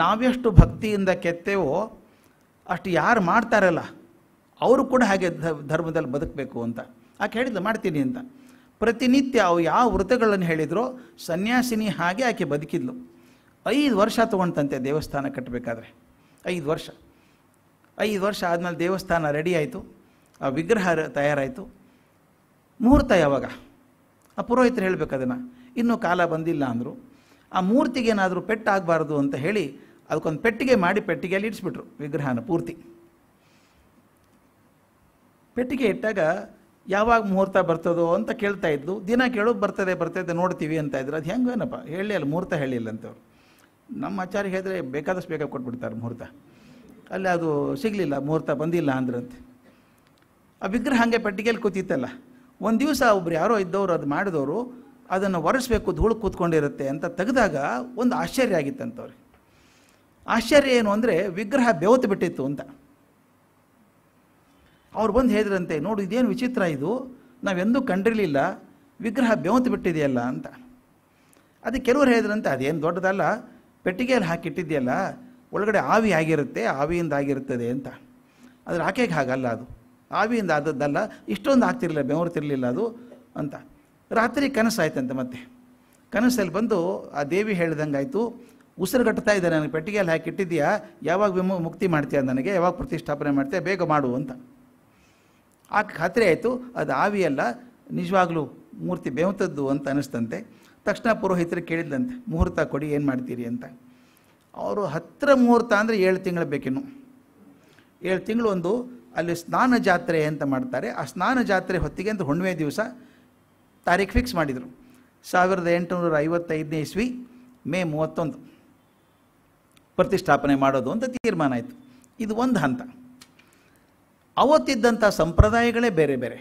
ನಾವೆಷ್ಟು ಭಕ್ತಿಯಿಂದ ಕೆತ್ತೇವೋ ಅಷ್ಟು ಯಾರು ಮಾಡ್ತಾರಲ್ಲ ಅವರು ಕೂಡ ಹಾಗೆ ಧರ್ಮದಲ್ಲಿ ಬದುಕಬೇಕು ಅಂತ ಆಕೆ ಹೇಳಿದ್ಲು ಮಾಡ್ತೀನಿ ಅಂತ ಪ್ರತಿನಿತ್ಯ ಅವು ಯಾವ ವೃತ್ತಗಳನ್ನು ಹೇಳಿದರು ಸನ್ಯಾಸಿನಿ ಹಾಗೆ ಆಕೆ ಬದುಕಿದ್ಲು ಐದು ವರ್ಷ ತೊಗೊಂತಂತೆ ದೇವಸ್ಥಾನ ಕಟ್ಟಬೇಕಾದ್ರೆ ಐದು ವರ್ಷ ಐದು ವರ್ಷ ಆದಮೇಲೆ ದೇವಸ್ಥಾನ ರೆಡಿ ಆಯಿತು ಆ ವಿಗ್ರಹ ತಯಾರಾಯಿತು ಮುಹೂರ್ತ ಯಾವಾಗ ಆ ಪುರೋಹಿತರು ಹೇಳಬೇಕು ಅದನ್ನು ಇನ್ನೂ ಕಾಲ ಬಂದಿಲ್ಲ ಅಂದರು ಆ ಮೂರ್ತಿಗೆ ಏನಾದರೂ ಪೆಟ್ಟಾಗಬಾರ್ದು ಅಂತ ಹೇಳಿ ಅದಕ್ಕೊಂದು ಪೆಟ್ಟಿಗೆ ಮಾಡಿ ಪೆಟ್ಟಿಗೆಯಲ್ಲಿ ಇಡಿಸ್ಬಿಟ್ರು ವಿಗ್ರಹನ ಪೂರ್ತಿ ಪೆಟ್ಟಿಗೆ ಇಟ್ಟಾಗ ಯಾವಾಗ ಮುಹೂರ್ತ ಬರ್ತದೋ ಅಂತ ಕೇಳ್ತಾ ಇದ್ದು ದಿನ ಕೇಳೋದು ಬರ್ತದೆ ಬರ್ತದೆ ನೋಡ್ತೀವಿ ಅಂತ ಇದ್ರು ಅದು ಹೆಂಗೇನಪ್ಪ ಹೇಳಿ ಅಲ್ಲಿ ಮುಹೂರ್ತ ಹೇಳಿಲ್ಲ ಅಂತವ್ರು ನಮ್ಮ ಆಚಾರ್ಯ ಹೇಳಿದ್ರೆ ಬೇಕಾದಷ್ಟು ಬೇಗ ಕೊಟ್ಬಿಡ್ತಾರೆ ಮುಹೂರ್ತ ಅಲ್ಲಿ ಅದು ಸಿಗಲಿಲ್ಲ ಮುಹೂರ್ತ ಬಂದಿಲ್ಲ ಅಂದ್ರಂತೆ ಆ ವಿಗ್ರಹ ಹಾಗೆ ಪೆಟ್ಟಿಗೆಯಲ್ಲಿ ಕೂತಿತ್ತಲ್ಲ ಒಂದು ದಿವಸ ಒಬ್ರು ಯಾರೋ ಇದ್ದವರು ಅದು ಮಾಡಿದವರು ಅದನ್ನು ಒರೆಸಬೇಕು ಧೂಳು ಕೂತ್ಕೊಂಡಿರುತ್ತೆ ಅಂತ ತೆಗೆದಾಗ ಒಂದು ಆಶ್ಚರ್ಯ ಆಗಿತ್ತಂತವ್ರಿ ಆಶ್ಚರ್ಯ ಏನು ಅಂದರೆ ವಿಗ್ರಹ ಬೆವತ್ತು ಬಿಟ್ಟಿತ್ತು ಅಂತ ಅವ್ರು ಬಂದು ಹೇಳಿದ್ರಂತೆ ನೋಡು ಇದೇನು ವಿಚಿತ್ರ ಇದು ನಾವೆಂದೂ ಕಂಡಿರಲಿಲ್ಲ ವಿಗ್ರಹ ಬೆವತ್ತು ಬಿಟ್ಟಿದೆಯಲ್ಲ ಅಂತ ಅದು ಕೆಲವರು ಹೇಳಿದ್ರಂತೆ ಅದೇನು ದೊಡ್ಡದಲ್ಲ ಪೆಟ್ಟಿಗೆಯಲ್ಲಿ ಹಾಕಿಟ್ಟಿದೆಯಲ್ಲ ಒಳಗಡೆ ಆವಿ ಆಗಿರುತ್ತೆ ಆವಿಯಿಂದ ಆಗಿರುತ್ತದೆ ಅಂತ ಆದರೆ ಆಕೆಗೆ ಹಾಗಲ್ಲ ಅದು ಆವಿಯಿಂದ ಆದದ್ದಲ್ಲ ಇಷ್ಟೊಂದು ಆಗ್ತಿರಲಿಲ್ಲ ಬೆವರ್ತಿರಲಿಲ್ಲ ಅದು ಅಂತ ರಾತ್ರಿ ಕನಸಾಯ್ತಂತೆ ಮತ್ತೆ ಕನಸಲ್ಲಿ ಬಂದು ಆ ದೇವಿ ಹೇಳ್ದಂಗಾಯಿತು ಉಸಿರುಗಟ್ತಾ ಇದ್ದೆ ನನಗೆ ಪೆಟ್ಟಿಗೆಯಲ್ಲಿ ಹಾಕಿ ಇಟ್ಟಿದ್ದೀಯಾ ಯಾವಾಗ ವಿಮು ಮುಕ್ತಿ ಮಾಡ್ತೀಯ ನನಗೆ ಯಾವಾಗ ಪ್ರತಿಷ್ಠಾಪನೆ ಮಾಡ್ತೀಯ ಬೇಗ ಮಾಡು ಅಂತ ಆ ಖಾತ್ರಿ ಆಯಿತು ಅದು ಆವಿಯಲ್ಲ ನಿಜವಾಗ್ಲೂ ಮೂರ್ತಿ ಬೆವಂತದ್ದು ಅಂತ ಅನಿಸ್ತಂತೆ ತಕ್ಷಣ ಪುರೋಹಿತರು ಕೇಳಿದ್ದಂತೆ ಮುಹೂರ್ತ ಕೊಡಿ ಏನು ಮಾಡ್ತೀರಿ ಅಂತ ಅವರು ಹತ್ತಿರ ಮುಹೂರ್ತ ಅಂದರೆ ಏಳು ತಿಂಗಳು ಬೇಕಿನ್ನು ಏಳು ತಿಂಗಳು ಒಂದು ಅಲ್ಲಿ ಸ್ನಾನ ಜಾತ್ರೆ ಅಂತ ಮಾಡ್ತಾರೆ ಆ ಸ್ನಾನ ಜಾತ್ರೆ ಹೊತ್ತಿಗೆ ಅಂತ ಹುಣ್ಣಿಮೆ ದಿವಸ ತಾರೀಖು ಫಿಕ್ಸ್ ಮಾಡಿದರು ಸಾವಿರದ ಎಂಟುನೂರ ಐವತ್ತೈದನೇ ಇಸ್ವಿ ಮೇ ಮೂವತ್ತೊಂದು ಪ್ರತಿಷ್ಠಾಪನೆ ಮಾಡೋದು ಅಂತ ತೀರ್ಮಾನ ಆಯಿತು ಇದು ಒಂದು ಹಂತ ಅವತ್ತಿದ್ದಂಥ ಸಂಪ್ರದಾಯಗಳೇ ಬೇರೆ ಬೇರೆ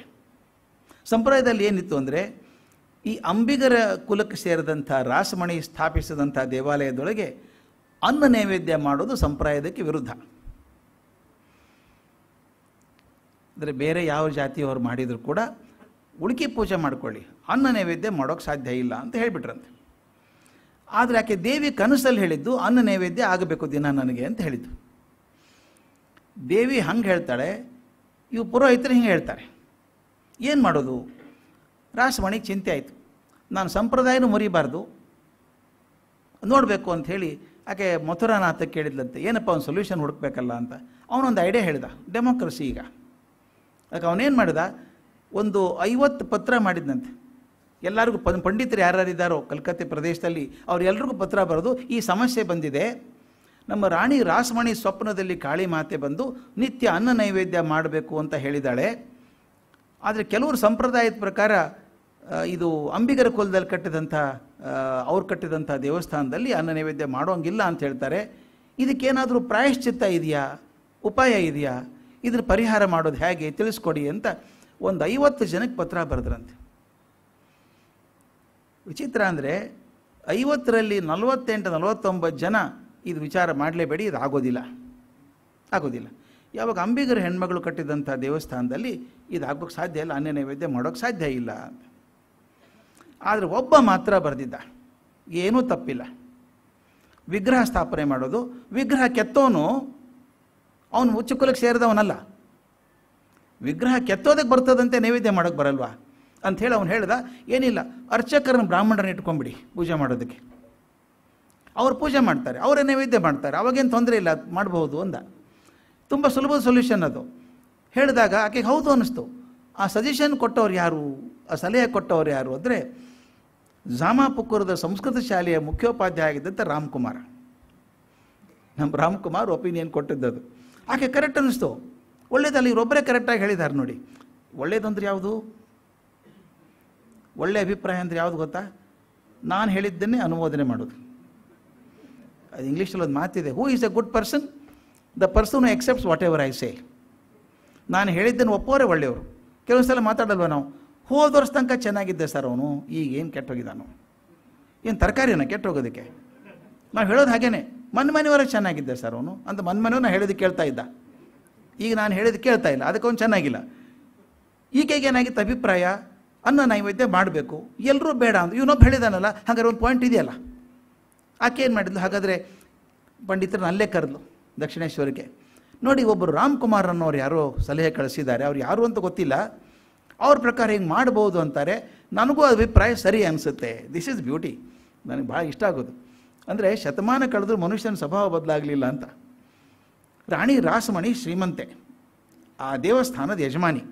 ಸಂಪ್ರದಾಯದಲ್ಲಿ ಏನಿತ್ತು ಅಂದರೆ ಈ ಅಂಬಿಗರ ಕುಲಕ್ಕೆ ಸೇರಿದಂಥ ರಾಸಮಣಿ ಸ್ಥಾಪಿಸಿದಂಥ ದೇವಾಲಯದೊಳಗೆ ಅನ್ನ ನೈವೇದ್ಯ ಮಾಡೋದು ಸಂಪ್ರದಾಯಕ್ಕೆ ವಿರುದ್ಧ ಅಂದರೆ ಬೇರೆ ಯಾವ ಜಾತಿಯವರು ಮಾಡಿದರೂ ಕೂಡ ಉಳಿಕೆ ಪೂಜೆ ಮಾಡ್ಕೊಳ್ಳಿ ಅನ್ನ ನೈವೇದ್ಯ ಮಾಡೋಕ್ಕೆ ಸಾಧ್ಯ ಇಲ್ಲ ಅಂತ ಹೇಳಿಬಿಟ್ರಂತೆ ಆದರೆ ಆಕೆ ದೇವಿ ಕನಸಲ್ಲಿ ಹೇಳಿದ್ದು ಅನ್ನ ನೈವೇದ್ಯ ಆಗಬೇಕು ದಿನ ನನಗೆ ಅಂತ ಹೇಳಿದ್ದು ದೇವಿ ಹಂಗೆ ಹೇಳ್ತಾಳೆ ಇವು ಪುರೋಹಿತರು ಹಿಂಗೆ ಹೇಳ್ತಾರೆ ಏನು ಮಾಡೋದು ರಾಸಮಣಿಗೆ ಚಿಂತೆ ಆಯಿತು ನಾನು ಸಂಪ್ರದಾಯನೂ ಮುರಿಬಾರ್ದು ನೋಡಬೇಕು ಅಂಥೇಳಿ ಆಕೆ ನಾಥ ಕೇಳಿದ್ಲಂತೆ ಏನಪ್ಪ ಒಂದು ಸೊಲ್ಯೂಷನ್ ಹುಡುಕ್ಬೇಕಲ್ಲ ಅಂತ ಅವನೊಂದು ಐಡಿಯಾ ಹೇಳಿದ ಡೆಮೋಕ್ರಸಿ ಈಗ ಅದಕ್ಕೆ ಅವನೇನು ಮಾಡಿದ ಒಂದು ಐವತ್ತು ಪತ್ರ ಮಾಡಿದ್ನಂತೆ ಎಲ್ಲರಿಗೂ ಪಂಡಿತರು ಯಾರ್ಯಾರಿದ್ದಾರೋ ಕಲ್ಕತ್ತೆ ಪ್ರದೇಶದಲ್ಲಿ ಅವರೆಲ್ಲರಿಗೂ ಪತ್ರ ಬರೋದು ಈ ಸಮಸ್ಯೆ ಬಂದಿದೆ ನಮ್ಮ ರಾಣಿ ರಾಸಮಣಿ ಸ್ವಪ್ನದಲ್ಲಿ ಕಾಳಿ ಮಾತೆ ಬಂದು ನಿತ್ಯ ಅನ್ನ ನೈವೇದ್ಯ ಮಾಡಬೇಕು ಅಂತ ಹೇಳಿದಾಳೆ ಆದರೆ ಕೆಲವರು ಸಂಪ್ರದಾಯದ ಪ್ರಕಾರ ಇದು ಅಂಬಿಗರ ಕುಲದಲ್ಲಿ ಕಟ್ಟಿದಂಥ ಅವ್ರು ಕಟ್ಟಿದಂಥ ದೇವಸ್ಥಾನದಲ್ಲಿ ಅನ್ನ ನೈವೇದ್ಯ ಮಾಡೋಂಗಿಲ್ಲ ಅಂತ ಹೇಳ್ತಾರೆ ಇದಕ್ಕೇನಾದರೂ ಪ್ರಾಯಶ್ಚಿತ್ತ ಇದೆಯಾ ಉಪಾಯ ಇದೆಯಾ ಇದ್ರ ಪರಿಹಾರ ಮಾಡೋದು ಹೇಗೆ ತಿಳಿಸ್ಕೊಡಿ ಅಂತ ಒಂದು ಐವತ್ತು ಜನಕ್ಕೆ ಪತ್ರ ಬರೆದ್ರಂತೆ ವಿಚಿತ್ರ ಅಂದರೆ ಐವತ್ತರಲ್ಲಿ ನಲವತ್ತೆಂಟು ನಲವತ್ತೊಂಬತ್ತು ಜನ ಇದು ವಿಚಾರ ಮಾಡಲೇಬೇಡಿ ಇದು ಆಗೋದಿಲ್ಲ ಆಗೋದಿಲ್ಲ ಯಾವಾಗ ಅಂಬಿಗರ ಹೆಣ್ಮಗಳು ಕಟ್ಟಿದಂಥ ದೇವಸ್ಥಾನದಲ್ಲಿ ಇದಾಗಬೇಕು ಸಾಧ್ಯ ಇಲ್ಲ ಅನ್ನ ನೈವೇದ್ಯ ಮಾಡೋಕ್ಕೆ ಸಾಧ್ಯ ಇಲ್ಲ ಅಂತ ಆದರೆ ಒಬ್ಬ ಮಾತ್ರ ಬರೆದಿದ್ದ ಏನೂ ತಪ್ಪಿಲ್ಲ ವಿಗ್ರಹ ಸ್ಥಾಪನೆ ಮಾಡೋದು ವಿಗ್ರಹ ಕೆತ್ತೋನು ಅವನು ಕುಲಕ್ಕೆ ಸೇರಿದವನಲ್ಲ ವಿಗ್ರಹ ಕೆತ್ತೋದಕ್ಕೆ ಬರ್ತದಂತೆ ನೈವೇದ್ಯ ಮಾಡೋಕ್ಕೆ ಬರಲ್ವಾ ಅಂಥೇಳಿ ಅವನು ಹೇಳ್ದ ಏನಿಲ್ಲ ಅರ್ಚಕರನ್ನು ಬ್ರಾಹ್ಮಣರನ್ನ ಇಟ್ಕೊಂಬಿಡಿ ಪೂಜೆ ಮಾಡೋದಕ್ಕೆ ಅವ್ರು ಪೂಜೆ ಮಾಡ್ತಾರೆ ಅವರೇ ನೈವೇದ್ಯ ಮಾಡ್ತಾರೆ ಅವಾಗೇನು ತೊಂದರೆ ಇಲ್ಲ ಮಾಡಬಹುದು ಅಂದ ತುಂಬ ಸುಲಭದ ಸೊಲ್ಯೂಷನ್ ಅದು ಹೇಳಿದಾಗ ಆಕೆಗೆ ಹೌದು ಅನ್ನಿಸ್ತು ಆ ಸಜೆಷನ್ ಕೊಟ್ಟವ್ರು ಯಾರು ಆ ಸಲಹೆ ಕೊಟ್ಟವ್ರು ಯಾರು ಅಂದರೆ ಜಾಮಾಪುಕ್ಕೂರದ ಸಂಸ್ಕೃತ ಶಾಲೆಯ ಮುಖ್ಯೋಪಾಧ್ಯಾಯ ಆಗಿದ್ದಂಥ ರಾಮ್ಕುಮಾರ್ ನಮ್ಮ ರಾಮ್ಕುಮಾರ್ ಒಪಿನಿಯನ್ ಕೊಟ್ಟಿದ್ದದು ಆಕೆ ಕರೆಕ್ಟ್ ಅನ್ನಿಸ್ತು ಒಳ್ಳೇದಲ್ಲ ಇವರೊಬ್ಬರೇ ಕರೆಕ್ಟಾಗಿ ಹೇಳಿದ್ದಾರೆ ನೋಡಿ ಒಳ್ಳೇದಂದ್ರೆ ಯಾವುದು ಒಳ್ಳೆಯ ಅಭಿಪ್ರಾಯ ಅಂದರೆ ಯಾವುದು ಗೊತ್ತಾ ನಾನು ಹೇಳಿದ್ದನ್ನೇ ಅನುಮೋದನೆ ಮಾಡೋದು ಅದು ಇಂಗ್ಲೀಷಲ್ಲಿ ಒಂದು ಮಾತಿದೆ who is a good person the person accepts whatever I say ನಾನು ಹೇಳಿದ್ದನ್ನು ಒಪ್ಪೋರೆ ಒಳ್ಳೆಯವರು ಕೆಲವೊಂದು ಸಲ ಮಾತಾಡಲ್ವ ನಾವು ಹೋದ ವರ್ಷ ತನಕ ಚೆನ್ನಾಗಿದ್ದೆ ಸರ್ ಅವನು ಈಗ ಏನು ಕೆಟ್ಟೋಗಿದ್ದಾನು ಏನು ತರಕಾರಿನ ಕೆಟ್ಟೋಗೋದಕ್ಕೆ ನಾವು ಹೇಳೋದು ಹಾಗೇನೆ ಮನ್ ಮನೆಯವರ ಚೆನ್ನಾಗಿದ್ದೆ ಸರ್ ಅವನು ಅಂತ ಮನ್ ಮನೆಯವ್ರು ಹೇಳಿದ ಕೇಳ್ತಾ ಇದ್ದ ಈಗ ನಾನು ಹೇಳಿದ ಕೇಳ್ತಾ ಇಲ್ಲ ಅದಕ್ಕೆ ಅವ್ನು ಚೆನ್ನಾಗಿಲ್ಲ ಈಕೆಗೆ ಏನಾಗಿತ್ತು ಅಭಿಪ್ರಾಯ ಅನ್ನ ನೈವೇದ್ಯ ಮಾಡಬೇಕು ಎಲ್ಲರೂ ಬೇಡ ಅಂದ್ರೆ ಇವನೊಬ್ಬ ಹೇಳಿದಾನಲ್ಲ ಹಾಗಾದ್ರೆ ಒಂದು ಪಾಯಿಂಟ್ ಇದೆಯಲ್ಲ ಆಕೆ ಏನು ಮಾಡಿದ್ಲು ಹಾಗಾದರೆ ಪಂಡಿತರನ್ನ ಅಲ್ಲೇ ಕರೆದ್ಲು ದಕ್ಷಿಣೇಶ್ವರಿಗೆ ನೋಡಿ ಒಬ್ಬರು ರಾಮ್ಕುಮಾರ್ ಅನ್ನೋರು ಯಾರೋ ಸಲಹೆ ಕಳಿಸಿದ್ದಾರೆ ಅವ್ರು ಯಾರು ಅಂತ ಗೊತ್ತಿಲ್ಲ ಅವ್ರ ಪ್ರಕಾರ ಹಿಂಗೆ ಮಾಡ್ಬೋದು ಅಂತಾರೆ ನನಗೂ ಅಭಿಪ್ರಾಯ ಸರಿ ಅನಿಸುತ್ತೆ ದಿಸ್ ಇಸ್ ಬ್ಯೂಟಿ ನನಗೆ ಭಾಳ ಇಷ್ಟ ಆಗೋದು ಅಂದರೆ ಶತಮಾನ ಕಳೆದ್ರೂ ಮನುಷ್ಯನ ಸ್ವಭಾವ ಬದಲಾಗಲಿಲ್ಲ ಅಂತ ರಾಣಿ ರಾಸಮಣಿ ಶ್ರೀಮಂತೆ ಆ ದೇವಸ್ಥಾನದ ಯಜಮಾನಿ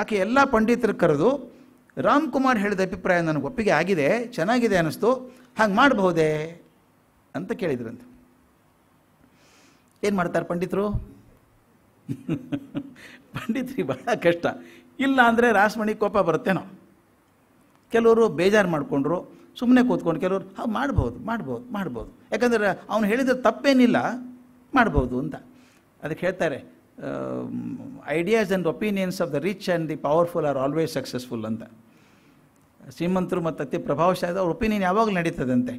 ಆಕೆ ಎಲ್ಲ ಪಂಡಿತರು ಕರೆದು ರಾಮ್ ಕುಮಾರ್ ಹೇಳಿದ ಅಭಿಪ್ರಾಯ ನನಗೆ ಒಪ್ಪಿಗೆ ಆಗಿದೆ ಚೆನ್ನಾಗಿದೆ ಅನ್ನಿಸ್ತು ಹಂಗೆ ಮಾಡಬಹುದೇ ಅಂತ ಕೇಳಿದ್ರಂತೆ ಏನು ಮಾಡ್ತಾರೆ ಪಂಡಿತರು ಪಂಡಿತರಿಗೆ ಭಾಳ ಕಷ್ಟ ಇಲ್ಲ ಅಂದರೆ ರಾಸಮಣಿ ಕೋಪ ಬರುತ್ತೇನೋ ಕೆಲವರು ಬೇಜಾರು ಮಾಡಿಕೊಂಡ್ರು ಸುಮ್ಮನೆ ಕೂತ್ಕೊಂಡು ಕೆಲವರು ಹಾಂ ಮಾಡ್ಬೋದು ಮಾಡ್ಬೋದು ಮಾಡ್ಬೋದು ಯಾಕಂದರೆ ಅವನು ಹೇಳಿದ ತಪ್ಪೇನಿಲ್ಲ ಮಾಡ್ಬೋದು ಅಂತ ಅದಕ್ಕೆ ಹೇಳ್ತಾರೆ ideas and opinions of the rich and the powerful are always successful ಅಂತ ಶ್ರೀಮಂತರು ಮತ್ತು ಅತಿ ಪ್ರಭಾವಶಾಲಿ ಅವ್ರ ಒಪಿನಿಯನ್ ಯಾವಾಗಲೂ ನಡೀತದಂತೆ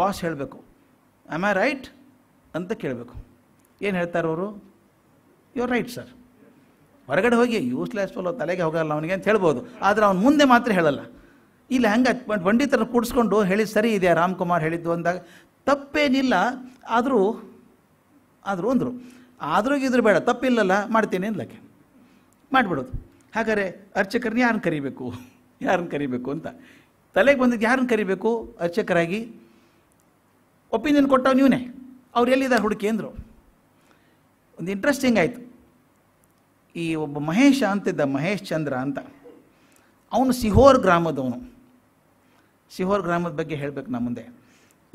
ಬಾಸ್ ಹೇಳಬೇಕು ಆಮ್ ಐ ರೈಟ್ ಅಂತ ಕೇಳಬೇಕು ಏನು ಹೇಳ್ತಾರೆ ಅವರು ಯು ಆರ್ ರೈಟ್ ಸರ್ ಹೊರಗಡೆ ಹೋಗಿ ಯೂಸ್ಲೆಸ್ ಫಲೋ ತಲೆಗೆ ಹೋಗಲ್ಲ ಅವನಿಗೆ ಅಂತ ಹೇಳ್ಬೋದು ಆದರೆ ಅವ್ನು ಮುಂದೆ ಮಾತ್ರ ಹೇಳಲ್ಲ ಇಲ್ಲಿ ಹೆಂಗೆ ಪಂಡಿತರ ಕೂಡಿಸ್ಕೊಂಡು ಹೇಳಿ ಸರಿ ಇದೆಯಾ ರಾಮ್ಕುಮಾರ್ ಹೇಳಿದ್ದು ಅಂದಾಗ ತಪ್ಪೇನಿಲ್ಲ ಆದರೂ ಆದರೂ ಅಂದರು ಆದರೂ ಇದ್ರೂ ಬೇಡ ತಪ್ಪಿಲ್ಲಲ್ಲ ಮಾಡ್ತೀನಿ ಅನ್ಲಕ್ಕೆ ಮಾಡಿಬಿಡೋದು ಹಾಗಾದರೆ ಅರ್ಚಕರನ್ನ ಯಾರನ್ನು ಕರಿಬೇಕು ಯಾರನ್ನು ಕರಿಬೇಕು ಅಂತ ತಲೆಗೆ ಬಂದಿದ್ದು ಯಾರನ್ನು ಕರಿಬೇಕು ಅರ್ಚಕರಾಗಿ ಒಪಿನಿಯನ್ ಕೊಟ್ಟವ್ ನೀವೇ ಅವ್ರು ಎಲ್ಲಿದ್ದಾರೆ ಹುಡುಕಿ ಅಂದರು ಒಂದು ಇಂಟ್ರೆಸ್ಟಿಂಗ್ ಆಯಿತು ಈ ಒಬ್ಬ ಮಹೇಶ ಅಂತಿದ್ದ ಮಹೇಶ್ ಚಂದ್ರ ಅಂತ ಅವನು ಸಿಹೋರ್ ಗ್ರಾಮದವನು ಸಿಹೋರ್ ಗ್ರಾಮದ ಬಗ್ಗೆ ಹೇಳಬೇಕು ನಮ್ಮ ಮುಂದೆ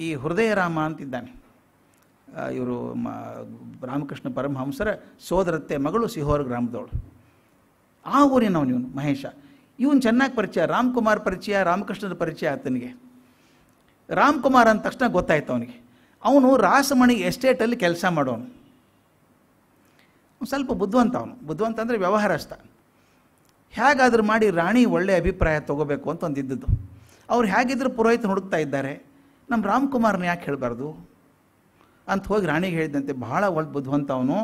ಈ ಹೃದಯರಾಮ ಅಂತಿದ್ದಾನೆ ಇವರು ಮ ರಾಮಕೃಷ್ಣ ಪರಮಹಂಸರ ಸೋದರತ್ತೆ ಮಗಳು ಸಿಹೋರ್ ಗ್ರಾಮದವಳು ಆ ಊರಿನವನು ಇವನು ಮಹೇಶ ಇವನು ಚೆನ್ನಾಗಿ ಪರಿಚಯ ರಾಮ್ಕುಮಾರ್ ಪರಿಚಯ ರಾಮಕೃಷ್ಣನ ಪರಿಚಯ ಆತನಿಗೆ ರಾಮ್ಕುಮಾರ್ ಅಂದ ತಕ್ಷಣ ಗೊತ್ತಾಯ್ತು ಅವನಿಗೆ ಅವನು ರಾಸಮಣಿ ಎಸ್ಟೇಟಲ್ಲಿ ಕೆಲಸ ಮಾಡೋನು ಸ್ವಲ್ಪ ಬುದ್ಧಿವಂತ ಅವನು ಬುದ್ಧಿವಂತ ಅಂದರೆ ವ್ಯವಹಾರಸ್ಥ ಹೇಗಾದ್ರೂ ಮಾಡಿ ರಾಣಿ ಒಳ್ಳೆಯ ಅಭಿಪ್ರಾಯ ತೊಗೋಬೇಕು ಅಂತ ಒಂದಿದ್ದದ್ದು ಅವ್ರು ಹೇಗಿದ್ರು ಪುರೋಹಿತ ಹುಡುಕ್ತಾ ಇದ್ದಾರೆ ನಮ್ಮ ರಾಮ್ಕುಮಾರ್ನ ಯಾಕೆ ಹೇಳಬಾರ್ದು ಅಂತ ಹೋಗಿ ರಾಣಿಗೆ ಹೇಳಿದಂತೆ ಬಹಳ ಒಳ್ಳೆ ಅವನು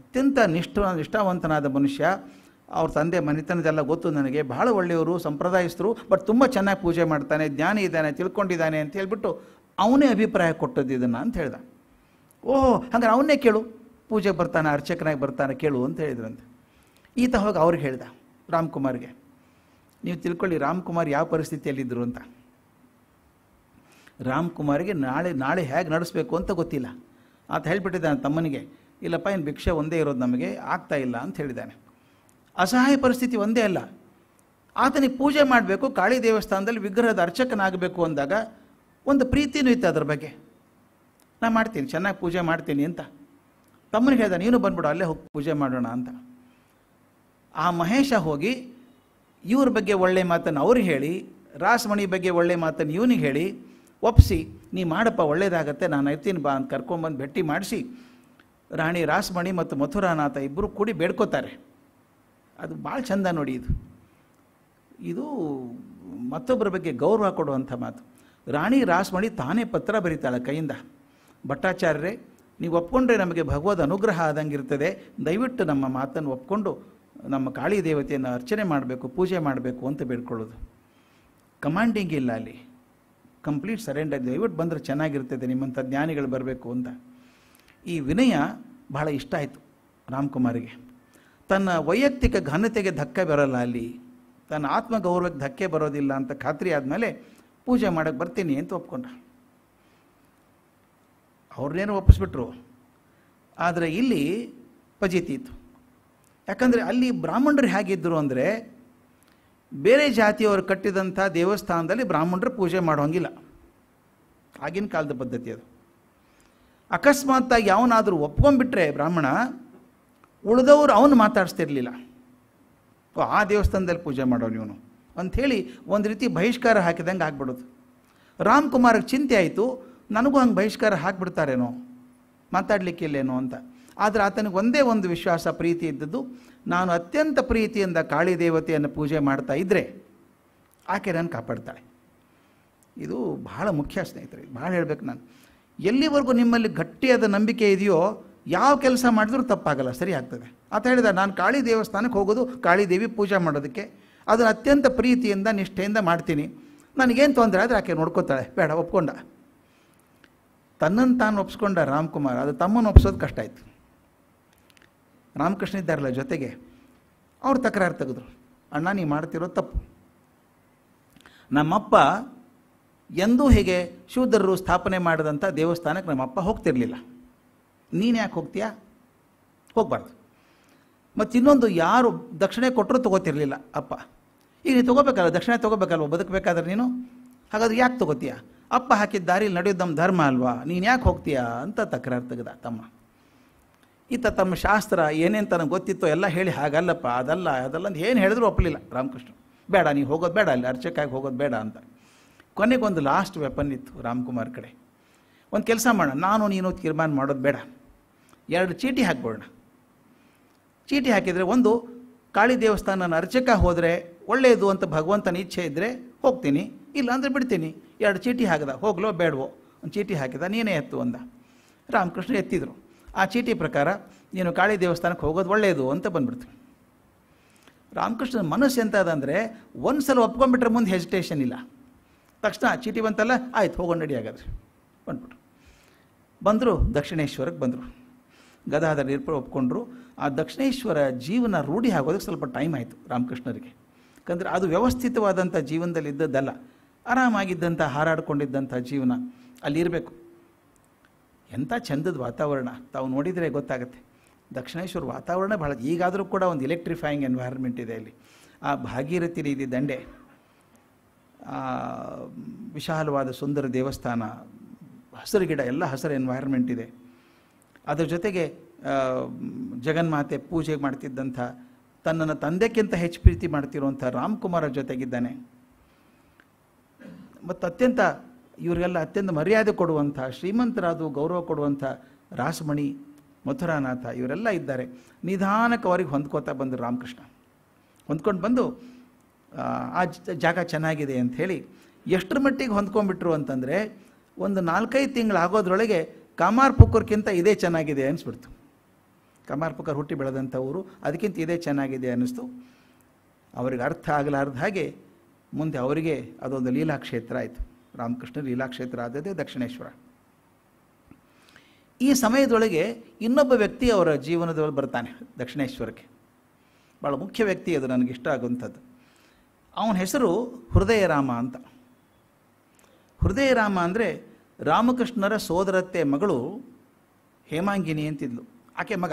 ಅತ್ಯಂತ ನಿಷ್ಠ ನಿಷ್ಠಾವಂತನಾದ ಮನುಷ್ಯ ಅವ್ರ ತಂದೆ ಮನೆತನದೆಲ್ಲ ಗೊತ್ತು ನನಗೆ ಬಹಳ ಒಳ್ಳೆಯವರು ಸಂಪ್ರದಾಯಸ್ಥರು ಬಟ್ ತುಂಬ ಚೆನ್ನಾಗಿ ಪೂಜೆ ಮಾಡ್ತಾನೆ ಜ್ಞಾನಿ ಇದ್ದಾನೆ ತಿಳ್ಕೊಂಡಿದ್ದಾನೆ ಅಂತ ಹೇಳ್ಬಿಟ್ಟು ಅವನೇ ಅಭಿಪ್ರಾಯ ಕೊಟ್ಟದ್ದು ಇದನ್ನು ಅಂತ ಹೇಳ್ದ ಓಹೋ ಹಂಗಾರೆ ಅವನ್ನೇ ಕೇಳು ಪೂಜೆಗೆ ಬರ್ತಾನೆ ಅರ್ಚಕನಾಗಿ ಬರ್ತಾನೆ ಕೇಳು ಅಂತ ಹೇಳಿದ್ರಂತೆ ಈತ ಹೋಗಿ ಅವ್ರಿಗೆ ಹೇಳ್ದ ರಾಮ್ಕುಮಾರ್ಗೆ ನೀವು ತಿಳ್ಕೊಳ್ಳಿ ರಾಮ್ಕುಮಾರ್ ಯಾವ ಪರಿಸ್ಥಿತಿಯಲ್ಲಿದ್ದರು ಅಂತ ರಾಮ್ಕುಮಾರ್ಗೆ ನಾಳೆ ನಾಳೆ ಹೇಗೆ ನಡೆಸಬೇಕು ಅಂತ ಗೊತ್ತಿಲ್ಲ ಆತ ಹೇಳಿಬಿಟ್ಟಿದ್ದಾನೆ ತಮ್ಮನಿಗೆ ಇಲ್ಲಪ್ಪ ಏನು ಭಿಕ್ಷೆ ಒಂದೇ ಇರೋದು ನಮಗೆ ಆಗ್ತಾ ಇಲ್ಲ ಅಂತ ಹೇಳಿದ್ದಾನೆ ಅಸಹಾಯ ಪರಿಸ್ಥಿತಿ ಒಂದೇ ಅಲ್ಲ ಆತನಿಗೆ ಪೂಜೆ ಮಾಡಬೇಕು ಕಾಳಿ ದೇವಸ್ಥಾನದಲ್ಲಿ ವಿಗ್ರಹದ ಅರ್ಚಕನಾಗಬೇಕು ಅಂದಾಗ ಒಂದು ಪ್ರೀತಿನೂ ಇತ್ತು ಅದ್ರ ಬಗ್ಗೆ ನಾನು ಮಾಡ್ತೀನಿ ಚೆನ್ನಾಗಿ ಪೂಜೆ ಮಾಡ್ತೀನಿ ಅಂತ ತಮ್ಮನಿಗೆ ಹೇಳ್ದ ನೀನು ಬಂದ್ಬಿಡು ಅಲ್ಲೇ ಹೋಗಿ ಪೂಜೆ ಮಾಡೋಣ ಅಂತ ಆ ಮಹೇಶ ಹೋಗಿ ಇವ್ರ ಬಗ್ಗೆ ಒಳ್ಳೆ ಮಾತನ್ನು ಅವ್ರಿಗೆ ಹೇಳಿ ರಾಸಮಣಿ ಬಗ್ಗೆ ಒಳ್ಳೆ ಮಾತನ್ನು ಇವನಿಗೆ ಹೇಳಿ ಒಪ್ಪಿಸಿ ನೀ ಮಾಡಪ್ಪ ಒಳ್ಳೇದಾಗತ್ತೆ ನಾನು ಎತ್ತೀನಿ ಬಾ ಅಂತ ಕರ್ಕೊಂಬಂದು ಭೇಟಿ ಮಾಡಿಸಿ ರಾಣಿ ರಾಸಮಣಿ ಮತ್ತು ಮಥುರಾನಾಥ ಇಬ್ಬರು ಕೂಡಿ ಬೇಡ್ಕೋತಾರೆ ಅದು ಭಾಳ ಚಂದ ನೋಡಿ ಇದು ಇದು ಮತ್ತೊಬ್ಬರ ಬಗ್ಗೆ ಗೌರವ ಕೊಡುವಂಥ ಮಾತು ರಾಣಿ ರಾಸಮಣಿ ತಾನೇ ಪತ್ರ ಬರೀತಾಳೆ ಕೈಯಿಂದ ಭಟ್ಟಾಚಾರ್ಯರೇ ನೀವು ಒಪ್ಕೊಂಡ್ರೆ ನಮಗೆ ಭಗವದ್ ಅನುಗ್ರಹ ಆದಂಗಿರ್ತದೆ ದಯವಿಟ್ಟು ನಮ್ಮ ಮಾತನ್ನು ಒಪ್ಕೊಂಡು ನಮ್ಮ ಕಾಳಿ ದೇವತೆಯನ್ನು ಅರ್ಚನೆ ಮಾಡಬೇಕು ಪೂಜೆ ಮಾಡಬೇಕು ಅಂತ ಬೇಡ್ಕೊಳ್ಳೋದು ಕಮಾಂಡಿಂಗ್ ಇಲ್ಲ ಅಲ್ಲಿ ಕಂಪ್ಲೀಟ್ ಸರೆಂಡರ್ ದಯವಿಟ್ಟು ಬಂದರೆ ಚೆನ್ನಾಗಿರ್ತದೆ ನಿಮ್ಮಂಥ ಜ್ಞಾನಿಗಳು ಬರಬೇಕು ಅಂತ ಈ ವಿನಯ ಬಹಳ ಇಷ್ಟ ಆಯಿತು ರಾಮ್ಕುಮಾರಿಗೆ ತನ್ನ ವೈಯಕ್ತಿಕ ಘನತೆಗೆ ಧಕ್ಕೆ ಬರೋಲ್ಲ ಅಲ್ಲಿ ತನ್ನ ಆತ್ಮಗೌರವಕ್ಕೆ ಧಕ್ಕೆ ಬರೋದಿಲ್ಲ ಅಂತ ಖಾತ್ರಿ ಆದಮೇಲೆ ಪೂಜೆ ಮಾಡೋಕ್ಕೆ ಬರ್ತೀನಿ ಅಂತ ಒಪ್ಕೊಂಡ ಅವ್ರನ್ನೇನು ಒಪ್ಪಿಸ್ಬಿಟ್ರು ಆದರೆ ಇಲ್ಲಿ ಇತ್ತು ಯಾಕಂದರೆ ಅಲ್ಲಿ ಬ್ರಾಹ್ಮಣರು ಹೇಗಿದ್ದರು ಅಂದರೆ ಬೇರೆ ಜಾತಿಯವರು ಕಟ್ಟಿದಂಥ ದೇವಸ್ಥಾನದಲ್ಲಿ ಬ್ರಾಹ್ಮಣರು ಪೂಜೆ ಮಾಡೋಂಗಿಲ್ಲ ಆಗಿನ ಕಾಲದ ಪದ್ಧತಿ ಅದು ಅಕಸ್ಮಾತ್ತಾಗಿ ಅವನಾದರೂ ಒಪ್ಕೊಂಡ್ಬಿಟ್ರೆ ಬ್ರಾಹ್ಮಣ ಉಳಿದವರು ಅವನು ಮಾತಾಡಿಸ್ತಿರ್ಲಿಲ್ಲ ಆ ದೇವಸ್ಥಾನದಲ್ಲಿ ಪೂಜೆ ಮಾಡೋನು ಇವನು ಅಂಥೇಳಿ ಒಂದು ರೀತಿ ಬಹಿಷ್ಕಾರ ಹಾಕಿದಂಗೆ ಆಗ್ಬಿಡೋದು ರಾಮ್ಕುಮಾರ್ಗೆ ಚಿಂತೆ ಆಯಿತು ನನಗೂ ಹಂಗೆ ಬಹಿಷ್ಕಾರ ಹಾಕ್ಬಿಡ್ತಾರೇನೋ ಮಾತಾಡಲಿಕ್ಕಿಲ್ಲೇನೋ ಅಂತ ಆದರೆ ಆತನಿಗೆ ಒಂದೇ ಒಂದು ವಿಶ್ವಾಸ ಪ್ರೀತಿ ಇದ್ದದ್ದು ನಾನು ಅತ್ಯಂತ ಪ್ರೀತಿಯಿಂದ ಕಾಳಿ ದೇವತೆಯನ್ನು ಪೂಜೆ ಮಾಡ್ತಾ ಇದ್ದರೆ ಆಕೆ ನಾನು ಕಾಪಾಡ್ತಾಳೆ ಇದು ಬಹಳ ಮುಖ್ಯ ಸ್ನೇಹಿತರೆ ಭಾಳ ಹೇಳಬೇಕು ನಾನು ಎಲ್ಲಿವರೆಗೂ ನಿಮ್ಮಲ್ಲಿ ಗಟ್ಟಿಯಾದ ನಂಬಿಕೆ ಇದೆಯೋ ಯಾವ ಕೆಲಸ ಮಾಡಿದ್ರೂ ತಪ್ಪಾಗಲ್ಲ ಸರಿ ಆಗ್ತದೆ ಆತ ಹೇಳಿದ ನಾನು ಕಾಳಿ ದೇವಸ್ಥಾನಕ್ಕೆ ಹೋಗೋದು ಕಾಳಿ ದೇವಿ ಪೂಜೆ ಮಾಡೋದಕ್ಕೆ ಅದನ್ನು ಅತ್ಯಂತ ಪ್ರೀತಿಯಿಂದ ನಿಷ್ಠೆಯಿಂದ ಮಾಡ್ತೀನಿ ನನಗೇನು ತೊಂದರೆ ಆದರೆ ಆಕೆ ನೋಡ್ಕೋತಾಳೆ ಬೇಡ ಒಪ್ಕೊಂಡ ತನ್ನನ್ನು ತಾನು ಒಪ್ಸ್ಕೊಂಡ ರಾಮ್ಕುಮಾರ್ ಅದು ತಮ್ಮನ್ನು ಒಪ್ಸೋದು ಕಷ್ಟ ಆಯಿತು ರಾಮಕೃಷ್ಣ ಇದ್ದಾರಲ್ಲ ಜೊತೆಗೆ ಅವ್ರು ತಕರಾರು ತೆಗೆದ್ರು ಅಣ್ಣ ನೀವು ಮಾಡ್ತಿರೋ ತಪ್ಪು ನಮ್ಮಪ್ಪ ಎಂದೂ ಹೇಗೆ ಶೂದ್ರರು ಸ್ಥಾಪನೆ ಮಾಡಿದಂಥ ದೇವಸ್ಥಾನಕ್ಕೆ ನಮ್ಮಪ್ಪ ಹೋಗ್ತಿರಲಿಲ್ಲ ನೀನು ಯಾಕೆ ಹೋಗ್ತೀಯಾ ಹೋಗಬಾರ್ದು ಮತ್ತು ಇನ್ನೊಂದು ಯಾರು ದಕ್ಷಿಣೆ ಕೊಟ್ಟರು ತೊಗೋತಿರಲಿಲ್ಲ ಅಪ್ಪ ಈಗ ನೀನು ತೊಗೋಬೇಕಲ್ಲ ದಕ್ಷಿಣೆ ತೊಗೋಬೇಕಲ್ವ ಬದುಕಬೇಕಾದ್ರೆ ನೀನು ಹಾಗಾದ್ರೆ ಯಾಕೆ ತೊಗೋತೀಯಾ ಅಪ್ಪ ಹಾಕಿದ ದಾರಿಲಿ ನಡೆಯೋದು ನಮ್ಮ ಧರ್ಮ ಅಲ್ವಾ ನೀನು ಯಾಕೆ ಹೋಗ್ತೀಯಾ ಅಂತ ತಕರಾರು ತೆಗೆದ ತಮ್ಮ ಈತ ತಮ್ಮ ಶಾಸ್ತ್ರ ಏನೇನು ತನಗೆ ಗೊತ್ತಿತ್ತೋ ಎಲ್ಲ ಹೇಳಿ ಹಾಗಲ್ಲಪ್ಪ ಅದಲ್ಲ ಅದಲ್ಲ ಅಂತ ಏನು ಹೇಳಿದ್ರು ಒಪ್ಪಲಿಲ್ಲ ರಾಮಕೃಷ್ಣ ಬೇಡ ನೀವು ಹೋಗೋದು ಬೇಡ ಅಲ್ಲಿ ಅರ್ಚಕಾಗಿ ಹೋಗೋದು ಬೇಡ ಅಂತ ಕೊನೆಗೊಂದು ಲಾಸ್ಟ್ ವೆಪನ್ ಇತ್ತು ರಾಮ್ಕುಮಾರ್ ಕಡೆ ಒಂದು ಕೆಲಸ ಮಾಡೋಣ ನಾನು ನೀನು ತೀರ್ಮಾನ ಮಾಡೋದು ಬೇಡ ಎರಡು ಚೀಟಿ ಹಾಕ್ಬೋಣ ಚೀಟಿ ಹಾಕಿದರೆ ಒಂದು ಕಾಳಿ ದೇವಸ್ಥಾನ ಅರ್ಚಕ ಹೋದರೆ ಒಳ್ಳೆಯದು ಅಂತ ಭಗವಂತನ ಇಚ್ಛೆ ಇದ್ದರೆ ಹೋಗ್ತೀನಿ ಇಲ್ಲಾಂದರೆ ಬಿಡ್ತೀನಿ ಎರಡು ಚೀಟಿ ಹಾಕಿದ ಹೋಗ್ಲೋ ಬೇಡವೋ ಒಂದು ಚೀಟಿ ಹಾಕಿದ ನೀನೇ ಎತ್ತು ಅಂದ ರಾಮಕೃಷ್ಣ ಎತ್ತಿದ್ರು ಆ ಚೀಟಿ ಪ್ರಕಾರ ನೀನು ಕಾಳಿ ದೇವಸ್ಥಾನಕ್ಕೆ ಹೋಗೋದು ಒಳ್ಳೆಯದು ಅಂತ ಬಂದ್ಬಿಡ್ತು ರಾಮಕೃಷ್ಣನ ಮನಸ್ಸು ಅಂದರೆ ಒಂದು ಸಲ ಒಪ್ಕೊಂಡ್ಬಿಟ್ರೆ ಮುಂದೆ ಹೆಜಿಟೇಷನ್ ಇಲ್ಲ ತಕ್ಷಣ ಚೀಟಿ ಬಂತಲ್ಲ ಆಯ್ತು ಹೋಗೋಣ ರೆಡಿ ಹಾಗಾದ್ರೆ ಬಂದ್ಬಿಟ್ರು ಬಂದರು ದಕ್ಷಿಣೇಶ್ವರಕ್ಕೆ ಬಂದರು ಗದಾಧರ ನಿರ್ಪ ಒಪ್ಕೊಂಡ್ರು ಆ ದಕ್ಷಿಣೇಶ್ವರ ಜೀವನ ರೂಢಿ ಆಗೋದಕ್ಕೆ ಸ್ವಲ್ಪ ಟೈಮ್ ಆಯಿತು ರಾಮಕೃಷ್ಣರಿಗೆ ಯಾಕಂದರೆ ಅದು ವ್ಯವಸ್ಥಿತವಾದಂಥ ಜೀವನದಲ್ಲಿ ಇದ್ದದ್ದಲ್ಲ ಆರಾಮಾಗಿದ್ದಂಥ ಹಾರಾಡಿಕೊಂಡಿದ್ದಂಥ ಜೀವನ ಅಲ್ಲಿರಬೇಕು ಎಂಥ ಚಂದದ ವಾತಾವರಣ ತಾವು ನೋಡಿದರೆ ಗೊತ್ತಾಗುತ್ತೆ ದಕ್ಷಿಣೇಶ್ವರ ವಾತಾವರಣ ಭಾಳ ಈಗಾದರೂ ಕೂಡ ಒಂದು ಎಲೆಕ್ಟ್ರಿಫೈಯಿಂಗ್ ಎನ್ವೈರ್ಮೆಂಟ್ ಇದೆ ಇಲ್ಲಿ ಆ ಭಾಗೀರಥಿ ರೀತಿ ದಂಡೆ ವಿಶಾಲವಾದ ಸುಂದರ ದೇವಸ್ಥಾನ ಹಸಿರು ಗಿಡ ಎಲ್ಲ ಹಸಿರು ಎನ್ವೈರ್ಮೆಂಟ್ ಇದೆ ಅದರ ಜೊತೆಗೆ ಜಗನ್ಮಾತೆ ಪೂಜೆ ಮಾಡ್ತಿದ್ದಂಥ ತನ್ನನ್ನು ತಂದೆಕ್ಕಿಂತ ಹೆಚ್ಚು ಪ್ರೀತಿ ಮಾಡ್ತಿರುವಂಥ ರಾಮ್ಕುಮಾರ ಜೊತೆಗಿದ್ದಾನೆ ಮತ್ತು ಅತ್ಯಂತ ಇವರಿಗೆಲ್ಲ ಅತ್ಯಂತ ಮರ್ಯಾದೆ ಕೊಡುವಂಥ ಶ್ರೀಮಂತರಾದು ಗೌರವ ಕೊಡುವಂಥ ರಾಸಮಣಿ ಮಥುರಾನಾಥ ಇವರೆಲ್ಲ ಇದ್ದಾರೆ ನಿಧಾನಕ್ಕೆ ಅವರಿಗೆ ಹೊಂದ್ಕೋತಾ ಬಂದರು ರಾಮಕೃಷ್ಣ ಹೊಂದ್ಕೊಂಡು ಬಂದು ಆ ಜಾಗ ಚೆನ್ನಾಗಿದೆ ಅಂಥೇಳಿ ಎಷ್ಟರ ಮಟ್ಟಿಗೆ ಹೊಂದ್ಕೊಂಡ್ಬಿಟ್ರು ಅಂತಂದರೆ ಒಂದು ನಾಲ್ಕೈದು ತಿಂಗಳು ಆಗೋದ್ರೊಳಗೆ ಕಮಾರ್ ಪುಕ್ಕರ್ಕ್ಕಿಂತ ಇದೇ ಚೆನ್ನಾಗಿದೆ ಅನಿಸ್ಬಿಡ್ತು ಕಮಾರ್ ಪುಕ್ಕರ್ ಹುಟ್ಟಿ ಬೆಳೆದಂಥ ಊರು ಅದಕ್ಕಿಂತ ಇದೇ ಚೆನ್ನಾಗಿದೆ ಅನ್ನಿಸ್ತು ಅವ್ರಿಗೆ ಅರ್ಥ ಆಗಲಾರ್ದ ಹಾಗೆ ಮುಂದೆ ಅವರಿಗೆ ಅದೊಂದು ಲೀಲಾಕ್ಷೇತ್ರ ಕ್ಷೇತ್ರ ಆಯಿತು ರಾಮಕೃಷ್ಣ ಲೀಲಾಕ್ಷೇತ್ರ ಆದದ್ದೇ ದಕ್ಷಿಣೇಶ್ವರ ಈ ಸಮಯದೊಳಗೆ ಇನ್ನೊಬ್ಬ ವ್ಯಕ್ತಿ ಅವರ ಜೀವನದೊಳಗೆ ಬರ್ತಾನೆ ದಕ್ಷಿಣೇಶ್ವರಕ್ಕೆ ಭಾಳ ಮುಖ್ಯ ವ್ಯಕ್ತಿ ಅದು ನನಗೆ ಇಷ್ಟ ಆಗುವಂಥದ್ದು ಅವನ ಹೆಸರು ಹೃದಯರಾಮ ಅಂತ ಹೃದಯರಾಮ ಅಂದರೆ ರಾಮಕೃಷ್ಣರ ಸೋದರತ್ತೆ ಮಗಳು ಹೇಮಾಂಗಿನಿ ಅಂತಿದ್ಲು ಆಕೆ ಮಗ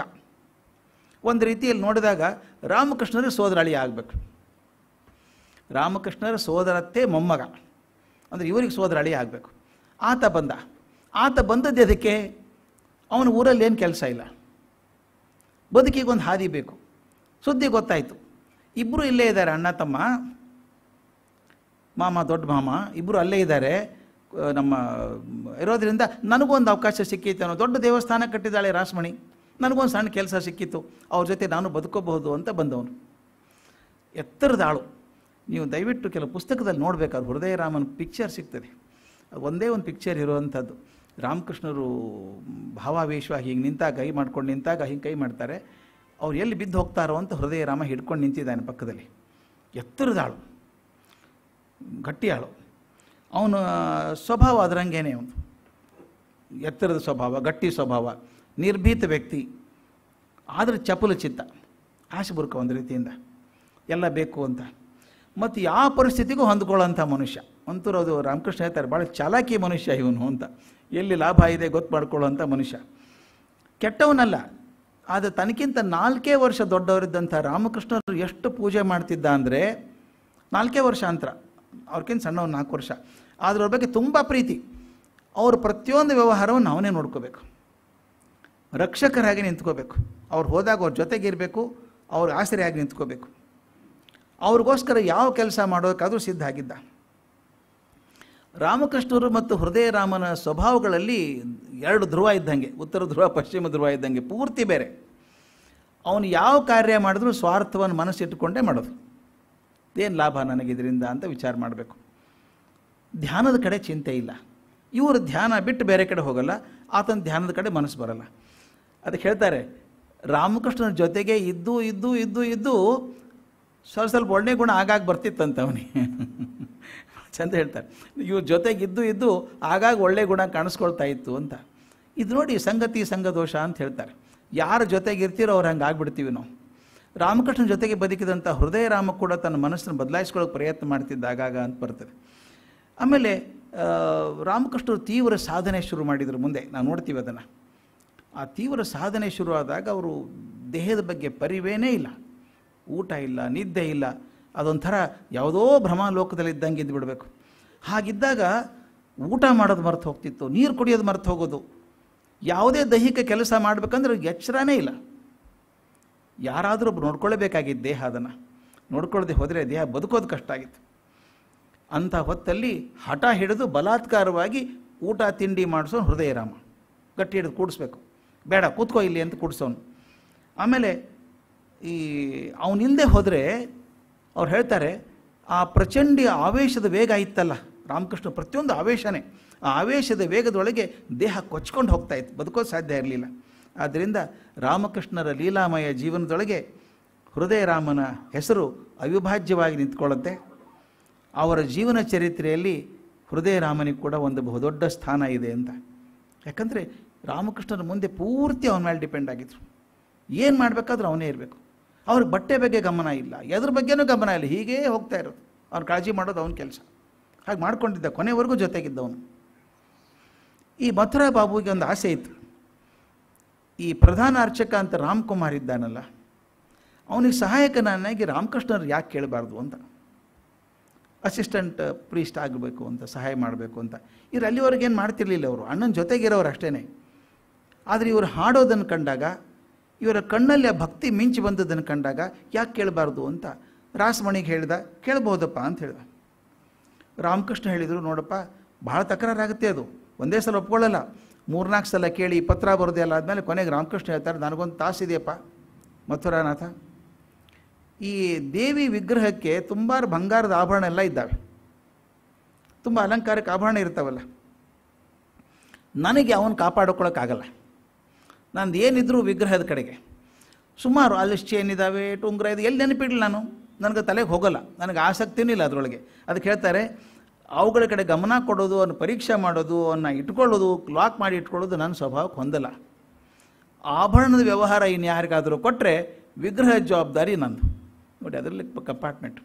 ಒಂದು ರೀತಿಯಲ್ಲಿ ನೋಡಿದಾಗ ರಾಮಕೃಷ್ಣರ ಸೋದರಳಿ ಆಗಬೇಕು ರಾಮಕೃಷ್ಣರ ಸೋದರತ್ತೆ ಮೊಮ್ಮಗ ಅಂದರೆ ಇವರಿಗೆ ಸೋದರ ಅಳಿ ಆಗಬೇಕು ಆತ ಬಂದ ಆತ ಬಂದದ್ದು ಅದಕ್ಕೆ ಅವನ ಊರಲ್ಲಿ ಏನು ಕೆಲಸ ಇಲ್ಲ ಬದುಕಿಗೊಂದು ಹಾದಿ ಬೇಕು ಸುದ್ದಿ ಗೊತ್ತಾಯಿತು ಇಬ್ಬರು ಇಲ್ಲೇ ಇದ್ದಾರೆ ಅಣ್ಣ ತಮ್ಮ ಮಾಮ ದೊಡ್ಡ ಮಾಮ ಇಬ್ಬರು ಅಲ್ಲೇ ಇದ್ದಾರೆ ನಮ್ಮ ಇರೋದರಿಂದ ನನಗೊಂದು ಅವಕಾಶ ಸಿಕ್ಕಿತ್ತು ಅವನು ದೊಡ್ಡ ದೇವಸ್ಥಾನ ಕಟ್ಟಿದ್ದಾಳೆ ರಾಸಮಣಿ ನನಗೊಂದು ಸಣ್ಣ ಕೆಲಸ ಸಿಕ್ಕಿತ್ತು ಅವ್ರ ಜೊತೆ ನಾನು ಬದುಕೋಬಹುದು ಅಂತ ಬಂದವನು ಎತ್ತರದಾಳು ನೀವು ದಯವಿಟ್ಟು ಕೆಲವು ಪುಸ್ತಕದಲ್ಲಿ ನೋಡಬೇಕಾದ್ರೆ ಹೃದಯ ರಾಮನ ಪಿಕ್ಚರ್ ಸಿಗ್ತದೆ ಒಂದೇ ಒಂದು ಪಿಕ್ಚರ್ ಇರುವಂಥದ್ದು ರಾಮಕೃಷ್ಣರು ಭಾವಾವೇಶ ಹೀಗೆ ನಿಂತಾಗ ಕೈ ಮಾಡ್ಕೊಂಡು ನಿಂತಾಗ ಹಿಂಗೆ ಕೈ ಮಾಡ್ತಾರೆ ಅವ್ರು ಎಲ್ಲಿ ಬಿದ್ದು ಹೋಗ್ತಾರೋ ಅಂತ ಹೃದಯ ರಾಮ ಹಿಡ್ಕೊಂಡು ನಿಂತಿದ್ದಾನೆ ಪಕ್ಕದಲ್ಲಿ ಎತ್ತರದಾಳು ಗಟ್ಟಿಯಾಳು ಗಟ್ಟಿ ಆಳು ಅವನು ಸ್ವಭಾವ ಅದರಂಗೇನೆ ಅವನು ಎತ್ತರದ ಸ್ವಭಾವ ಗಟ್ಟಿ ಸ್ವಭಾವ ನಿರ್ಭೀತ ವ್ಯಕ್ತಿ ಆದರೆ ಚಪಲ ಚಿತ್ತ ಆಶೆ ಬುರ್ಕ ಒಂದು ರೀತಿಯಿಂದ ಎಲ್ಲ ಬೇಕು ಅಂತ ಮತ್ತು ಯಾವ ಪರಿಸ್ಥಿತಿಗೂ ಹೊಂದ್ಕೊಳ್ಳೋಂಥ ಮನುಷ್ಯ ಒಂಥರ ಅದು ರಾಮಕೃಷ್ಣ ಹೇಳ್ತಾರೆ ಭಾಳ ಚಾಲಾಕಿ ಮನುಷ್ಯ ಇವನು ಅಂತ ಎಲ್ಲಿ ಲಾಭ ಇದೆ ಗೊತ್ತು ಮಾಡ್ಕೊಳ್ಳೋಂಥ ಮನುಷ್ಯ ಕೆಟ್ಟವನಲ್ಲ ಆದರೆ ತನಗಿಂತ ನಾಲ್ಕೇ ವರ್ಷ ದೊಡ್ಡವರಿದ್ದಂಥ ರಾಮಕೃಷ್ಣರು ಎಷ್ಟು ಪೂಜೆ ಮಾಡ್ತಿದ್ದ ಅಂದರೆ ನಾಲ್ಕೇ ವರ್ಷ ಅಂತರ ಅವ್ರಿಗಿಂತ ಸಣ್ಣವ್ರು ನಾಲ್ಕು ವರ್ಷ ಆದರೆ ಬಗ್ಗೆ ತುಂಬ ಪ್ರೀತಿ ಅವ್ರ ಪ್ರತಿಯೊಂದು ವ್ಯವಹಾರವನ್ನು ಅವನೇ ನೋಡ್ಕೋಬೇಕು ರಕ್ಷಕರಾಗಿ ನಿಂತ್ಕೋಬೇಕು ಅವ್ರು ಹೋದಾಗ ಅವ್ರ ಜೊತೆಗಿರಬೇಕು ಅವ್ರ ಆಸರೆಯಾಗಿ ನಿಂತ್ಕೋಬೇಕು ಅವ್ರಿಗೋಸ್ಕರ ಯಾವ ಕೆಲಸ ಮಾಡೋಕ್ಕಾದರೂ ಸಿದ್ಧ ಆಗಿದ್ದ ರಾಮಕೃಷ್ಣರು ಮತ್ತು ಹೃದಯರಾಮನ ಸ್ವಭಾವಗಳಲ್ಲಿ ಎರಡು ಧ್ರುವ ಇದ್ದಂಗೆ ಉತ್ತರ ಧ್ರುವ ಪಶ್ಚಿಮ ಧ್ರುವ ಇದ್ದಂಗೆ ಪೂರ್ತಿ ಬೇರೆ ಅವನು ಯಾವ ಕಾರ್ಯ ಮಾಡಿದ್ರೂ ಸ್ವಾರ್ಥವನ್ನು ಮನಸ್ಸಿಟ್ಟುಕೊಂಡೇ ಮಾಡೋದು ಏನು ಲಾಭ ನನಗಿದ್ರಿಂದ ಅಂತ ವಿಚಾರ ಮಾಡಬೇಕು ಧ್ಯಾನದ ಕಡೆ ಚಿಂತೆ ಇಲ್ಲ ಇವರು ಧ್ಯಾನ ಬಿಟ್ಟು ಬೇರೆ ಕಡೆ ಹೋಗಲ್ಲ ಆತನ ಧ್ಯಾನದ ಕಡೆ ಮನಸ್ಸು ಬರಲ್ಲ ಅದಕ್ಕೆ ಹೇಳ್ತಾರೆ ರಾಮಕೃಷ್ಣನ ಜೊತೆಗೆ ಇದ್ದು ಇದ್ದು ಇದ್ದು ಇದ್ದು ಸ್ವಲ್ಪ ಸ್ವಲ್ಪ ಒಳ್ಳೆ ಗುಣ ಆಗಾಗ ಬರ್ತಿತ್ತಂತ ಅವನಿಗೆ ಚಂದ ಹೇಳ್ತಾರೆ ಇವ್ರ ಜೊತೆಗಿದ್ದು ಇದ್ದು ಆಗಾಗ ಒಳ್ಳೆ ಗುಣ ಕಾಣಿಸ್ಕೊಳ್ತಾ ಇತ್ತು ಅಂತ ಇದು ನೋಡಿ ಸಂಗತಿ ಸಂಘದೋಷ ಅಂತ ಹೇಳ್ತಾರೆ ಯಾರ ಜೊತೆಗಿರ್ತೀರೋ ಅವ್ರು ಹಂಗೆ ಆಗ್ಬಿಡ್ತೀವಿ ನಾವು ರಾಮಕೃಷ್ಣನ ಜೊತೆಗೆ ಬದುಕಿದಂಥ ಹೃದಯ ರಾಮ ಕೂಡ ತನ್ನ ಮನಸ್ಸನ್ನು ಬದಲಾಯಿಸ್ಕೊಳ್ಳೋಕೆ ಪ್ರಯತ್ನ ಮಾಡ್ತಿದ್ದಾಗ ಆಗಾಗ ಅಂತ ಬರ್ತದೆ ಆಮೇಲೆ ರಾಮಕೃಷ್ಣರು ತೀವ್ರ ಸಾಧನೆ ಶುರು ಮಾಡಿದ್ರು ಮುಂದೆ ನಾವು ನೋಡ್ತೀವಿ ಅದನ್ನು ಆ ತೀವ್ರ ಸಾಧನೆ ಶುರುವಾದಾಗ ಅವರು ದೇಹದ ಬಗ್ಗೆ ಪರಿವೇನೇ ಇಲ್ಲ ಊಟ ಇಲ್ಲ ನಿದ್ದೆ ಇಲ್ಲ ಅದೊಂಥರ ಯಾವುದೋ ಭ್ರಮ ಲೋಕದಲ್ಲಿ ಇದ್ದಂಗೆ ಇದ್ದು ಬಿಡಬೇಕು ಹಾಗಿದ್ದಾಗ ಊಟ ಮಾಡೋದು ಮರೆತು ಹೋಗ್ತಿತ್ತು ನೀರು ಕುಡಿಯೋದು ಮರೆತು ಹೋಗೋದು ಯಾವುದೇ ದೈಹಿಕ ಕೆಲಸ ಮಾಡಬೇಕಂದ್ರೆ ಎಚ್ಚರನೇ ಇಲ್ಲ ಯಾರಾದರೂ ನೋಡ್ಕೊಳ್ಬೇಕಾಗಿತ್ತು ದೇಹ ಅದನ್ನು ನೋಡ್ಕೊಳ್ಳದೆ ಹೋದರೆ ದೇಹ ಬದುಕೋದು ಕಷ್ಟ ಆಗಿತ್ತು ಅಂಥ ಹೊತ್ತಲ್ಲಿ ಹಠ ಹಿಡಿದು ಬಲಾತ್ಕಾರವಾಗಿ ಊಟ ತಿಂಡಿ ಮಾಡಿಸೋನು ಹೃದಯರಾಮ ಗಟ್ಟಿ ಹಿಡಿದು ಕೂಡಿಸ್ಬೇಕು ಬೇಡ ಕೂತ್ಕೋ ಇಲ್ಲಿ ಅಂತ ಕೂಡಿಸೋನು ಆಮೇಲೆ ಈ ಅವನಿಲ್ಲದೆ ಹೋದರೆ ಅವ್ರು ಹೇಳ್ತಾರೆ ಆ ಪ್ರಚಂಡಿ ಆವೇಶದ ವೇಗ ಇತ್ತಲ್ಲ ರಾಮಕೃಷ್ಣ ಪ್ರತಿಯೊಂದು ಆವೇಶನೇ ಆ ಆವೇಶದ ವೇಗದೊಳಗೆ ದೇಹ ಕೊಚ್ಕೊಂಡು ಹೋಗ್ತಾ ಇತ್ತು ಬದುಕೋದು ಸಾಧ್ಯ ಇರಲಿಲ್ಲ ಆದ್ದರಿಂದ ರಾಮಕೃಷ್ಣರ ಲೀಲಾಮಯ ಜೀವನದೊಳಗೆ ಹೃದಯ ರಾಮನ ಹೆಸರು ಅವಿಭಾಜ್ಯವಾಗಿ ನಿಂತ್ಕೊಳ್ಳುತ್ತೆ ಅವರ ಜೀವನ ಚರಿತ್ರೆಯಲ್ಲಿ ಹೃದಯ ರಾಮನಿಗೆ ಕೂಡ ಒಂದು ಬಹುದೊಡ್ಡ ಸ್ಥಾನ ಇದೆ ಅಂತ ಯಾಕಂದರೆ ರಾಮಕೃಷ್ಣನ ಮುಂದೆ ಪೂರ್ತಿ ಅವನ ಮೇಲೆ ಡಿಪೆಂಡ್ ಆಗಿದ್ರು ಏನು ಮಾಡಬೇಕಾದ್ರೂ ಅವನೇ ಇರಬೇಕು ಅವ್ರಿಗೆ ಬಟ್ಟೆ ಬಗ್ಗೆ ಗಮನ ಇಲ್ಲ ಎದ್ರ ಬಗ್ಗೆನೂ ಗಮನ ಇಲ್ಲ ಹೀಗೇ ಹೋಗ್ತಾ ಇರೋದು ಅವ್ರು ಕಾಳಜಿ ಮಾಡೋದು ಅವನ ಕೆಲಸ ಹಾಗೆ ಮಾಡ್ಕೊಂಡಿದ್ದ ಕೊನೆವರೆಗೂ ಜೊತೆಗಿದ್ದವನು ಈ ಮಥುರಾ ಬಾಬುಗೆ ಒಂದು ಆಸೆ ಇತ್ತು ಈ ಪ್ರಧಾನ ಅರ್ಚಕ ಅಂತ ರಾಮ್ಕುಮಾರ್ ಇದ್ದಾನಲ್ಲ ಅವನಿಗೆ ಸಹಾಯಕನಾಗಿ ರಾಮಕೃಷ್ಣರು ಯಾಕೆ ಕೇಳಬಾರ್ದು ಅಂತ ಅಸಿಸ್ಟೆಂಟ್ ಪ್ರೀಸ್ಟ್ ಆಗಬೇಕು ಅಂತ ಸಹಾಯ ಮಾಡಬೇಕು ಅಂತ ಇವ್ರು ಅಲ್ಲಿವರೆಗೇನು ಮಾಡ್ತಿರ್ಲಿಲ್ಲ ಅವರು ಅಣ್ಣನ ಜೊತೆಗಿರೋರು ಅಷ್ಟೇ ಆದರೆ ಇವರು ಹಾಡೋದನ್ನು ಕಂಡಾಗ ಇವರ ಕಣ್ಣಲ್ಲಿ ಆ ಭಕ್ತಿ ಮಿಂಚಿ ಬಂದದ್ದನ್ನು ಕಂಡಾಗ ಯಾಕೆ ಕೇಳಬಾರ್ದು ಅಂತ ರಾಸಮಣಿಗೆ ಹೇಳ್ದ ಕೇಳಬಹುದಪ್ಪ ಅಂತ ಹೇಳಿದ ರಾಮಕೃಷ್ಣ ಹೇಳಿದರು ನೋಡಪ್ಪ ಭಾಳ ತಕರಾರಾಗುತ್ತೆ ಅದು ಒಂದೇ ಸಲ ಒಪ್ಕೊಳ್ಳಲ್ಲ ಮೂರ್ನಾಲ್ಕು ಸಲ ಕೇಳಿ ಪತ್ರ ಅಲ್ಲ ಆದಮೇಲೆ ಕೊನೆಗೆ ರಾಮಕೃಷ್ಣ ಹೇಳ್ತಾರೆ ನನಗೊಂದು ತಾಸಿದೆಯಪ್ಪ ಮಥುರಾನಾಥ ಈ ದೇವಿ ವಿಗ್ರಹಕ್ಕೆ ತುಂಬ ಬಂಗಾರದ ಆಭರಣ ಎಲ್ಲ ಇದ್ದಾವೆ ತುಂಬ ಅಲಂಕಾರಕ್ಕೆ ಆಭರಣ ಇರ್ತಾವಲ್ಲ ನನಗೆ ಅವನು ಕಾಪಾಡ್ಕೊಳ್ಳೋಕ್ಕಾಗಲ್ಲ ನಂದು ಏನಿದ್ರು ವಿಗ್ರಹದ ಕಡೆಗೆ ಸುಮಾರು ಅಲ್ಲಿಷ್ಟು ಏನಿದ್ದಾವೆ ಟುಂಗ್ರ ಇದು ಎಲ್ಲಿ ನೆನಪಿಡಲಿ ನಾನು ನನಗೆ ತಲೆಗೆ ಹೋಗಲ್ಲ ನನಗೆ ಆಸಕ್ತಿನೂ ಇಲ್ಲ ಅದರೊಳಗೆ ಅದಕ್ಕೆ ಹೇಳ್ತಾರೆ ಅವುಗಳ ಕಡೆ ಗಮನ ಕೊಡೋದು ಅವನ್ನ ಪರೀಕ್ಷೆ ಮಾಡೋದು ಅವನ್ನ ಇಟ್ಕೊಳ್ಳೋದು ಲಾಕ್ ಮಾಡಿ ಇಟ್ಕೊಳ್ಳೋದು ನನ್ನ ಸ್ವಭಾವಕ್ಕೆ ಹೊಂದಲ್ಲ ಆಭರಣದ ವ್ಯವಹಾರ ಇನ್ನು ಯಾರಿಗಾದರೂ ಕೊಟ್ಟರೆ ವಿಗ್ರಹದ ಜವಾಬ್ದಾರಿ ನಂದು ನೋಡಿ ಅದರಲ್ಲಿ ಕಂಪಾರ್ಟ್ಮೆಂಟ್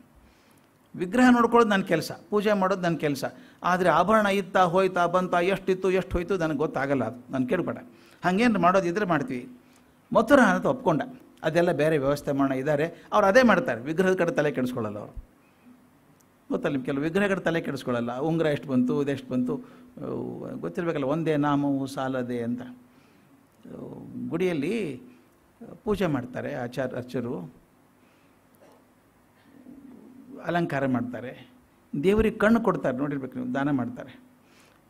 ವಿಗ್ರಹ ನೋಡ್ಕೊಳ್ಳೋದು ನನ್ನ ಕೆಲಸ ಪೂಜೆ ಮಾಡೋದು ನನ್ನ ಕೆಲಸ ಆದರೆ ಆಭರಣ ಇತ್ತಾ ಹೋಯ್ತಾ ಬಂತ ಎಷ್ಟಿತ್ತು ಎಷ್ಟು ಹೋಯ್ತು ನನಗೆ ಗೊತ್ತಾಗಲ್ಲ ಅದು ನಾನು ಕೇಳ್ಬೇಡ ಹಾಗೇನು ಮಾಡೋದಿದ್ರೆ ಮಾಡ್ತೀವಿ ಮಥುರ ಅಂತ ಒಪ್ಕೊಂಡ ಅದೆಲ್ಲ ಬೇರೆ ವ್ಯವಸ್ಥೆ ಮಾಡೋ ಇದ್ದಾರೆ ಅವ್ರು ಅದೇ ಮಾಡ್ತಾರೆ ವಿಗ್ರಹದ ಕಡೆ ತಲೆ ಕೆಡಿಸ್ಕೊಳ್ಳಲ್ಲ ಅವರು ಗೊತ್ತಲ್ಲ ನಿಮ್ಮ ಕೆಲವು ಕಡೆ ತಲೆ ಕೆಡಿಸ್ಕೊಳ್ಳಲ್ಲ ಉಂಗ್ರ ಎಷ್ಟು ಬಂತು ಇದೆಷ್ಟು ಬಂತು ಗೊತ್ತಿರಬೇಕಲ್ಲ ಒಂದೇ ನಾಮವು ಸಾಲದೆ ಅಂತ ಗುಡಿಯಲ್ಲಿ ಪೂಜೆ ಮಾಡ್ತಾರೆ ಆಚಾರ ಅರ್ಚರು ಅಲಂಕಾರ ಮಾಡ್ತಾರೆ ದೇವರಿಗೆ ಕಣ್ಣು ಕೊಡ್ತಾರೆ ನೋಡಿರ್ಬೇಕು ನೀವು ದಾನ ಮಾಡ್ತಾರೆ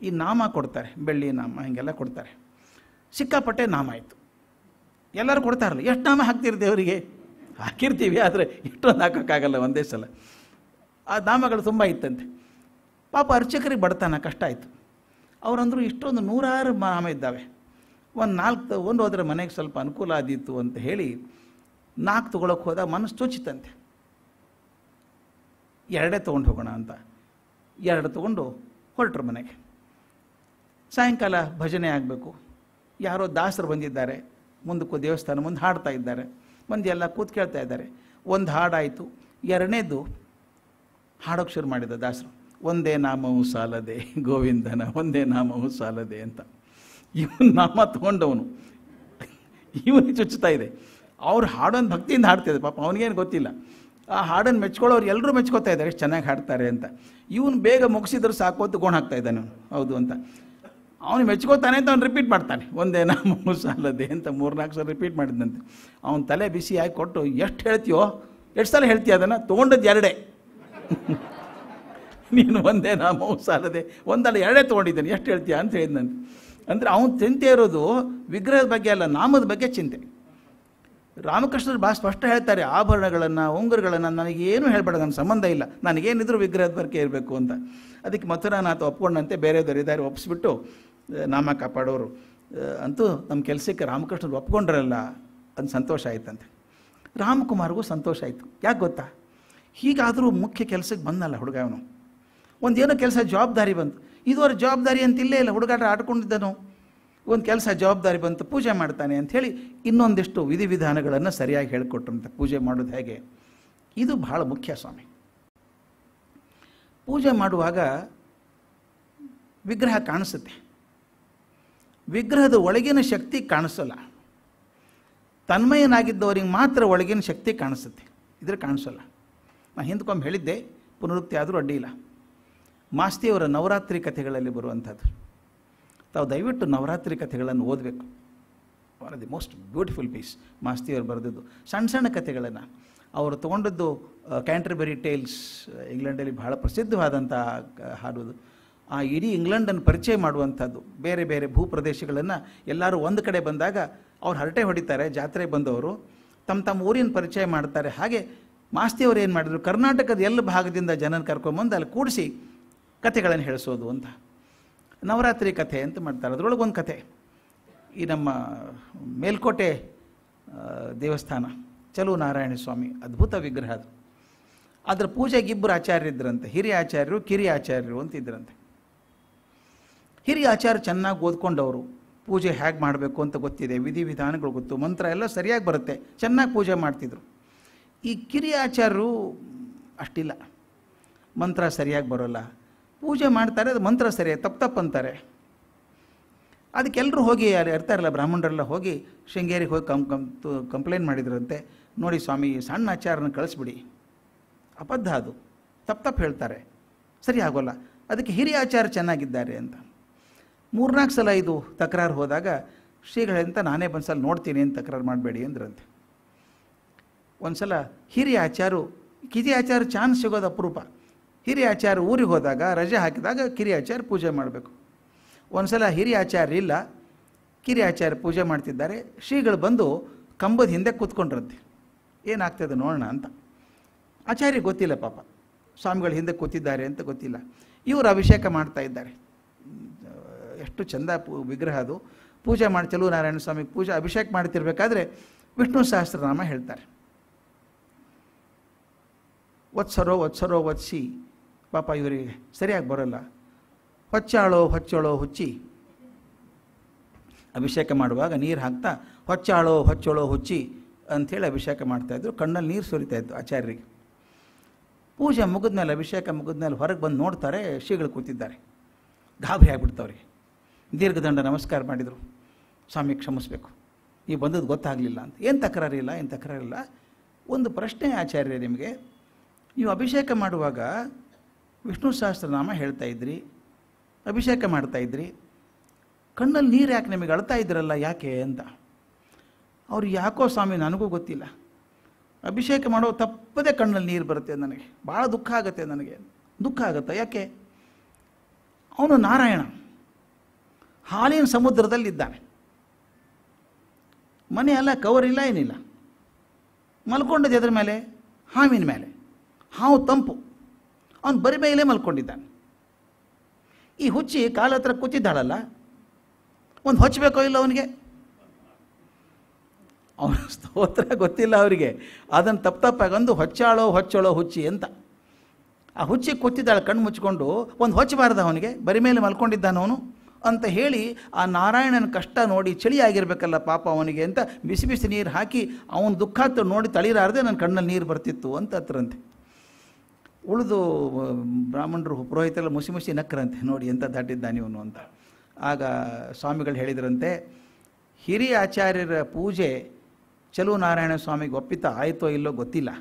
ಈ ನಾಮ ಕೊಡ್ತಾರೆ ಬೆಳ್ಳಿ ನಾಮ ಹೀಗೆಲ್ಲ ಕೊಡ್ತಾರೆ ಸಿಕ್ಕಾಪಟ್ಟೆ ನಾಮ ಆಯಿತು ಎಲ್ಲರೂ ಕೊಡ್ತಾರಲ್ಲ ಎಷ್ಟು ನಾಮ ಹಾಕ್ತೀರಿ ದೇವರಿಗೆ ಹಾಕಿರ್ತೀವಿ ಆದರೆ ಇಷ್ಟೊಂದು ಹಾಕೋಕ್ಕಾಗಲ್ಲ ಒಂದೇ ಸಲ ಆ ನಾಮಗಳು ತುಂಬ ಇತ್ತಂತೆ ಪಾಪ ಅರ್ಚಕರಿಗೆ ಬಡತನ ಕಷ್ಟ ಆಯಿತು ಅವರಂದರು ಇಷ್ಟೊಂದು ನೂರಾರು ನಾಮ ಇದ್ದಾವೆ ಒಂದು ನಾಲ್ಕು ತಗೊಂಡು ಹೋದರೆ ಮನೆಗೆ ಸ್ವಲ್ಪ ಅನುಕೂಲ ಆದಿತ್ತು ಅಂತ ಹೇಳಿ ನಾಲ್ಕು ತೊಗೊಳಕ್ಕೆ ಹೋದಾಗ ಮನಸ್ಸು ಚುಚ್ಚಿತಂತೆ ಎರಡೇ ತೊಗೊಂಡು ಹೋಗೋಣ ಅಂತ ಎರಡು ತೊಗೊಂಡು ಹೊರಟ್ರು ಮನೆಗೆ ಸಾಯಂಕಾಲ ಭಜನೆ ಆಗಬೇಕು ಯಾರೋ ದಾಸರು ಬಂದಿದ್ದಾರೆ ಮುಂದಕ್ಕೂ ದೇವಸ್ಥಾನ ಮುಂದೆ ಹಾಡ್ತಾ ಇದ್ದಾರೆ ಮುಂದೆ ಎಲ್ಲ ಕೂತ್ ಕೇಳ್ತಾ ಇದ್ದಾರೆ ಒಂದು ಹಾಡಾಯಿತು ಎರಡನೇದು ಹಾಡೋಕ್ಕೆ ಶುರು ಮಾಡಿದ ದಾಸರು ಒಂದೇ ನಾಮವು ಸಾಲದೆ ಗೋವಿಂದನ ಒಂದೇ ನಾಮವು ಸಾಲದೆ ಅಂತ ಇವನು ನಾಮ ತಗೊಂಡವನು ಇವನು ಚುಚ್ಚುತ್ತಾ ಇದೆ ಅವ್ರು ಹಾಡೋನು ಭಕ್ತಿಯಿಂದ ಹಾಡ್ತಿದ್ದೆ ಪಾಪ ಅವನಿಗೇನು ಗೊತ್ತಿಲ್ಲ ಆ ಹಾಡನ್ನು ಮೆಚ್ಕೊಳ್ಳೋರು ಎಲ್ಲರೂ ಮೆಚ್ಕೋತಾ ಇದ್ದಾರೆ ಎಷ್ಟು ಚೆನ್ನಾಗಿ ಹಾಡ್ತಾರೆ ಅಂತ ಇವನು ಬೇಗ ಮುಗಿಸಿದ್ರು ಸಾಕು ಅಂತ ಗೋಣ ಹಾಕ್ತಾ ಇದ್ದಾನೆ ಹೌದು ಅಂತ ಅವನು ಮೆಚ್ಕೋತಾನೆ ಅಂತ ಅವ್ನು ರಿಪೀಟ್ ಮಾಡ್ತಾನೆ ನಾ ಮೂರು ಸಾಲದೇ ಅಂತ ಮೂರ್ನಾಲ್ಕು ಸಲ ರಿಪೀಟ್ ಮಾಡಿದಂತೆ ಅವನ ತಲೆ ಬಿಸಿ ಹಾಕಿ ಕೊಟ್ಟು ಎಷ್ಟು ಹೇಳ್ತೀಯೋ ಎಷ್ಟು ಸಲ ಹೇಳ್ತೀಯ ಅದನ್ನು ತೊಗೊಂಡದ್ದು ಎರಡೇ ನೀನು ಒಂದೇ ನಾ ಮೂರು ಸಾಲದೆ ಒಂದಲ್ಲ ಎರಡೇ ತೊಗೊಂಡಿದ್ದಾನೆ ಎಷ್ಟು ಹೇಳ್ತೀಯ ಅಂತ ಹೇಳಿದಂತೆ ಅಂದರೆ ಅವನು ಚಿಂತೆ ಇರೋದು ವಿಗ್ರಹದ ಬಗ್ಗೆ ಅಲ್ಲ ನಾಮದ ಬಗ್ಗೆ ಚಿಂತೆ ರಾಮಕೃಷ್ಣರು ಭಾಳ ಸ್ಪಷ್ಟ ಹೇಳ್ತಾರೆ ಆಭರಣಗಳನ್ನು ಉಂಗುರಗಳನ್ನು ನನಗೇನು ಹೇಳಬೇಡ ನನ್ನ ಸಂಬಂಧ ಇಲ್ಲ ನನಗೇನಿದ್ರು ವಿಗ್ರಹದ ಬಗ್ಗೆ ಇರಬೇಕು ಅಂತ ಅದಕ್ಕೆ ಮಥುರಾನಾಥ ಒಪ್ಕೊಂಡಂತೆ ಬೇರೆ ದೊರೆದಾರಿ ಒಪ್ಪಿಸ್ಬಿಟ್ಟು ನಾಮ ಕಾಪಾಡೋರು ಅಂತೂ ನಮ್ಮ ಕೆಲಸಕ್ಕೆ ರಾಮಕೃಷ್ಣರು ಒಪ್ಕೊಂಡ್ರಲ್ಲ ಅಂತ ಸಂತೋಷ ಆಯ್ತಂತೆ ರಾಮಕುಮಾರ್ಗೂ ಸಂತೋಷ ಆಯಿತು ಯಾಕೆ ಗೊತ್ತಾ ಹೀಗಾದರೂ ಮುಖ್ಯ ಕೆಲಸಕ್ಕೆ ಬಂದಲ್ಲ ಹುಡುಗ ಅವನು ಒಂದೇನೋ ಕೆಲಸ ಜವಾಬ್ದಾರಿ ಬಂತು ಇದುವರೆ ಜವಾಬ್ದಾರಿ ಅಂತ ಇಲ್ಲೇ ಇಲ್ಲ ಹುಡುಗಾಟ ಆಡ್ಕೊಂಡಿದ್ದನು ಒಂದು ಕೆಲಸ ಜವಾಬ್ದಾರಿ ಬಂತು ಪೂಜೆ ಮಾಡ್ತಾನೆ ಅಂಥೇಳಿ ಇನ್ನೊಂದಿಷ್ಟು ವಿಧಿವಿಧಾನಗಳನ್ನು ಸರಿಯಾಗಿ ಹೇಳಿಕೊಟ್ರಂತೆ ಪೂಜೆ ಮಾಡೋದು ಹೇಗೆ ಇದು ಬಹಳ ಮುಖ್ಯ ಸ್ವಾಮಿ ಪೂಜೆ ಮಾಡುವಾಗ ವಿಗ್ರಹ ಕಾಣಿಸುತ್ತೆ ವಿಗ್ರಹದ ಒಳಗಿನ ಶಕ್ತಿ ಕಾಣಿಸಲ್ಲ ತನ್ಮಯನಾಗಿದ್ದವರಿಗೆ ಮಾತ್ರ ಒಳಗಿನ ಶಕ್ತಿ ಕಾಣಿಸುತ್ತೆ ಇದ್ರೆ ಕಾಣಿಸಲ್ಲ ನಾನು ಹಿಂದ್ಕೊಂಬ ಹೇಳಿದ್ದೆ ಪುನರುಕ್ತಿ ಆದರೂ ಅಡ್ಡಿಯಿಲ್ಲ ಮಾಸ್ತಿಯವರ ನವರಾತ್ರಿ ಕಥೆಗಳಲ್ಲಿ ಬರುವಂಥದ್ದು ತಾವು ದಯವಿಟ್ಟು ನವರಾತ್ರಿ ಕಥೆಗಳನ್ನು ಓದಬೇಕು one of the most beautiful piece ಮಾಸ್ತಿಯವರು ಬರೆದಿದ್ದು ಸಣ್ಣ ಸಣ್ಣ ಕಥೆಗಳನ್ನು ಅವರು ತೊಗೊಂಡದ್ದು ಕ್ಯಾಂಟರ್ಬೆರಿ ಟೇಲ್ಸ್ ಇಂಗ್ಲೆಂಡಲ್ಲಿ ಬಹಳ ಪ್ರಸಿದ್ಧವಾದಂಥ ಹಾಡುವುದು ಆ ಇಡೀ ಇಂಗ್ಲೆಂಡನ್ನು ಪರಿಚಯ ಮಾಡುವಂಥದ್ದು ಬೇರೆ ಬೇರೆ ಭೂಪ್ರದೇಶಗಳನ್ನು ಎಲ್ಲರೂ ಒಂದು ಕಡೆ ಬಂದಾಗ ಅವ್ರು ಹರಟೆ ಹೊಡಿತಾರೆ ಜಾತ್ರೆ ಬಂದವರು ತಮ್ಮ ತಮ್ಮ ಊರಿನ ಪರಿಚಯ ಮಾಡ್ತಾರೆ ಹಾಗೆ ಮಾಸ್ತಿಯವರು ಏನು ಮಾಡಿದರು ಕರ್ನಾಟಕದ ಎಲ್ಲ ಭಾಗದಿಂದ ಜನನ ಕರ್ಕೊಂಬಂದು ಅಲ್ಲಿ ಕೂಡಿಸಿ ಕಥೆಗಳನ್ನು ಹೇಳಿಸೋದು ಅಂತ ನವರಾತ್ರಿ ಕಥೆ ಅಂತ ಮಾಡ್ತಾರೆ ಅದರೊಳಗೆ ಒಂದು ಕಥೆ ಈ ನಮ್ಮ ಮೇಲ್ಕೋಟೆ ದೇವಸ್ಥಾನ ಚಲೋ ನಾರಾಯಣ ಸ್ವಾಮಿ ಅದ್ಭುತ ವಿಗ್ರಹ ಅದು ಅದರ ಪೂಜೆಗೆ ಇಬ್ಬರು ಆಚಾರ್ಯರಿದ್ದರಂತೆ ಹಿರಿಯ ಆಚಾರ್ಯರು ಕಿರಿಯ ಆಚಾರ್ಯರು ಅಂತಿದ್ದರಂತೆ ಹಿರಿಯ ಆಚಾರ ಚೆನ್ನಾಗಿ ಓದ್ಕೊಂಡವರು ಪೂಜೆ ಹೇಗೆ ಮಾಡಬೇಕು ಅಂತ ಗೊತ್ತಿದೆ ವಿಧಿವಿಧಾನಗಳು ಗೊತ್ತು ಮಂತ್ರ ಎಲ್ಲ ಸರಿಯಾಗಿ ಬರುತ್ತೆ ಚೆನ್ನಾಗಿ ಪೂಜೆ ಮಾಡ್ತಿದ್ರು ಈ ಕಿರಿಯ ಆಚಾರ್ಯರು ಅಷ್ಟಿಲ್ಲ ಮಂತ್ರ ಸರಿಯಾಗಿ ಬರೋಲ್ಲ ಪೂಜೆ ಮಾಡ್ತಾರೆ ಅದು ಮಂತ್ರ ಸರಿ ತಪ್ಪು ಅಂತಾರೆ ಅದಕ್ಕೆಲ್ಲರೂ ಹೋಗಿ ಯಾರು ಇರ್ತಾರಲ್ಲ ಬ್ರಾಹ್ಮಣರೆಲ್ಲ ಹೋಗಿ ಶೃಂಗೇರಿಗೆ ಹೋಗಿ ಕಂ ಕಂ ಕಂಪ್ಲೇಂಟ್ ಮಾಡಿದ್ರಂತೆ ನೋಡಿ ಸ್ವಾಮಿ ಸಣ್ಣ ಆಚಾರನ ಕಳಿಸ್ಬಿಡಿ ಅಬದ್ಧ ಅದು ತಪ್ಪು ತಪ್ಪು ಹೇಳ್ತಾರೆ ಸರಿ ಆಗೋಲ್ಲ ಅದಕ್ಕೆ ಹಿರಿಯ ಆಚಾರ ಚೆನ್ನಾಗಿದ್ದಾರೆ ಅಂತ ಮೂರ್ನಾಲ್ಕು ಸಲ ಇದು ತಕರಾರು ಹೋದಾಗ ಶ್ರೀಗಳಂತ ನಾನೇ ಒಂದು ಸಲ ನೋಡ್ತೀನಿ ಅಂತ ತಕರಾರು ಮಾಡಬೇಡಿ ಅಂದ್ರಂತೆ ಒಂದು ಸಲ ಹಿರಿಯ ಆಚಾರು ಕಿರಿ ಆಚಾರ ಚಾನ್ಸ್ ಸಿಗೋದು ಅಪರೂಪ ಹಿರಿಯ ಆಚಾರ ಊರಿಗೆ ಹೋದಾಗ ರಜೆ ಹಾಕಿದಾಗ ಕಿರಿಯ ಆಚಾರ ಪೂಜೆ ಮಾಡಬೇಕು ಒಂದು ಸಲ ಹಿರಿಯ ಆಚಾರ ಇಲ್ಲ ಕಿರಿಯ ಆಚಾರ ಪೂಜೆ ಮಾಡ್ತಿದ್ದಾರೆ ಶ್ರೀಗಳು ಬಂದು ಕಂಬದ ಹಿಂದೆ ಕೂತ್ಕೊಂಡ್ರಂತೆ ಏನಾಗ್ತದೆ ನೋಡೋಣ ಅಂತ ಆಚಾರ್ಯ ಗೊತ್ತಿಲ್ಲ ಪಾಪ ಸ್ವಾಮಿಗಳು ಹಿಂದೆ ಕೂತಿದ್ದಾರೆ ಅಂತ ಗೊತ್ತಿಲ್ಲ ಇವರು ಅಭಿಷೇಕ ಮಾಡ್ತಾ ಇದ್ದಾರೆ ಎಷ್ಟು ಚಂದ ವಿಗ್ರಹ ಅದು ಪೂಜೆ ಮಾಡಿ ನಾರಾಯಣ ಸ್ವಾಮಿಗೆ ಪೂಜೆ ಅಭಿಷೇಕ ಮಾಡ್ತಿರ್ಬೇಕಾದ್ರೆ ವಿಷ್ಣು ಸಹಸ್ರನಾಮ ಹೇಳ್ತಾರೆ ಒತ್ಸರೋ ಒತ್ಸರೋ ಒತ್ಸಿ ಪಾಪ ಇವರಿಗೆ ಸರಿಯಾಗಿ ಬರೋಲ್ಲ ಹೊಚ್ಚಾಳೋ ಹೊಚ್ಚಳೋ ಹುಚ್ಚಿ ಅಭಿಷೇಕ ಮಾಡುವಾಗ ನೀರು ಹಾಕ್ತಾ ಹೊಚ್ಚಾಳೋ ಹೊಚ್ಚಳೋ ಹುಚ್ಚಿ ಅಂಥೇಳಿ ಅಭಿಷೇಕ ಮಾಡ್ತಾಯಿದ್ರು ಕಣ್ಣಲ್ಲಿ ನೀರು ಸುರಿತಾಯಿತ್ತು ಆಚಾರ್ಯರಿಗೆ ಪೂಜೆ ಮುಗಿದ್ಮೇಲೆ ಅಭಿಷೇಕ ಮುಗಿದ್ಮೇಲೆ ಹೊರಗೆ ಬಂದು ನೋಡ್ತಾರೆ ಶ್ರೀಗಳು ಕೂತಿದ್ದಾರೆ ಗಾಬರಿ ಆಗ್ಬಿಡ್ತವ್ರಿ ದೀರ್ಘದಂಡ ನಮಸ್ಕಾರ ಮಾಡಿದರು ಸ್ವಾಮಿ ಕ್ಷಮಿಸ್ಬೇಕು ಈ ಬಂದದ್ದು ಗೊತ್ತಾಗಲಿಲ್ಲ ಅಂತ ಏನು ತಕರಾರಿಲ್ಲ ಏನು ತಕರಾರಿಲ್ಲ ಒಂದು ಪ್ರಶ್ನೆ ಆಚಾರ್ಯ ನಿಮಗೆ ನೀವು ಅಭಿಷೇಕ ಮಾಡುವಾಗ ವಿಷ್ಣು ಸಹಸ್ರನಾಮ ಹೇಳ್ತಾ ಇದ್ರಿ ಅಭಿಷೇಕ ಮಾಡ್ತಾಯಿದ್ರಿ ಕಣ್ಣಲ್ಲಿ ನೀರು ಯಾಕೆ ನಿಮಗೆ ಅಳ್ತಾ ಇದ್ರಲ್ಲ ಯಾಕೆ ಅಂತ ಅವ್ರು ಯಾಕೋ ಸ್ವಾಮಿ ನನಗೂ ಗೊತ್ತಿಲ್ಲ ಅಭಿಷೇಕ ಮಾಡೋ ತಪ್ಪದೇ ಕಣ್ಣಲ್ಲಿ ನೀರು ಬರುತ್ತೆ ನನಗೆ ಭಾಳ ದುಃಖ ಆಗುತ್ತೆ ನನಗೆ ದುಃಖ ಆಗುತ್ತೆ ಯಾಕೆ ಅವನು ನಾರಾಯಣ ಹಾಲಿನ ಸಮುದ್ರದಲ್ಲಿದ್ದಾನೆ ಮನೆ ಕವರ್ ಇಲ್ಲ ಏನಿಲ್ಲ ಮಲ್ಕೊಂಡಿದ್ದೆ ಅದ್ರ ಮೇಲೆ ಹಾವಿನ ಮೇಲೆ ಹಾವು ತಂಪು ಅವನು ಬರಿ ಮೇಲೆ ಮಲ್ಕೊಂಡಿದ್ದಾನೆ ಈ ಹುಚ್ಚಿ ಕಾಲ ಹತ್ರ ಕೂತಿದ್ದಾಳಲ್ಲ ಒಂದು ಹೊಚ್ಚಬೇಕೋ ಇಲ್ಲ ಅವನಿಗೆ ಅವನ ಸ್ತೋತ್ರ ಗೊತ್ತಿಲ್ಲ ಅವರಿಗೆ ಅದನ್ನು ತಪ್ಪು ತಪ್ಪಾಗಿ ಹೊಚ್ಚಾಳೋ ಹೊಚ್ಚಳೋ ಹುಚ್ಚಿ ಅಂತ ಆ ಹುಚ್ಚಿ ಕೂತಿದ್ದಾಳೆ ಕಣ್ಣು ಮುಚ್ಕೊಂಡು ಒಂದು ಹೊಚ್ಚಬಾರ್ದು ಅವನಿಗೆ ಬರಿ ಮೇಲೆ ಅವನು ಅಂತ ಹೇಳಿ ಆ ನಾರಾಯಣನ ಕಷ್ಟ ನೋಡಿ ಚಳಿಯಾಗಿರ್ಬೇಕಲ್ಲ ಪಾಪ ಅವನಿಗೆ ಅಂತ ಬಿಸಿ ಬಿಸಿ ನೀರು ಹಾಕಿ ಅವನ ದುಃಖ ನೋಡಿ ತಳಿರಾರದೆ ನನ್ನ ಕಣ್ಣಲ್ಲಿ ನೀರು ಬರ್ತಿತ್ತು ಅಂತ ಹತ್ರಂತೆ ಉಳಿದು ಬ್ರಾಹ್ಮಣರು ಪುರೋಹಿತರೆಲ್ಲ ಮುಸಿ ಮುಸಿ ನಕ್ಕರಂತೆ ನೋಡಿ ಎಂಥ ದಾಟಿದ್ದಾನೆ ಅವನು ಅಂತ ಆಗ ಸ್ವಾಮಿಗಳು ಹೇಳಿದ್ರಂತೆ ಹಿರಿಯ ಆಚಾರ್ಯರ ಪೂಜೆ ಚಲೋ ನಾರಾಯಣ ಸ್ವಾಮಿಗೆ ಒಪ್ಪಿತ ಆಯಿತೋ ಇಲ್ಲೋ ಗೊತ್ತಿಲ್ಲ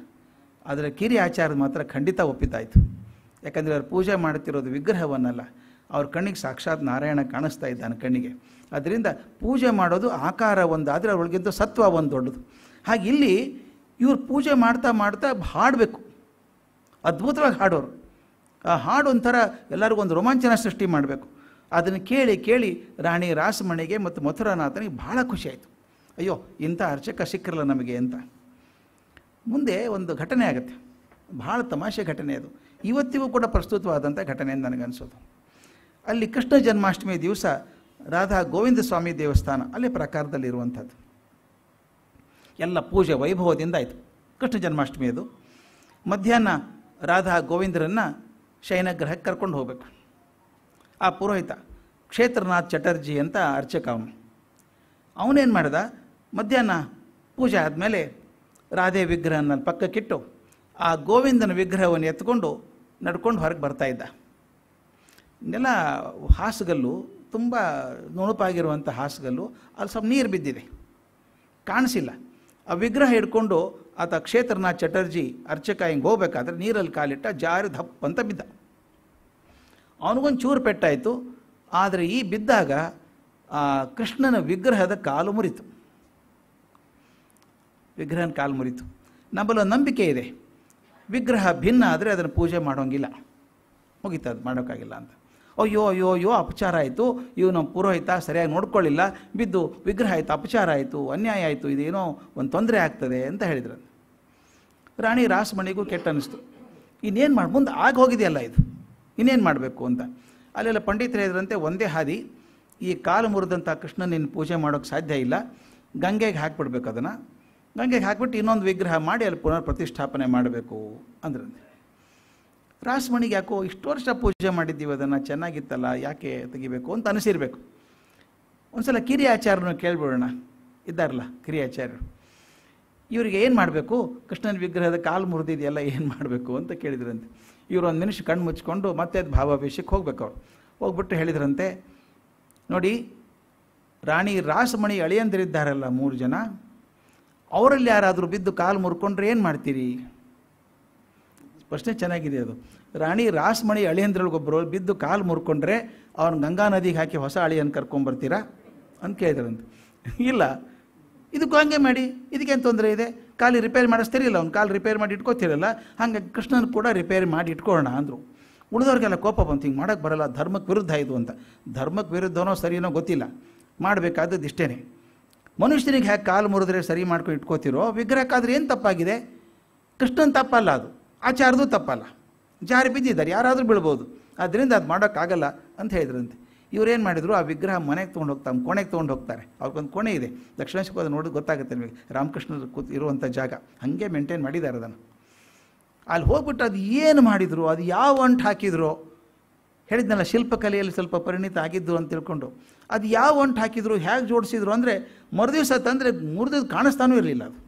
ಆದರೆ ಕಿರಿಯ ಆಚಾರ್ಯ ಮಾತ್ರ ಖಂಡಿತ ಒಪ್ಪಿತಾಯಿತು ಯಾಕಂದರೆ ಅವ್ರು ಪೂಜೆ ಮಾಡ್ತಿರೋದು ವಿಗ್ರಹವನ್ನಲ್ಲ ಅವ್ರ ಕಣ್ಣಿಗೆ ಸಾಕ್ಷಾತ್ ನಾರಾಯಣ ಕಾಣಿಸ್ತಾ ಇದ್ದಾನೆ ಕಣ್ಣಿಗೆ ಅದರಿಂದ ಪೂಜೆ ಮಾಡೋದು ಆಕಾರ ಒಂದು ಆದರೆ ಸತ್ವ ಒಂದು ದೊಡ್ಡದು ಹಾಗೆ ಇಲ್ಲಿ ಇವ್ರು ಪೂಜೆ ಮಾಡ್ತಾ ಮಾಡ್ತಾ ಹಾಡಬೇಕು ಅದ್ಭುತವಾಗಿ ಹಾಡೋರು ಆ ಹಾಡು ಒಂಥರ ಎಲ್ಲರಿಗೂ ಒಂದು ರೋಮಾಂಚನ ಸೃಷ್ಟಿ ಮಾಡಬೇಕು ಅದನ್ನು ಕೇಳಿ ಕೇಳಿ ರಾಣಿ ರಾಸಮಣಿಗೆ ಮತ್ತು ಮಥುರಾನಾಥನಿಗೆ ಭಾಳ ಖುಷಿಯಾಯಿತು ಅಯ್ಯೋ ಇಂಥ ಅರ್ಚಕ ಸಿಕ್ಕಿರಲ್ಲ ನಮಗೆ ಅಂತ ಮುಂದೆ ಒಂದು ಘಟನೆ ಆಗುತ್ತೆ ಭಾಳ ತಮಾಷೆ ಘಟನೆ ಅದು ಇವತ್ತಿಗೂ ಕೂಡ ಪ್ರಸ್ತುತವಾದಂಥ ಘಟನೆ ನನಗನ್ಸೋದು ಅಲ್ಲಿ ಕೃಷ್ಣ ಜನ್ಮಾಷ್ಟಮಿ ದಿವಸ ರಾಧಾ ಗೋವಿಂದ ಸ್ವಾಮಿ ದೇವಸ್ಥಾನ ಅಲ್ಲಿ ಪ್ರಕಾರದಲ್ಲಿರುವಂಥದ್ದು ಎಲ್ಲ ಪೂಜೆ ವೈಭವದಿಂದ ಆಯಿತು ಕೃಷ್ಣ ಜನ್ಮಾಷ್ಟಮಿ ಅದು ಮಧ್ಯಾಹ್ನ ರಾಧಾ ಗೋವಿಂದರನ್ನು ಶಯನಗ್ರಹಕ್ಕೆ ಕರ್ಕೊಂಡು ಹೋಗಬೇಕು ಆ ಪುರೋಹಿತ ಕ್ಷೇತ್ರನಾಥ್ ಚಟರ್ಜಿ ಅಂತ ಅರ್ಚಕ ಅವನು ಅವನೇನು ಮಾಡ್ದ ಮಧ್ಯಾಹ್ನ ಪೂಜೆ ಆದಮೇಲೆ ರಾಧೆ ವಿಗ್ರಹನ ಪಕ್ಕಕ್ಕಿಟ್ಟು ಆ ಗೋವಿಂದನ ವಿಗ್ರಹವನ್ನು ಎತ್ಕೊಂಡು ನಡ್ಕೊಂಡು ಹೊರಗೆ ಬರ್ತಾಯಿದ್ದ ನೆಲ ಹಾಸುಗಲ್ಲು ತುಂಬ ನುಣುಪಾಗಿರುವಂಥ ಹಾಸುಗಲ್ಲು ಅಲ್ಲಿ ಸ್ವಲ್ಪ ನೀರು ಬಿದ್ದಿದೆ ಕಾಣಿಸಿಲ್ಲ ಆ ವಿಗ್ರಹ ಹಿಡ್ಕೊಂಡು ಆತ ಕ್ಷೇತ್ರನಾಥ್ ಚಟರ್ಜಿ ಅರ್ಚಕ ಹಿಂಗೆ ಹೋಗ್ಬೇಕಾದ್ರೆ ನೀರಲ್ಲಿ ಕಾಲಿಟ್ಟ ಜಾರಿ ದಪ್ಪ ಅಂತ ಬಿದ್ದ ಅವನಿಗೊಂದು ಚೂರು ಪೆಟ್ಟಾಯಿತು ಆದರೆ ಈ ಬಿದ್ದಾಗ ಆ ಕೃಷ್ಣನ ವಿಗ್ರಹದ ಕಾಲು ಮುರಿತು ವಿಗ್ರಹನ ಕಾಲು ಮುರಿತು ನಮ್ಮಲ್ಲಿ ಒಂದು ನಂಬಿಕೆ ಇದೆ ವಿಗ್ರಹ ಭಿನ್ನ ಆದರೆ ಅದನ್ನು ಪೂಜೆ ಮಾಡೋಂಗಿಲ್ಲ ಮುಗಿತದ ಮಾಡೋಕ್ಕಾಗಿಲ್ಲ ಅಂತ ಅಯ್ಯೋ ಅಯ್ಯೋ ಅಯ್ಯೋ ಅಪಚಾರ ಆಯಿತು ಇವು ನಮ್ಮ ಪುರೋಹಿತ ಸರಿಯಾಗಿ ನೋಡ್ಕೊಳ್ಳಿಲ್ಲ ಬಿದ್ದು ವಿಗ್ರಹ ಆಯಿತು ಅಪಚಾರ ಆಯಿತು ಅನ್ಯಾಯ ಆಯಿತು ಇದೇನೋ ಒಂದು ತೊಂದರೆ ಆಗ್ತದೆ ಅಂತ ಹೇಳಿದ್ರು ರಾಣಿ ರಾಸಮಣಿಗೂ ಕೆಟ್ಟ ಅನ್ನಿಸ್ತು ಇನ್ನೇನು ಮಾಡಿ ಮುಂದೆ ಆಗ ಹೋಗಿದೆಯಲ್ಲ ಇದು ಇನ್ನೇನು ಮಾಡಬೇಕು ಅಂತ ಅಲ್ಲೆಲ್ಲ ಪಂಡಿತರು ಹೇಳಿದ್ರಂತೆ ಒಂದೇ ಹಾದಿ ಈ ಕಾಲು ಮುರಿದಂಥ ಕೃಷ್ಣನಿನ ಪೂಜೆ ಮಾಡೋಕ್ಕೆ ಸಾಧ್ಯ ಇಲ್ಲ ಗಂಗೆಗೆ ಹಾಕ್ಬಿಡ್ಬೇಕು ಅದನ್ನು ಗಂಗೆಗೆ ಹಾಕ್ಬಿಟ್ಟು ಇನ್ನೊಂದು ವಿಗ್ರಹ ಮಾಡಿ ಅಲ್ಲಿ ಪುನರ್ ಪ್ರತಿಷ್ಠಾಪನೆ ಮಾಡಬೇಕು ಅಂದ್ರಂತೆ ರಾಸಮಣಿಗೆ ಯಾಕೋ ಇಷ್ಟು ವರ್ಷ ಪೂಜೆ ಮಾಡಿದ್ದೀವಿ ಅದನ್ನು ಚೆನ್ನಾಗಿತ್ತಲ್ಲ ಯಾಕೆ ತೆಗಿಬೇಕು ಅಂತ ಸಲ ಒಂದ್ಸಲ ಆಚಾರ್ಯನು ಕೇಳ್ಬಿಡೋಣ ಇದ್ದಾರಲ್ಲ ಆಚಾರ್ಯರು ಇವರಿಗೆ ಏನು ಮಾಡಬೇಕು ಕೃಷ್ಣನ ವಿಗ್ರಹದ ಕಾಲು ಮುರಿದಿದೆಯಲ್ಲ ಏನು ಮಾಡಬೇಕು ಅಂತ ಕೇಳಿದ್ರಂತೆ ಇವರು ಒಂದು ನಿಮಿಷ ಕಣ್ಣು ಮುಚ್ಕೊಂಡು ಮತ್ತೆ ಅದು ಭಾವಾಭಿಷೇಕ್ ಹೋಗ್ಬೇಕು ಅವ್ರು ಹೋಗ್ಬಿಟ್ಟು ಹೇಳಿದ್ರಂತೆ ನೋಡಿ ರಾಣಿ ರಾಸಮಣಿ ಅಳಿಯಂದಿರಿದ್ದಾರಲ್ಲ ಮೂರು ಜನ ಅವರಲ್ಲಿ ಯಾರಾದರೂ ಬಿದ್ದು ಕಾಲು ಮುರ್ಕೊಂಡ್ರೆ ಏನು ಮಾಡ್ತೀರಿ ಪ್ರಶ್ನೆ ಚೆನ್ನಾಗಿದೆ ಅದು ರಾಣಿ ರಾಸಮಣಿ ಒಬ್ಬರು ಬಿದ್ದು ಕಾಲು ಮುರ್ಕೊಂಡ್ರೆ ಅವ್ರನ್ನ ಗಂಗಾ ನದಿಗೆ ಹಾಕಿ ಹೊಸ ಅಳಿಯನ್ನು ಕರ್ಕೊಂಬರ್ತೀರಾ ಅಂತ ಕೇಳಿದ್ರಂತ ಇಲ್ಲ ಇದಕ್ಕೂ ಹಂಗೆ ಮಾಡಿ ಇದಕ್ಕೇನು ತೊಂದರೆ ಇದೆ ಕಾಲು ರಿಪೇರಿ ಮಾಡಿಸ್ತಿರಲಿಲ್ಲ ಅವ್ನು ಕಾಲು ರಿಪೇರಿ ಮಾಡಿ ಇಟ್ಕೋತಿರಲ್ಲ ಹಾಗೆ ಕೃಷ್ಣನ ಕೂಡ ರಿಪೇರಿ ಮಾಡಿ ಇಟ್ಕೊಳ್ಳೋಣ ಅಂದರು ಉಳಿದವ್ರಿಗೆಲ್ಲ ಕೋಪ ಬಂತು ಹಿಂಗೆ ಮಾಡೋಕ್ಕೆ ಬರಲ್ಲ ಧರ್ಮಕ್ಕೆ ವಿರುದ್ಧ ಇದು ಅಂತ ಧರ್ಮಕ್ಕೆ ವಿರುದ್ಧನೋ ಸರಿನೋ ಗೊತ್ತಿಲ್ಲ ಮಾಡಬೇಕಾದದ್ದು ಇಷ್ಟೇ ಮನುಷ್ಯನಿಗೆ ಹ್ಯಾಕೆ ಕಾಲು ಮುರಿದ್ರೆ ಸರಿ ಮಾಡ್ಕೊಂಡು ಇಟ್ಕೋತಿರೋ ವಿಗ್ರಹಕ್ಕಾದ್ರೆ ಏನು ತಪ್ಪಾಗಿದೆ ಕೃಷ್ಣನ ತಪ್ಪಲ್ಲ ಅದು ಆಚಾರದು ತಪ್ಪಲ್ಲ ಜಾರಿ ಬಿದ್ದಿದ್ದಾರೆ ಯಾರಾದರೂ ಬೀಳ್ಬೋದು ಆದ್ದರಿಂದ ಅದು ಮಾಡೋಕ್ಕಾಗಲ್ಲ ಅಂತ ಹೇಳಿದ್ರಂತೆ ಇವ್ರೇನು ಮಾಡಿದ್ರು ಆ ವಿಗ್ರಹ ಮನೆಗೆ ತೊಗೊಂಡು ಹೋಗ್ತಾ ಕೋಣೆಗೆ ತೊಗೊಂಡು ಹೋಗ್ತಾರೆ ಅವ್ರಿಗೊಂದು ಕೋಣೆ ಇದೆ ದಕ್ಷಿಣೇಶ್ವರ ಶಿಕ್ಷಣ ನೋಡೋದು ಗೊತ್ತಾಗುತ್ತೆ ನಿಮಗೆ ರಾಮಕೃಷ್ಣರು ಕೂತ್ ಇರುವಂಥ ಜಾಗ ಹಾಗೆ ಮೇಂಟೈನ್ ಮಾಡಿದ್ದಾರೆ ಅದನ್ನು ಅಲ್ಲಿ ಹೋಗ್ಬಿಟ್ಟು ಅದು ಏನು ಮಾಡಿದ್ರು ಅದು ಯಾವ ಅಂಟು ಹಾಕಿದ್ರು ಹೇಳಿದ್ನಲ್ಲ ಶಿಲ್ಪಕಲೆಯಲ್ಲಿ ಸ್ವಲ್ಪ ಪರಿಣಿತ ಆಗಿದ್ದು ಅಂತ ತಿಳ್ಕೊಂಡು ಅದು ಯಾವ ಅಂಟು ಹಾಕಿದ್ರು ಹೇಗೆ ಜೋಡಿಸಿದ್ರು ಅಂದರೆ ಮರುದಿವಸ ತಂದರೆ ದಿವಸ ಕಾಣಿಸ್ತಾನೂ ಇರಲಿಲ್ಲ ಅದು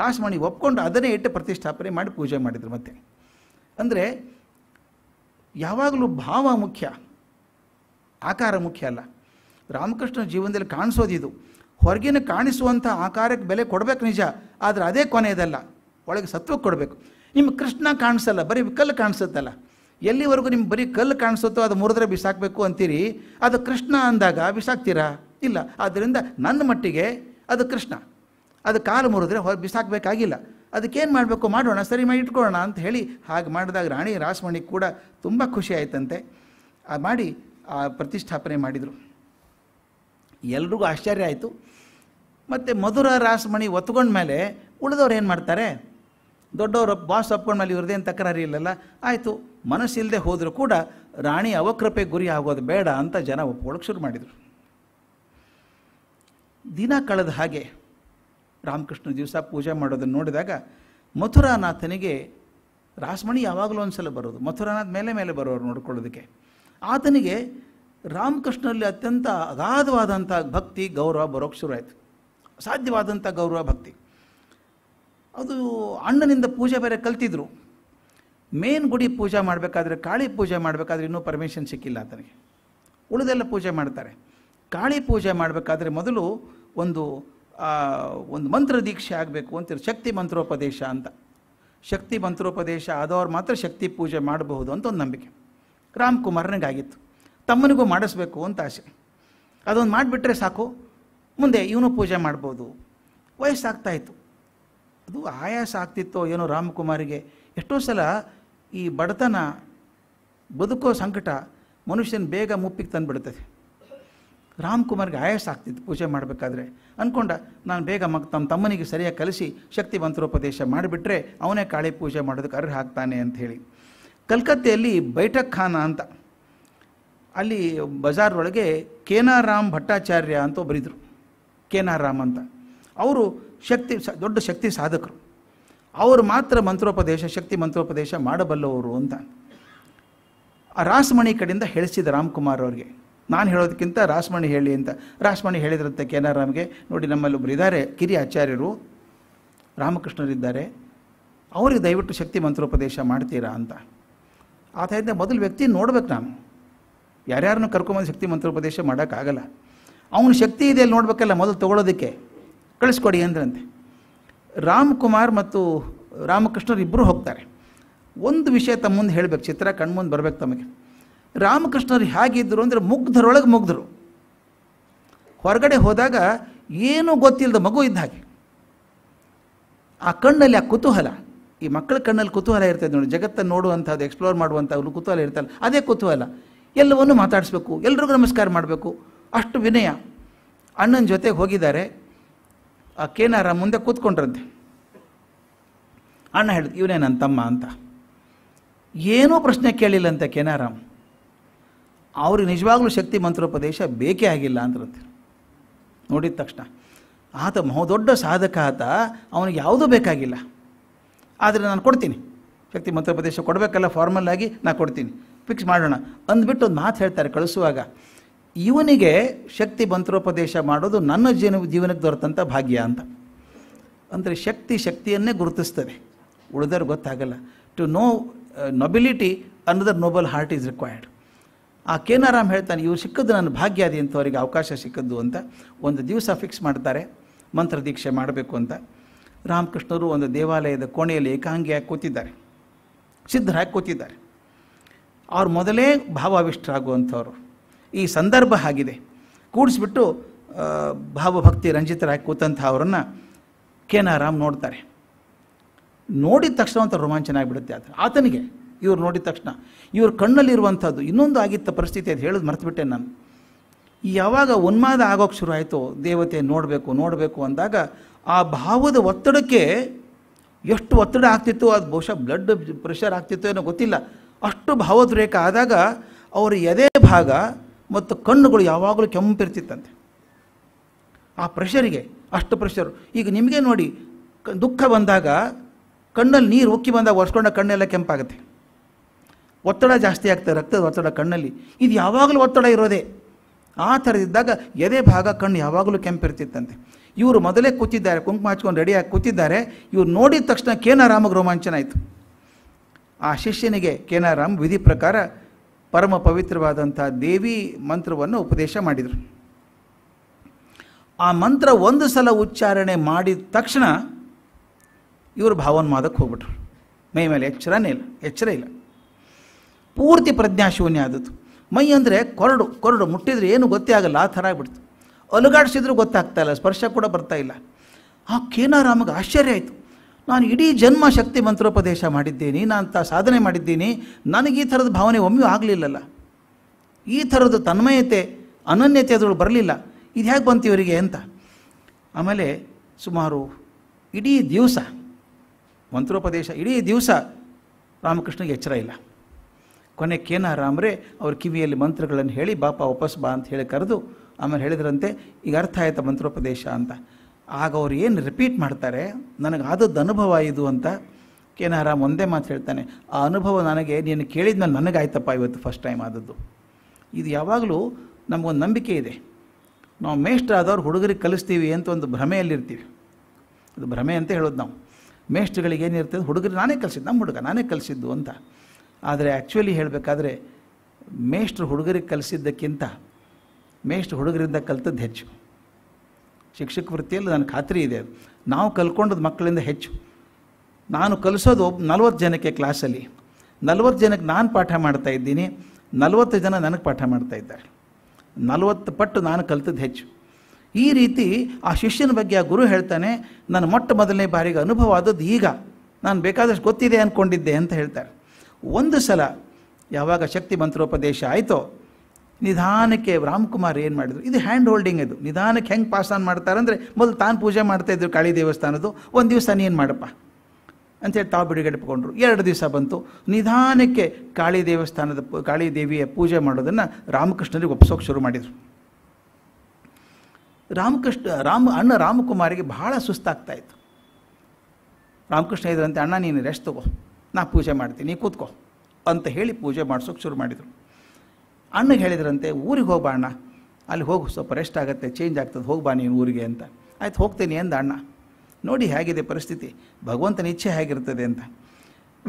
ರಾಸಮಣಿ ಒಪ್ಕೊಂಡು ಅದನ್ನೇ ಇಟ್ಟು ಪ್ರತಿಷ್ಠಾಪನೆ ಮಾಡಿ ಪೂಜೆ ಮಾಡಿದರು ಮತ್ತೆ ಅಂದರೆ ಯಾವಾಗಲೂ ಭಾವ ಮುಖ್ಯ ಆಕಾರ ಮುಖ್ಯ ಅಲ್ಲ ರಾಮಕೃಷ್ಣ ಜೀವನದಲ್ಲಿ ಕಾಣಿಸೋದಿದು ಹೊರಗಿನ ಕಾಣಿಸುವಂಥ ಆಕಾರಕ್ಕೆ ಬೆಲೆ ಕೊಡಬೇಕು ನಿಜ ಆದರೆ ಅದೇ ಕೊನೆಯದಲ್ಲ ಒಳಗೆ ಸತ್ವಕ್ಕೆ ಕೊಡಬೇಕು ನಿಮ್ಮ ಕೃಷ್ಣ ಕಾಣಿಸಲ್ಲ ಬರೀ ಕಲ್ಲು ಕಾಣಿಸುತ್ತಲ್ಲ ಎಲ್ಲಿವರೆಗೂ ನಿಮ್ಗೆ ಬರೀ ಕಲ್ಲು ಕಾಣಿಸುತ್ತೋ ಅದು ಮುರಿದ್ರೆ ಬಿಸಾಕಬೇಕು ಅಂತೀರಿ ಅದು ಕೃಷ್ಣ ಅಂದಾಗ ಬಿಸಾಕ್ತೀರಾ ಇಲ್ಲ ಆದ್ದರಿಂದ ನನ್ನ ಮಟ್ಟಿಗೆ ಅದು ಕೃಷ್ಣ ಅದು ಕಾಲು ಮುರಿದ್ರೆ ಹೊರ ಬಿಸಾಕಬೇಕಾಗಿಲ್ಲ ಅದಕ್ಕೇನು ಮಾಡಬೇಕು ಮಾಡೋಣ ಸರಿ ಮಾಡಿ ಇಟ್ಕೊಳ್ಳೋಣ ಅಂತ ಹೇಳಿ ಹಾಗೆ ಮಾಡಿದಾಗ ರಾಣಿ ರಾಸಮಣಿ ಕೂಡ ತುಂಬ ಖುಷಿ ಆಯ್ತಂತೆ ಮಾಡಿ ಆ ಪ್ರತಿಷ್ಠಾಪನೆ ಮಾಡಿದರು ಎಲ್ರಿಗೂ ಆಶ್ಚರ್ಯ ಆಯಿತು ಮತ್ತು ಮಧುರ ರಾಸಮಣಿ ಮೇಲೆ ಉಳಿದವ್ರು ಏನು ಮಾಡ್ತಾರೆ ದೊಡ್ಡವರು ಬಾಸ್ ಒಪ್ಕೊಂಡ್ಮೇಲೆ ಇವ್ರದ್ದೇನು ತಕರಾರಿ ಇಲ್ಲಲ್ಲ ಆಯಿತು ಮನಸ್ಸಿಲ್ಲದೆ ಹೋದರೂ ಕೂಡ ರಾಣಿ ಅವಕೃಪೆ ಗುರಿ ಆಗೋದು ಬೇಡ ಅಂತ ಜನ ಒಪ್ಕೊಳ್ಳೋಕೆ ಶುರು ಮಾಡಿದರು ದಿನ ಕಳೆದ ಹಾಗೆ ರಾಮಕೃಷ್ಣ ದಿವಸ ಪೂಜೆ ಮಾಡೋದನ್ನು ನೋಡಿದಾಗ ಮಥುರಾನಾಥನಿಗೆ ರಾಸಮಣಿ ಯಾವಾಗಲೂ ಒಂದು ಸಲ ಬರೋದು ಮಥುರಾನಾಥ್ ಮೇಲೆ ಮೇಲೆ ಬರೋರು ನೋಡ್ಕೊಳ್ಳೋದಕ್ಕೆ ಆತನಿಗೆ ರಾಮಕೃಷ್ಣರಲ್ಲಿ ಅತ್ಯಂತ ಅಗಾಧವಾದಂಥ ಭಕ್ತಿ ಗೌರವ ಬರೋಕ್ಕೆ ಶುರುವಾಯಿತು ಸಾಧ್ಯವಾದಂಥ ಗೌರವ ಭಕ್ತಿ ಅದು ಅಣ್ಣನಿಂದ ಪೂಜೆ ಬೇರೆ ಕಲ್ತಿದ್ರು ಮೇನ್ ಗುಡಿ ಪೂಜೆ ಮಾಡಬೇಕಾದ್ರೆ ಕಾಳಿ ಪೂಜೆ ಮಾಡಬೇಕಾದ್ರೆ ಇನ್ನೂ ಪರ್ಮಿಷನ್ ಸಿಕ್ಕಿಲ್ಲ ಆತನಿಗೆ ಉಳಿದೆಲ್ಲ ಪೂಜೆ ಮಾಡ್ತಾರೆ ಕಾಳಿ ಪೂಜೆ ಮಾಡಬೇಕಾದ್ರೆ ಮೊದಲು ಒಂದು ಒಂದು ಮಂತ್ರ ದೀಕ್ಷೆ ಆಗಬೇಕು ಅಂತ ಶಕ್ತಿ ಮಂತ್ರೋಪದೇಶ ಅಂತ ಶಕ್ತಿ ಮಂತ್ರೋಪದೇಶ ಆದವ್ರು ಮಾತ್ರ ಶಕ್ತಿ ಪೂಜೆ ಮಾಡಬಹುದು ಅಂತ ಒಂದು ನಂಬಿಕೆ ರಾಮ್ ಕುಮಾರ್ನಿಗಾಗಿತ್ತು ತಮ್ಮನಿಗೂ ಮಾಡಿಸ್ಬೇಕು ಅಂತ ಆಸೆ ಅದೊಂದು ಮಾಡಿಬಿಟ್ರೆ ಸಾಕು ಮುಂದೆ ಇವನು ಪೂಜೆ ಮಾಡ್ಬೋದು ವಯಸ್ಸಾಗ್ತಾಯಿತ್ತು ಅದು ಆಯಾಸ ಆಗ್ತಿತ್ತೋ ಏನೋ ರಾಮಕುಮಾರಿಗೆ ಎಷ್ಟೋ ಸಲ ಈ ಬಡತನ ಬದುಕೋ ಸಂಕಟ ಮನುಷ್ಯನ ಬೇಗ ಮುಪ್ಪಿಗೆ ತಂದುಬಿಡ್ತದೆ ರಾಮ್ಕುಮಾರ್ಗೆ ಆಯಾಸ ಆಗ್ತಿತ್ತು ಪೂಜೆ ಮಾಡಬೇಕಾದ್ರೆ ಅಂದ್ಕೊಂಡ ನಾನು ಬೇಗ ಮಗ ತಮ್ಮ ತಮ್ಮನಿಗೆ ಸರಿಯಾಗಿ ಕಲಿಸಿ ಶಕ್ತಿ ಮಂತ್ರೋಪದೇಶ ಮಾಡಿಬಿಟ್ರೆ ಅವನೇ ಕಾಳಿ ಪೂಜೆ ಮಾಡೋದಕ್ಕೆ ಅರ್ಹ ಆಗ್ತಾನೆ ಅಂಥೇಳಿ ಕಲ್ಕತ್ತೆಯಲ್ಲಿ ಬೈಠಕ್ ಖಾನ ಅಂತ ಅಲ್ಲಿ ಬಜಾರ್ ಒಳಗೆ ಕೇನಾರಾಮ್ ಭಟ್ಟಾಚಾರ್ಯ ಅಂತ ಒಬ್ಬರಿದ್ದರು ಕೇನಾರಾಮ್ ಅಂತ ಅವರು ಶಕ್ತಿ ದೊಡ್ಡ ಶಕ್ತಿ ಸಾಧಕರು ಅವರು ಮಾತ್ರ ಮಂತ್ರೋಪದೇಶ ಶಕ್ತಿ ಮಂತ್ರೋಪದೇಶ ಮಾಡಬಲ್ಲವರು ಅಂತ ಆ ರಾಸಮಣಿ ಕಡೆಯಿಂದ ಹೇಳಿಸಿದ ರಾಮ್ಕುಮಾರ್ ಅವ್ರಿಗೆ ನಾನು ಹೇಳೋದಕ್ಕಿಂತ ರಾಸಮಣಿ ಹೇಳಿ ಅಂತ ರಾಸಮಣಿ ಹೇಳಿದ್ರಂತೆ ಕೆ ಆರ್ ರಾಮ್ಗೆ ನೋಡಿ ಒಬ್ಬರು ಇದ್ದಾರೆ ಕಿರಿಯ ಆಚಾರ್ಯರು ರಾಮಕೃಷ್ಣರಿದ್ದಾರೆ ಅವರಿಗೆ ದಯವಿಟ್ಟು ಶಕ್ತಿ ಮಂತ್ರೋಪದೇಶ ಮಾಡ್ತೀರಾ ಅಂತ ಆ ಆತರಿಂದ ಮೊದಲು ವ್ಯಕ್ತಿ ನೋಡ್ಬೇಕು ನಾನು ಯಾರ್ಯಾರನ್ನು ಕರ್ಕೊಂಬಂದು ಶಕ್ತಿ ಮಂತ್ರೋಪದೇಶ ಮಾಡೋಕ್ಕಾಗಲ್ಲ ಅವನ ಶಕ್ತಿ ಇದೆ ಅಲ್ಲಿ ನೋಡಬೇಕಲ್ಲ ಮೊದಲು ತೊಗೊಳೋದಕ್ಕೆ ಕಳಿಸ್ಕೊಡಿ ಅಂದ್ರಂತೆ ರಾಮ್ಕುಮಾರ್ ಮತ್ತು ರಾಮಕೃಷ್ಣರು ಇಬ್ಬರು ಹೋಗ್ತಾರೆ ಒಂದು ವಿಷಯ ತಮ್ಮ ಮುಂದೆ ಹೇಳಬೇಕು ಚಿತ್ರ ಕಣ್ಮುಂದೆ ಬರಬೇಕು ತಮಗೆ ರಾಮಕೃಷ್ಣರು ಹೇಗಿದ್ದರು ಅಂದರೆ ಮುಗ್ಧರೊಳಗೆ ಮುಗ್ಧರು ಹೊರಗಡೆ ಹೋದಾಗ ಏನೂ ಗೊತ್ತಿಲ್ಲದ ಮಗು ಇದ್ದ ಹಾಗೆ ಆ ಕಣ್ಣಲ್ಲಿ ಆ ಕುತೂಹಲ ಈ ಮಕ್ಕಳ ಕಣ್ಣಲ್ಲಿ ಕುತೂಹಲ ಇರ್ತದೆ ನೋಡಿ ಜಗತ್ತನ್ನು ನೋಡುವಂಥದ್ದು ಎಕ್ಸ್ಪ್ಲೋರ್ ಮಾಡುವಂಥವ್ರು ಕುತೂಹಲ ಇರ್ತಲ್ಲ ಅದೇ ಕುತೂಹಲ ಎಲ್ಲವನ್ನೂ ಮಾತಾಡಿಸ್ಬೇಕು ಎಲ್ರಿಗೂ ನಮಸ್ಕಾರ ಮಾಡಬೇಕು ಅಷ್ಟು ವಿನಯ ಅಣ್ಣನ ಜೊತೆಗೆ ಹೋಗಿದ್ದಾರೆ ಆ ಕೇನಾರ ಮುಂದೆ ಕೂತ್ಕೊಂಡ್ರಂತೆ ಅಣ್ಣ ಹೇಳಿದ್ರು ಇವನೇ ನನ್ನ ತಮ್ಮ ಅಂತ ಏನೂ ಪ್ರಶ್ನೆ ಕೇಳಿಲ್ಲಂತೆ ಅಂತ ಕೆನಾರಾಮ್ ಅವ್ರಿಗೆ ನಿಜವಾಗ್ಲೂ ಶಕ್ತಿ ಮಂತ್ರೋಪದೇಶ ಬೇಕೇ ಆಗಿಲ್ಲ ಅಂತಿರ್ತೀರಿ ನೋಡಿದ ತಕ್ಷಣ ಆತ ದೊಡ್ಡ ಸಾಧಕ ಆತ ಅವನಿಗೆ ಯಾವುದೂ ಬೇಕಾಗಿಲ್ಲ ಆದರೆ ನಾನು ಕೊಡ್ತೀನಿ ಶಕ್ತಿ ಮಂತ್ರೋಪದೇಶ ಕೊಡಬೇಕಲ್ಲ ಫಾರ್ಮಲ್ ಆಗಿ ನಾನು ಕೊಡ್ತೀನಿ ಫಿಕ್ಸ್ ಮಾಡೋಣ ಅಂದ್ಬಿಟ್ಟು ಒಂದು ಮಾತು ಹೇಳ್ತಾರೆ ಕಳಿಸುವಾಗ ಇವನಿಗೆ ಶಕ್ತಿ ಮಂತ್ರೋಪದೇಶ ಮಾಡೋದು ನನ್ನ ಜೀವನ ಜೀವನಕ್ಕೆ ದೊರೆತಂಥ ಭಾಗ್ಯ ಅಂತ ಅಂದರೆ ಶಕ್ತಿ ಶಕ್ತಿಯನ್ನೇ ಗುರುತಿಸ್ತದೆ ಉಳಿದವ್ರಿಗೆ ಗೊತ್ತಾಗಲ್ಲ to know nobility another noble heart is required ಆ ಕೇನಾರಾಮ್ ಹೇಳ್ತಾನೆ ಇವ್ರು ಸಿಕ್ಕದ್ದು ನನ್ನ ಭಾಗ್ಯ ಅದೇ ಅಂತ ಅವರಿಗೆ ಅವಕಾಶ ಸಿಕ್ಕದ್ದು ಅಂತ ಒಂದು ದಿವಸ ಫಿಕ್ಸ್ ಮಾಡ್ತಾರೆ ಮಂತ್ರ ದೀಕ್ಷೆ ಮಾಡಬೇಕು ಅಂತ ರಾಮಕೃಷ್ಣರು ಒಂದು ದೇವಾಲಯದ ಕೋಣೆಯಲ್ಲಿ ಏಕಾಂಗಿಯಾಗಿ ಕೂತಿದ್ದಾರೆ ಸಿದ್ಧರಾಗಿ ಕೂತಿದ್ದಾರೆ ಅವ್ರು ಮೊದಲೇ ಭಾವಾವಿಷ್ಟರಾಗುವಂಥವ್ರು ಈ ಸಂದರ್ಭ ಆಗಿದೆ ಕೂಡಿಸ್ಬಿಟ್ಟು ಭಾವಭಕ್ತಿ ರಂಜಿತರಾಗಿ ಕೂತಂಥ ಅವರನ್ನು ಕೇನಾರಾಮ್ ನೋಡ್ತಾರೆ ನೋಡಿದ ತಕ್ಷಣ ಅಂತ ರೋಮಾಂಚನ ಆಗಿಬಿಡುತ್ತೆ ಆತನಿಗೆ ಇವ್ರು ನೋಡಿದ ತಕ್ಷಣ ಇವ್ರ ಕಣ್ಣಲ್ಲಿರುವಂಥದ್ದು ಇನ್ನೊಂದು ಆಗಿತ್ತ ಪರಿಸ್ಥಿತಿ ಅಂತ ಹೇಳೋದು ಮರೆತುಬಿಟ್ಟೆ ನಾನು ಯಾವಾಗ ಉನ್ಮಾದ ಆಗೋಕ್ಕೆ ಶುರು ಆಯಿತು ದೇವತೆ ನೋಡಬೇಕು ನೋಡಬೇಕು ಅಂದಾಗ ಆ ಭಾವದ ಒತ್ತಡಕ್ಕೆ ಎಷ್ಟು ಒತ್ತಡ ಆಗ್ತಿತ್ತು ಅದು ಬಹುಶಃ ಬ್ಲಡ್ ಪ್ರೆಷರ್ ಆಗ್ತಿತ್ತು ಏನೋ ಗೊತ್ತಿಲ್ಲ ಅಷ್ಟು ಭಾವೋದ್ರೇಕ ಆದಾಗ ಅವರ ಎದೆ ಭಾಗ ಮತ್ತು ಕಣ್ಣುಗಳು ಯಾವಾಗಲೂ ಕೆಂಪಿರ್ತಿತ್ತಂತೆ ಆ ಪ್ರೆಷರಿಗೆ ಅಷ್ಟು ಪ್ರೆಷರು ಈಗ ನಿಮಗೆ ನೋಡಿ ದುಃಖ ಬಂದಾಗ ಕಣ್ಣಲ್ಲಿ ನೀರು ಉಕ್ಕಿ ಬಂದಾಗ ಒರೆಸ್ಕೊಂಡ ಕಣ್ಣೆಲ್ಲ ಕೆಂಪಾಗುತ್ತೆ ಒತ್ತಡ ಜಾಸ್ತಿ ಆಗ್ತದೆ ರಕ್ತದ ಒತ್ತಡ ಕಣ್ಣಲ್ಲಿ ಇದು ಯಾವಾಗಲೂ ಒತ್ತಡ ಇರೋದೇ ಆ ಥರದಿದ್ದಾಗ ಎದೆ ಭಾಗ ಕಣ್ಣು ಯಾವಾಗಲೂ ಕೆಂಪಿರ್ತಿತ್ತಂತೆ ಇವರು ಮೊದಲೇ ಕೂತಿದ್ದಾರೆ ಕುಂಕುಮ ಹಚ್ಕೊಂಡು ರೆಡಿಯಾಗಿ ಕೂತಿದ್ದಾರೆ ಇವ್ರು ನೋಡಿದ ತಕ್ಷಣ ಕೇನಾರಾಮಗೆ ರೋಮಾಂಚನ ಆಯಿತು ಆ ಶಿಷ್ಯನಿಗೆ ಕೇನಾರಾಮ್ ವಿಧಿ ಪ್ರಕಾರ ಪರಮ ಪವಿತ್ರವಾದಂಥ ದೇವಿ ಮಂತ್ರವನ್ನು ಉಪದೇಶ ಮಾಡಿದರು ಆ ಮಂತ್ರ ಒಂದು ಸಲ ಉಚ್ಚಾರಣೆ ಮಾಡಿದ ತಕ್ಷಣ ಇವರು ಭಾವೋನ್ಮಾದಕ್ಕೆ ಹೋಗ್ಬಿಟ್ರು ಮೈ ಮೇಲೆ ಎಚ್ಚರನೇ ಇಲ್ಲ ಎಚ್ಚರ ಇಲ್ಲ ಪೂರ್ತಿ ಪ್ರಜ್ಞಾಶೂನ್ಯ ಆದದ್ದು ಮೈ ಅಂದರೆ ಕೊರಡು ಕೊರಡು ಮುಟ್ಟಿದ್ರೆ ಏನು ಗೊತ್ತೇ ಆಗಲ್ಲ ಆ ಥರ ಆಗ್ಬಿಡ್ತು ಅಲುಗಾಡಿಸಿದ್ರೂ ಗೊತ್ತಾಗ್ತಾ ಇಲ್ಲ ಸ್ಪರ್ಶ ಕೂಡ ಬರ್ತಾ ಇಲ್ಲ ಆ ಕೇನಾರಾಮಗೆ ಆಶ್ಚರ್ಯ ಆಯಿತು ನಾನು ಇಡೀ ಜನ್ಮ ಶಕ್ತಿ ಮಂತ್ರೋಪದೇಶ ಮಾಡಿದ್ದೀನಿ ನಾನು ತ ಸಾಧನೆ ಮಾಡಿದ್ದೀನಿ ನನಗೆ ಈ ಥರದ ಭಾವನೆ ಒಮ್ಮೆಯೂ ಆಗಲಿಲ್ಲಲ್ಲ ಈ ಥರದ್ದು ತನ್ಮಯತೆ ಅನನ್ಯತೆ ಅದರಲ್ಲಿ ಬರಲಿಲ್ಲ ಇದು ಹೇಗೆ ಬಂತು ಇವರಿಗೆ ಅಂತ ಆಮೇಲೆ ಸುಮಾರು ಇಡೀ ದಿವಸ ಮಂತ್ರೋಪದೇಶ ಇಡೀ ದಿವಸ ರಾಮಕೃಷ್ಣಗೆ ಎಚ್ಚರ ಇಲ್ಲ ಕೊನೆ ಕೇನಾರಾಮ್ರೆ ಅವ್ರ ಕಿವಿಯಲ್ಲಿ ಮಂತ್ರಗಳನ್ನು ಹೇಳಿ ಬಾಪ ವಾಪಸ್ ಬಾ ಅಂತ ಹೇಳಿ ಕರೆದು ಆಮೇಲೆ ಹೇಳಿದ್ರಂತೆ ಈಗ ಅರ್ಥ ಆಯ್ತಾ ಮಂತ್ರೋಪದೇಶ ಅಂತ ಆಗ ಅವ್ರು ಏನು ರಿಪೀಟ್ ಮಾಡ್ತಾರೆ ನನಗೆ ಆದದ್ದು ಅನುಭವ ಇದು ಅಂತ ಕೇನಾರಾಮ್ ಒಂದೇ ಮಾತು ಹೇಳ್ತಾನೆ ಆ ಅನುಭವ ನನಗೆ ನೀನು ಕೇಳಿದ ನಾನು ನನಗಾಯ್ತಪ್ಪ ಇವತ್ತು ಫಸ್ಟ್ ಟೈಮ್ ಆದದ್ದು ಇದು ಯಾವಾಗಲೂ ನಮಗೊಂದು ನಂಬಿಕೆ ಇದೆ ನಾವು ಆದವ್ರು ಹುಡುಗರಿಗೆ ಕಲಿಸ್ತೀವಿ ಅಂತ ಒಂದು ಭ್ರಮೆಯಲ್ಲಿರ್ತೀವಿ ಅದು ಭ್ರಮೆ ಅಂತ ಹೇಳೋದು ನಾವು ಮೇಷ್ಟ್ರುಗಳಿಗೆ ಏನಿರ್ತದೆ ಹುಡುಗರು ನಾನೇ ಕಲಿಸಿದ್ದು ನಮ್ಮ ಹುಡುಗ ನಾನೇ ಕಲಿಸಿದ್ದು ಅಂತ ಆದರೆ ಆ್ಯಕ್ಚುಲಿ ಹೇಳಬೇಕಾದ್ರೆ ಮೇಷ್ಟ್ರು ಹುಡುಗರಿಗೆ ಕಲಿಸಿದ್ದಕ್ಕಿಂತ ಮೇಷ್ಟ್ರು ಹುಡುಗರಿಂದ ಕಲಿತದ್ದು ಹೆಚ್ಚು ಶಿಕ್ಷಕ ವೃತ್ತಿಯಲ್ಲಿ ನನ್ನ ಖಾತ್ರಿ ಇದೆ ನಾವು ಕಲ್ಕೊಂಡದ್ದು ಮಕ್ಕಳಿಂದ ಹೆಚ್ಚು ನಾನು ಕಲಿಸೋದು ಒಬ್ಬ ನಲ್ವತ್ತು ಜನಕ್ಕೆ ಕ್ಲಾಸಲ್ಲಿ ನಲ್ವತ್ತು ಜನಕ್ಕೆ ನಾನು ಪಾಠ ಮಾಡ್ತಾ ಇದ್ದೀನಿ ನಲವತ್ತು ಜನ ನನಗೆ ಪಾಠ ಮಾಡ್ತಾ ಇದ್ದಾರೆ ನಲವತ್ತು ಪಟ್ಟು ನಾನು ಕಲಿತದ್ದು ಹೆಚ್ಚು ಈ ರೀತಿ ಆ ಶಿಷ್ಯನ ಬಗ್ಗೆ ಆ ಗುರು ಹೇಳ್ತಾನೆ ನನ್ನ ಮೊಟ್ಟ ಮೊದಲನೇ ಬಾರಿಗೆ ಅನುಭವ ಆದದ್ದು ಈಗ ನಾನು ಬೇಕಾದಷ್ಟು ಗೊತ್ತಿದೆ ಅಂದ್ಕೊಂಡಿದ್ದೆ ಅಂತ ಹೇಳ್ತಾರೆ ಒಂದು ಸಲ ಯಾವಾಗ ಶಕ್ತಿ ಮಂತ್ರೋಪದೇಶ ಆಯಿತೋ ನಿಧಾನಕ್ಕೆ ರಾಮ್ಕುಮಾರ್ ಏನು ಮಾಡಿದ್ರು ಇದು ಹ್ಯಾಂಡ್ ಹೋಲ್ಡಿಂಗ್ ಇದು ನಿಧಾನಕ್ಕೆ ಹೆಂಗೆ ಪಾಸ್ ಆನ್ ಮಾಡ್ತಾರಂದರೆ ಮೊದಲು ತಾನು ಪೂಜೆ ಮಾಡ್ತಾಯಿದ್ರು ಕಾಳಿ ದೇವಸ್ಥಾನದ್ದು ಒಂದು ದಿವಸ ನೀನು ಮಾಡಪ್ಪ ಅಂತೇಳಿ ತಾವು ಬಿಡುಗಡೆಕೊಂಡ್ರು ಎರಡು ದಿವಸ ಬಂತು ನಿಧಾನಕ್ಕೆ ಕಾಳಿ ದೇವಸ್ಥಾನದ ಕಾಳಿ ದೇವಿಯ ಪೂಜೆ ಮಾಡೋದನ್ನು ರಾಮಕೃಷ್ಣರಿಗೆ ಒಪ್ಪಿಸೋಕೆ ಶುರು ಮಾಡಿದರು ರಾಮಕೃಷ್ಣ ರಾಮ ಅಣ್ಣ ರಾಮಕುಮಾರಿಗೆ ಬಹಳ ಸುಸ್ತಾಗ್ತಾಯಿತ್ತು ರಾಮಕೃಷ್ಣ ಇದ್ರಂತೆ ಅಣ್ಣ ನೀನು ರೆಸ್ಟ್ ತಗೋ ನಾ ಪೂಜೆ ಮಾಡ್ತೀನಿ ಕೂತ್ಕೋ ಅಂತ ಹೇಳಿ ಪೂಜೆ ಮಾಡ್ಸೋಕೆ ಶುರು ಮಾಡಿದರು ಅಣ್ಣಗೆ ಹೇಳಿದ್ರಂತೆ ಊರಿಗೆ ಹೋಗ್ಬಾ ಅಣ್ಣ ಅಲ್ಲಿ ಹೋಗು ಸ್ವಲ್ಪ ರೆಸ್ಟ್ ಆಗುತ್ತೆ ಚೇಂಜ್ ಆಗ್ತದೆ ಹೋಗ್ಬಾ ನೀನು ಊರಿಗೆ ಅಂತ ಆಯ್ತು ಹೋಗ್ತೀನಿ ಅಂದ ಅಣ್ಣ ನೋಡಿ ಹೇಗಿದೆ ಪರಿಸ್ಥಿತಿ ಭಗವಂತನ ಇಚ್ಛೆ ಹೇಗಿರ್ತದೆ ಅಂತ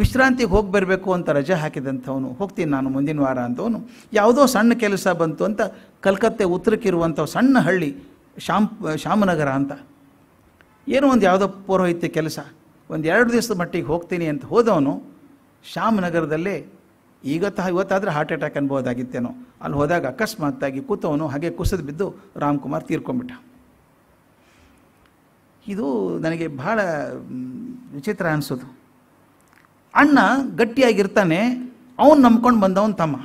ವಿಶ್ರಾಂತಿಗೆ ಹೋಗಿ ಬರಬೇಕು ಅಂತ ರಜೆ ಹಾಕಿದಂಥವನು ಹೋಗ್ತೀನಿ ನಾನು ಮುಂದಿನ ವಾರ ಅಂತವನು ಯಾವುದೋ ಸಣ್ಣ ಕೆಲಸ ಬಂತು ಅಂತ ಕಲ್ಕತ್ತೆ ಉತ್ತರಕ್ಕಿರುವಂಥ ಸಣ್ಣ ಹಳ್ಳಿ ಶಾಮ್ ಶ್ಯಾಮನಗರ ಅಂತ ಏನೋ ಒಂದು ಯಾವುದೋ ಪೌರೋಹಿತ್ಯ ಕೆಲಸ ಒಂದು ಎರಡು ದಿವಸದ ಮಟ್ಟಿಗೆ ಹೋಗ್ತೀನಿ ಅಂತ ಹೋದವನು ಶ್ಯಾಮ್ ನಗರದಲ್ಲಿ ಈಗತ್ತ ಇವತ್ತಾದರೆ ಹಾರ್ಟ್ ಅಟ್ಯಾಕ್ ಅನ್ಬೋದಾಗಿತ್ತೇನೋ ಅಲ್ಲಿ ಹೋದಾಗ ಅಕಸ್ಮಾತ್ತಾಗಿ ಕೂತವನು ಹಾಗೆ ಕುಸಿದು ಬಿದ್ದು ರಾಮ್ಕುಮಾರ್ ತೀರ್ಕೊಂಬಿಟ್ಟ ಇದು ನನಗೆ ಭಾಳ ವಿಚಿತ್ರ ಅನಿಸೋದು ಅಣ್ಣ ಗಟ್ಟಿಯಾಗಿರ್ತಾನೆ ಅವನು ನಂಬ್ಕೊಂಡು ಬಂದವನು ತಮ್ಮ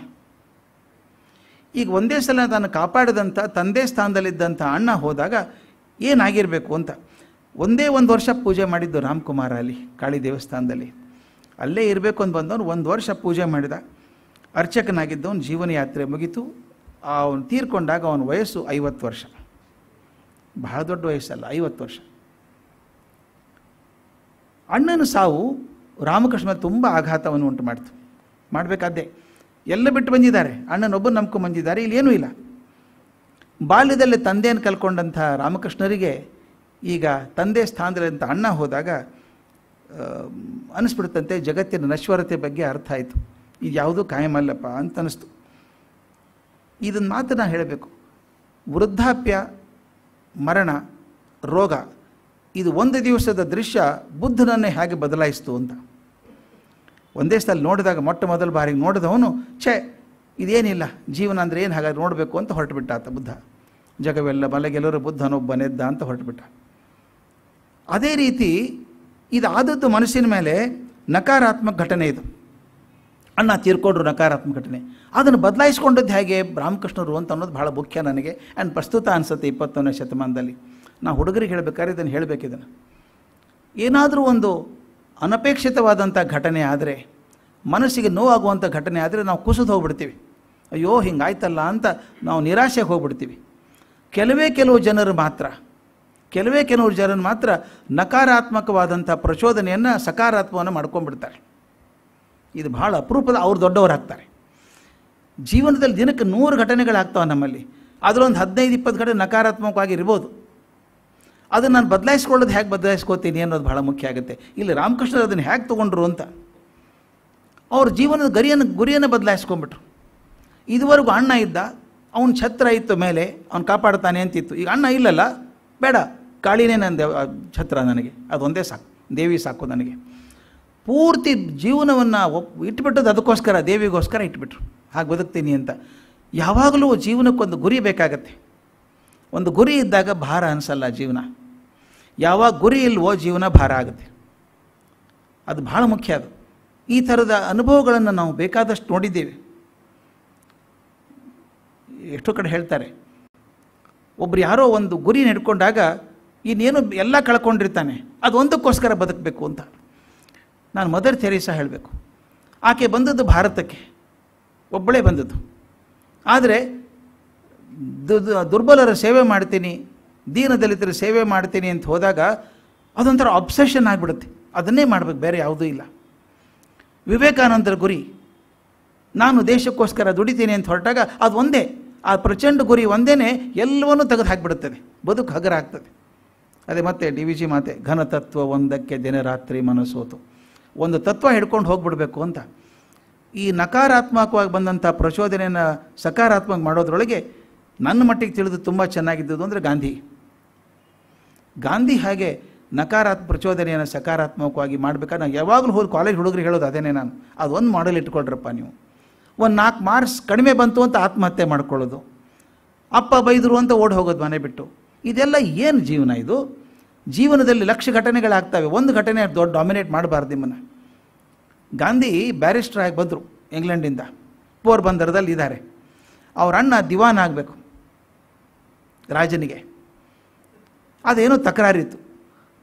ಈಗ ಒಂದೇ ಸಲ ತಾನು ಕಾಪಾಡಿದಂಥ ತಂದೆ ಸ್ಥಾನದಲ್ಲಿದ್ದಂಥ ಅಣ್ಣ ಹೋದಾಗ ಏನಾಗಿರಬೇಕು ಅಂತ ಒಂದೇ ಒಂದು ವರ್ಷ ಪೂಜೆ ಮಾಡಿದ್ದು ರಾಮ್ಕುಮಾರ ಅಲ್ಲಿ ಕಾಳಿ ದೇವಸ್ಥಾನದಲ್ಲಿ ಅಲ್ಲೇ ಇರಬೇಕು ಅಂತ ಬಂದವನು ಒಂದು ವರ್ಷ ಪೂಜೆ ಮಾಡಿದ ಅರ್ಚಕನಾಗಿದ್ದವನು ಜೀವನ ಯಾತ್ರೆ ಮುಗಿತು ಅವನು ತೀರ್ಕೊಂಡಾಗ ಅವನ ವಯಸ್ಸು ಐವತ್ತು ವರ್ಷ ಬಹಳ ದೊಡ್ಡ ವಯಸ್ಸಲ್ಲ ಐವತ್ತು ವರ್ಷ ಅಣ್ಣನ ಸಾವು ರಾಮಕೃಷ್ಣ ತುಂಬ ಆಘಾತವನ್ನು ಉಂಟು ಮಾಡ್ತು ಮಾಡಬೇಕಾದ್ದೇ ಎಲ್ಲ ಬಿಟ್ಟು ಬಂದಿದ್ದಾರೆ ಅಣ್ಣನೊಬ್ಬರು ನಂಬ್ಕೊಂಡು ಬಂದಿದ್ದಾರೆ ಇಲ್ಲೇನೂ ಇಲ್ಲ ಬಾಲ್ಯದಲ್ಲಿ ತಂದೆಯನ್ನು ಕಲ್ಕೊಂಡಂಥ ರಾಮಕೃಷ್ಣರಿಗೆ ಈಗ ತಂದೆ ಸ್ಥಾನದಲ್ಲಂತ ಅಣ್ಣ ಹೋದಾಗ ಅನಿಸ್ಬಿಡುತ್ತಂತೆ ಜಗತ್ತಿನ ನಶ್ವರತೆ ಬಗ್ಗೆ ಅರ್ಥ ಆಯಿತು ಇದು ಯಾವುದೂ ಕಾಯಮಲ್ಲಪ್ಪ ಅಂತ ಅನ್ನಿಸ್ತು ಇದನ್ನು ಮಾತ್ರ ನಾನು ಹೇಳಬೇಕು ವೃದ್ಧಾಪ್ಯ ಮರಣ ರೋಗ ಇದು ಒಂದು ದಿವಸದ ದೃಶ್ಯ ಬುದ್ಧನನ್ನೇ ಹೇಗೆ ಬದಲಾಯಿಸ್ತು ಅಂತ ಒಂದೇ ಸ್ಥಳ ನೋಡಿದಾಗ ಮೊಟ್ಟ ಮೊದಲ ಬಾರಿಗೆ ನೋಡಿದವನು ಛೇ ಇದೇನಿಲ್ಲ ಜೀವನ ಅಂದರೆ ಏನು ಹಾಗಾದ್ರೆ ನೋಡಬೇಕು ಅಂತ ಹೊರಟುಬಿಟ್ಟ ಆತ ಬುದ್ಧ ಜಗವೆಲ್ಲ ಮಲಗೆಲ್ಲರೂ ಬುದ್ಧನೊಬ್ಬನೆದ್ದ ಅಂತ ಹೊರಟುಬಿಟ್ಟ ಅದೇ ರೀತಿ ಇದಾದದ್ದು ಮನಸ್ಸಿನ ಮೇಲೆ ನಕಾರಾತ್ಮಕ ಘಟನೆ ಇದು ಅಣ್ಣ ತೀರ್ಕೊಂಡ್ರು ನಕಾರಾತ್ಮಕ ಘಟನೆ ಅದನ್ನು ಬದಲಾಯಿಸ್ಕೊಂಡದ್ದು ಹೇಗೆ ರಾಮಕೃಷ್ಣರು ಅಂತ ಅನ್ನೋದು ಭಾಳ ಮುಖ್ಯ ನನಗೆ ಆ್ಯಂಡ್ ಪ್ರಸ್ತುತ ಅನಿಸುತ್ತೆ ಇಪ್ಪತ್ತೊಂದನೇ ಶತಮಾನದಲ್ಲಿ ನಾ ಹುಡುಗರಿಗೆ ಹೇಳಬೇಕಾದ್ರೆ ಇದನ್ನು ಇದನ್ನು ಏನಾದರೂ ಒಂದು ಅನಪೇಕ್ಷಿತವಾದಂಥ ಘಟನೆ ಆದರೆ ಮನಸ್ಸಿಗೆ ನೋವಾಗುವಂಥ ಘಟನೆ ಆದರೆ ನಾವು ಕುಸಿದು ಹೋಗ್ಬಿಡ್ತೀವಿ ಅಯ್ಯೋ ಹಿಂಗಾಯ್ತಲ್ಲ ಅಂತ ನಾವು ನಿರಾಶೆಗೆ ಹೋಗ್ಬಿಡ್ತೀವಿ ಕೆಲವೇ ಕೆಲವು ಜನರು ಮಾತ್ರ ಕೆಲವೇ ಕೆಲವರು ಜನರು ಮಾತ್ರ ನಕಾರಾತ್ಮಕವಾದಂಥ ಪ್ರಚೋದನೆಯನ್ನು ಸಕಾರಾತ್ಮವನ್ನು ಮಾಡ್ಕೊಂಡ್ಬಿಡ್ತಾರೆ ಇದು ಭಾಳ ಅಪರೂಪದ ಅವ್ರು ದೊಡ್ಡವರಾಗ್ತಾರೆ ಜೀವನದಲ್ಲಿ ದಿನಕ್ಕೆ ನೂರು ಘಟನೆಗಳಾಗ್ತಾವೆ ನಮ್ಮಲ್ಲಿ ಅದರೊಂದು ಹದಿನೈದು ಇಪ್ಪತ್ತು ಘಟನೆ ನಕಾರಾತ್ಮಕವಾಗಿರ್ಬೋದು ಅದನ್ನು ನಾನು ಬದಲಾಯಿಸ್ಕೊಳ್ಳೋದು ಹೇಗೆ ಬದಲಾಯಿಸ್ಕೋತೀನಿ ಅನ್ನೋದು ಭಾಳ ಮುಖ್ಯ ಆಗುತ್ತೆ ಇಲ್ಲಿ ರಾಮಕೃಷ್ಣರು ಅದನ್ನು ಹೇಗೆ ತೊಗೊಂಡ್ರು ಅಂತ ಅವ್ರ ಜೀವನದ ಗರಿಯನ್ನು ಗುರಿಯನ್ನು ಬದಲಾಯಿಸ್ಕೊಂಡ್ಬಿಟ್ರು ಇದುವರೆಗೂ ಅಣ್ಣ ಇದ್ದ ಅವನ ಛತ್ರ ಇತ್ತು ಮೇಲೆ ಅವನು ಕಾಪಾಡ್ತಾನೆ ಅಂತಿತ್ತು ಈಗ ಅಣ್ಣ ಇಲ್ಲಲ್ಲ ಬೇಡ ಕಾಳಿನೇ ನನ್ನ ದೇವ ಛತ್ರ ನನಗೆ ಅದೊಂದೇ ಸಾಕು ದೇವಿ ಸಾಕು ನನಗೆ ಪೂರ್ತಿ ಜೀವನವನ್ನು ಇಟ್ಬಿಟ್ಟದ್ದು ಅದಕ್ಕೋಸ್ಕರ ದೇವಿಗೋಸ್ಕರ ಇಟ್ಬಿಟ್ರು ಹಾಗೆ ಬದುಕ್ತೀನಿ ಅಂತ ಯಾವಾಗಲೂ ಜೀವನಕ್ಕೊಂದು ಗುರಿ ಬೇಕಾಗತ್ತೆ ಒಂದು ಗುರಿ ಇದ್ದಾಗ ಭಾರ ಅನಿಸಲ್ಲ ಜೀವನ ಯಾವಾಗ ಗುರಿ ಇಲ್ವೋ ಜೀವನ ಭಾರ ಆಗುತ್ತೆ ಅದು ಭಾಳ ಮುಖ್ಯ ಅದು ಈ ಥರದ ಅನುಭವಗಳನ್ನು ನಾವು ಬೇಕಾದಷ್ಟು ನೋಡಿದ್ದೇವೆ ಎಷ್ಟೋ ಕಡೆ ಹೇಳ್ತಾರೆ ಒಬ್ರು ಯಾರೋ ಒಂದು ಗುರಿ ನೆಡ್ಕೊಂಡಾಗ ಇನ್ನೇನು ಎಲ್ಲ ಕಳ್ಕೊಂಡಿರ್ತಾನೆ ಅದೊಂದಕ್ಕೋಸ್ಕರ ಬದುಕಬೇಕು ಅಂತ ನಾನು ಮದರ್ ಥೆರೇಸಾ ಹೇಳಬೇಕು ಆಕೆ ಬಂದದ್ದು ಭಾರತಕ್ಕೆ ಒಬ್ಬಳೇ ಬಂದದ್ದು ಆದರೆ ದುರ್ಬಲರ ಸೇವೆ ಮಾಡ್ತೀನಿ ದೀನದಲಿತರ ಸೇವೆ ಮಾಡ್ತೀನಿ ಅಂತ ಹೋದಾಗ ಅದೊಂಥರ ಅಬ್ಸೆಷನ್ ಆಗಿಬಿಡುತ್ತೆ ಅದನ್ನೇ ಮಾಡಬೇಕು ಬೇರೆ ಯಾವುದೂ ಇಲ್ಲ ವಿವೇಕಾನಂದರ ಗುರಿ ನಾನು ದೇಶಕ್ಕೋಸ್ಕರ ದುಡಿತೀನಿ ಅಂತ ಹೊರಟಾಗ ಅದು ಒಂದೇ ಆ ಪ್ರಚಂಡ ಗುರಿ ಒಂದೇ ಎಲ್ಲವನ್ನೂ ತೆಗೆದು ಹಾಕಿಬಿಡುತ್ತದೆ ಬದುಕು ಹಗರ ಆಗ್ತದೆ ಅದೇ ಮತ್ತೆ ಡಿ ವಿ ಜಿ ಮಾತೆ ಘನತತ್ವ ಒಂದಕ್ಕೆ ದಿನರಾತ್ರಿ ಮನಸ್ಸೋತು ಒಂದು ತತ್ವ ಹಿಡ್ಕೊಂಡು ಹೋಗ್ಬಿಡಬೇಕು ಅಂತ ಈ ನಕಾರಾತ್ಮಕವಾಗಿ ಬಂದಂಥ ಪ್ರಚೋದನೆಯನ್ನು ಸಕಾರಾತ್ಮಕ ಮಾಡೋದ್ರೊಳಗೆ ನನ್ನ ಮಟ್ಟಿಗೆ ತಿಳಿದು ತುಂಬ ಚೆನ್ನಾಗಿದ್ದುದು ಅಂದರೆ ಗಾಂಧಿ ಗಾಂಧಿ ಹಾಗೆ ನಕಾರಾತ್ಮ ಪ್ರಚೋದನೆಯನ್ನು ಸಕಾರಾತ್ಮಕವಾಗಿ ಮಾಡಬೇಕಾದ್ರೆ ನಾನು ಯಾವಾಗಲೂ ಹೋದ್ರು ಕಾಲೇಜ್ ಹುಡುಗರು ಹೇಳೋದು ಅದೇನೇ ನಾನು ಅದು ಒಂದು ಮಾಡಲ್ ಇಟ್ಕೊಳ್ರಪ್ಪ ನೀವು ಒಂದು ನಾಲ್ಕು ಮಾರ್ಕ್ಸ್ ಕಡಿಮೆ ಬಂತು ಅಂತ ಆತ್ಮಹತ್ಯೆ ಮಾಡ್ಕೊಳ್ಳೋದು ಅಪ್ಪ ಬೈದರು ಅಂತ ಓಡಿ ಹೋಗೋದು ಮನೆ ಬಿಟ್ಟು ಇದೆಲ್ಲ ಏನು ಜೀವನ ಇದು ಜೀವನದಲ್ಲಿ ಲಕ್ಷ ಘಟನೆಗಳಾಗ್ತವೆ ಒಂದು ಘಟನೆ ದೊಡ್ಡ ಡಾಮಿನೇಟ್ ಮಾಡಬಾರ್ದು ನಿಮ್ಮನ್ನು ಗಾಂಧಿ ಬ್ಯಾರಿಸ್ಟರ್ ಆಗಿ ಬಂದರು ಇಂಗ್ಲೆಂಡಿಂದ ಬಂದರದಲ್ಲಿ ಇದ್ದಾರೆ ಅವ್ರ ಅಣ್ಣ ದಿವಾನ್ ಆಗಬೇಕು ರಾಜನಿಗೆ ಅದೇನೋ ತಕರಾರಿತ್ತು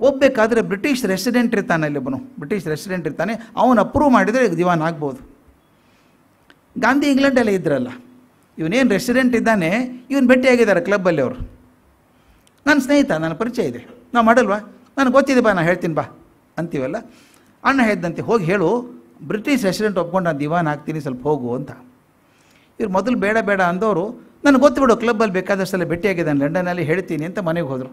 ಹೋಗ್ಬೇಕಾದ್ರೆ ಬ್ರಿಟಿಷ್ ರೆಸಿಡೆಂಟ್ ಇರ್ತಾನೆ ಅಲ್ಲಿ ಒಬ್ಬನು ಬ್ರಿಟಿಷ್ ರೆಸಿಡೆಂಟ್ ಇರ್ತಾನೆ ಅವನು ಅಪ್ರೂವ್ ಮಾಡಿದರೆ ದಿವಾನ್ ಆಗ್ಬೋದು ಗಾಂಧಿ ಇಂಗ್ಲೆಂಡಲ್ಲೇ ಇದ್ರಲ್ಲ ಇವನೇನು ರೆಸಿಡೆಂಟ್ ಇದ್ದಾನೆ ಇವನು ಭೇಟಿಯಾಗಿದ್ದಾರೆ ಕ್ಲಬ್ಬಲ್ಲಿ ಅವರು ನನ್ನ ಸ್ನೇಹಿತ ನನ್ನ ಪರಿಚಯ ಇದೆ ನಾವು ಮಾಡಲ್ವಾ ನನಗೆ ಗೊತ್ತಿದೆ ಬಾ ನಾನು ಹೇಳ್ತೀನಿ ಬಾ ಅಂತೀವಲ್ಲ ಅಣ್ಣ ಹೇಳಿದಂತೆ ಹೋಗಿ ಹೇಳು ಬ್ರಿಟಿಷ್ ರೆಸಿಡೆಂಟ್ ಒಪ್ಕೊಂಡು ನಾನು ದಿವಾನ್ ಹಾಕ್ತೀನಿ ಸ್ವಲ್ಪ ಹೋಗು ಅಂತ ಇವ್ರು ಮೊದಲು ಬೇಡ ಬೇಡ ಅಂದವರು ನನಗೆ ಗೊತ್ತು ಬಿಡು ಕ್ಲಬ್ಬಲ್ಲಿ ಬೇಕಾದಷ್ಟು ಸಲ ಭೇಟಿಯಾಗಿದೆ ನಾನು ಲಂಡನಲ್ಲಿ ಹೇಳ್ತೀನಿ ಅಂತ ಮನೆಗೆ ಹೋದರು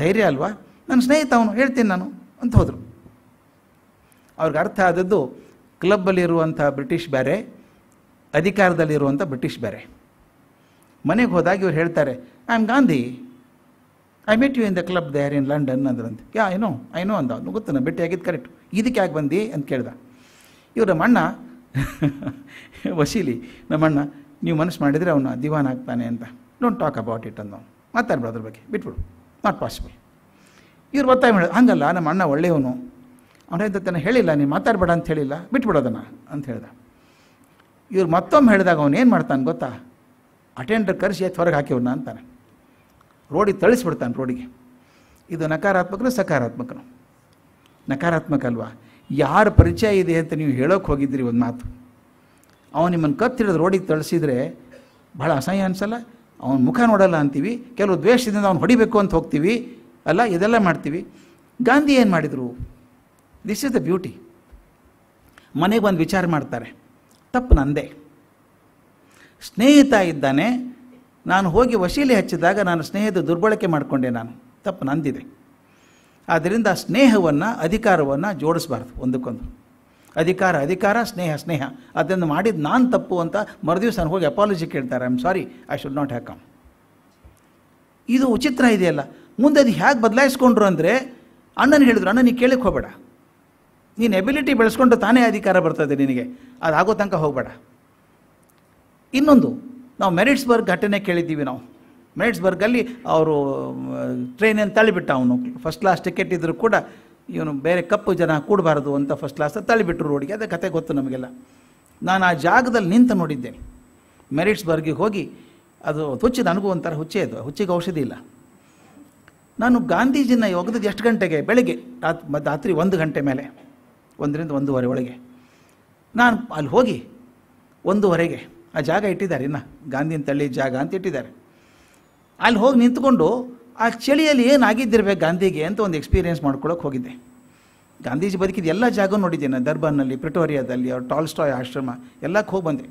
ಧೈರ್ಯ ಅಲ್ವಾ ನನ್ನ ಸ್ನೇಹಿತ ಅವನು ಹೇಳ್ತೀನಿ ನಾನು ಅಂತ ಹೋದರು ಅವ್ರಿಗೆ ಅರ್ಥ ಆದದ್ದು ಕ್ಲಬ್ಬಲ್ಲಿರುವಂಥ ಬ್ರಿಟಿಷ್ ಬೇರೆ ಅಧಿಕಾರದಲ್ಲಿರುವಂಥ ಬ್ರಿಟಿಷ್ ಬೇರೆ ಮನೆಗೆ ಹೋದಾಗ ಇವ್ರು ಹೇಳ್ತಾರೆ I am Gandhi I met you in the club there in London ಅಂದ್ರಂತೆ ಯಾ ಏನೋ ಐನೋ ಅಂದ ಗೊತ್ತು ಭೇಟಿ ಆಗಿದ್ದು ಕರೆಕ್ಟ್ ಇದಕ್ಕೆ ಯಾಕೆ ಬಂದು ಅಂತ ಕೇಳ್ದ ಇವ್ರು ನಮ್ಮಣ್ಣ ವಶೀಲಿ ಅಣ್ಣ ನೀವು ಮನಸ್ಸು ಮಾಡಿದರೆ ಅವನು ದಿವಾನ್ ಆಗ್ತಾನೆ ಅಂತ ಡೋಂಟ್ ಟಾಕ್ ಅಬೌಟ್ ಇಟ್ ಅನ್ನೋ ಮಾತಾಡ್ಬಿಡು ಅದ್ರ ಬಗ್ಗೆ ಬಿಟ್ಬಿಡು ನಾಟ್ ಪಾಸಿಬಲ್ ಇವ್ರು ಒತ್ತಾಯ ಮಾಡೋದು ಹಂಗಲ್ಲ ನಮ್ಮ ಅಣ್ಣ ಒಳ್ಳೆಯವನು ಅವನ ತನ್ನ ಹೇಳಿಲ್ಲ ನೀನು ಮಾತಾಡಬೇಡ ಅಂತ ಹೇಳಿಲ್ಲ ಬಿಟ್ಬಿಡೋದನ್ನ ಅಂತ ಹೇಳ್ದ ಇವ್ರು ಮತ್ತೊಮ್ಮೆ ಹೇಳಿದಾಗ ಅವನೇನು ಮಾಡ್ತಾನೆ ಗೊತ್ತಾ ಅಟೆಂಡರ್ ಕರೆಸಿ ಹೊರಗೆ ಹಾಕಿವ್ನ ಅಂತಾನೆ ರೋಡಿಗೆ ತಳಿಸ್ಬಿಡ್ತಾನೆ ರೋಡಿಗೆ ಇದು ನಕಾರಾತ್ಮಕನು ಸಕಾರಾತ್ಮಕನು ನಕಾರಾತ್ಮಕ ಅಲ್ವಾ ಯಾರ ಪರಿಚಯ ಇದೆ ಅಂತ ನೀವು ಹೇಳೋಕೆ ಹೋಗಿದ್ರಿ ಒಂದು ಮಾತು ಅವನು ನಿಮ್ಮನ್ನು ಕತ್ತಿಡಿದು ರೋಡಿಗೆ ತಳಿಸಿದರೆ ಭಾಳ ಅಸಹ್ಯ ಅನಿಸಲ್ಲ ಅವನ ಮುಖ ನೋಡಲ್ಲ ಅಂತೀವಿ ಕೆಲವು ದ್ವೇಷದಿಂದ ಅವ್ನು ಹೊಡಿಬೇಕು ಅಂತ ಹೋಗ್ತೀವಿ ಅಲ್ಲ ಇದೆಲ್ಲ ಮಾಡ್ತೀವಿ ಗಾಂಧಿ ಏನು ಮಾಡಿದರು ದಿಸ್ ಇಸ್ ದ ಬ್ಯೂಟಿ ಮನೆಗೆ ಬಂದು ವಿಚಾರ ಮಾಡ್ತಾರೆ ತಪ್ಪು ನಂದೆ ಸ್ನೇಹಿತ ಇದ್ದಾನೆ ನಾನು ಹೋಗಿ ವಶೀಲಿ ಹಚ್ಚಿದಾಗ ನಾನು ಸ್ನೇಹದ ದುರ್ಬಳಕೆ ಮಾಡಿಕೊಂಡೆ ನಾನು ತಪ್ಪು ನಂದಿದೆ ಆದ್ದರಿಂದ ಸ್ನೇಹವನ್ನು ಅಧಿಕಾರವನ್ನು ಜೋಡಿಸಬಾರ್ದು ಒಂದಕ್ಕೊಂದು ಅಧಿಕಾರ ಅಧಿಕಾರ ಸ್ನೇಹ ಸ್ನೇಹ ಅದನ್ನು ಮಾಡಿದ್ದು ನಾನು ತಪ್ಪು ಅಂತ ಮರುದಿವ್ಸ ನಾನು ಹೋಗಿ ಅಪಾಲಜಿ ಕೇಳ್ತಾರೆ I am sorry I should not have come come ಇದು ವಿಚಿತ್ರ ಇದೆಯಲ್ಲ ಮುಂದೆ ಅದು ಹೇಗೆ ಬದಲಾಯಿಸ್ಕೊಂಡ್ರು ಅಂದರೆ ಅಣ್ಣನ ಹೇಳಿದ್ರು ಅಣ್ಣ ನೀ ಕೇಳಕ್ಕೆ ಹೋಗಬೇಡ ನೀನು ಎಬಿಲಿಟಿ ಬೆಳೆಸ್ಕೊಂಡು ತಾನೇ ಅಧಿಕಾರ ಬರ್ತದೆ ನಿನಗೆ ಆಗೋ ತನಕ ಹೋಗಬೇಡ ಇನ್ನೊಂದು ನಾವು ಮೆರಿಟ್ಸ್ಬರ್ಗ್ ಘಟನೆ ಕೇಳಿದ್ದೀವಿ ನಾವು ಮೆರಿಟ್ಸ್ಬರ್ಗಲ್ಲಿ ಅವರು ಟ್ರೈನನ್ನು ತಳ್ಳಿಬಿಟ್ಟ ಅವನು ಫಸ್ಟ್ ಕ್ಲಾಸ್ ಟಿಕೆಟ್ ಇದ್ದರೂ ಕೂಡ ಇವನು ಬೇರೆ ಕಪ್ಪು ಜನ ಕೂಡಬಾರ್ದು ಅಂತ ಫಸ್ಟ್ ಕ್ಲಾಸ್ ತಳ್ಳಿಬಿಟ್ರು ರೋಡಿಗೆ ಅದೇ ಕತೆ ಗೊತ್ತು ನಮಗೆಲ್ಲ ನಾನು ಆ ಜಾಗದಲ್ಲಿ ನಿಂತು ಮೆರಿಟ್ಸ್ ಮೆರಿಟ್ಸ್ಬರ್ಗಿಗೆ ಹೋಗಿ ಅದು ಹುಚ್ಚಿ ನನಗೂ ಒಂಥರ ಹುಚ್ಚೆ ಅದು ಹುಚ್ಚಿಗೆ ಔಷಧಿ ಇಲ್ಲ ನಾನು ಗಾಂಧೀಜಿನ ಒಗೆದದ್ದು ಎಷ್ಟು ಗಂಟೆಗೆ ಬೆಳಗ್ಗೆ ರಾತ್ ರಾತ್ರಿ ಒಂದು ಗಂಟೆ ಮೇಲೆ ಒಂದರಿಂದ ಒಂದೂವರೆ ಒಳಗೆ ನಾನು ಅಲ್ಲಿ ಹೋಗಿ ಒಂದೂವರೆಗೆ ಆ ಜಾಗ ಇಟ್ಟಿದ್ದಾರೆ ಇನ್ನು ಗಾಂಧಿನ ತಳ್ಳಿ ಜಾಗ ಅಂತ ಇಟ್ಟಿದ್ದಾರೆ ಅಲ್ಲಿ ಹೋಗಿ ನಿಂತ್ಕೊಂಡು ಆ ಚಳಿಯಲ್ಲಿ ಏನಾಗಿದ್ದಿರ್ಬೇಕು ಗಾಂಧಿಗೆ ಅಂತ ಒಂದು ಎಕ್ಸ್ಪೀರಿಯೆನ್ಸ್ ಮಾಡ್ಕೊಳಕ್ಕೆ ಹೋಗಿದ್ದೆ ಗಾಂಧೀಜಿ ಬದುಕಿದ ಎಲ್ಲ ಜಾಗ ನೋಡಿದ್ದೆ ನಾನು ದರ್ಬಾರ್ನಲ್ಲಿ ಪ್ರಿಟೋರಿಯಾದಲ್ಲಿ ಅವ್ರ ಟಾಲ್ಸ್ಟಾಯ್ ಆಶ್ರಮ ಎಲ್ಲಕ್ಕೆ ಹೋಗಿ ಬಂದೆ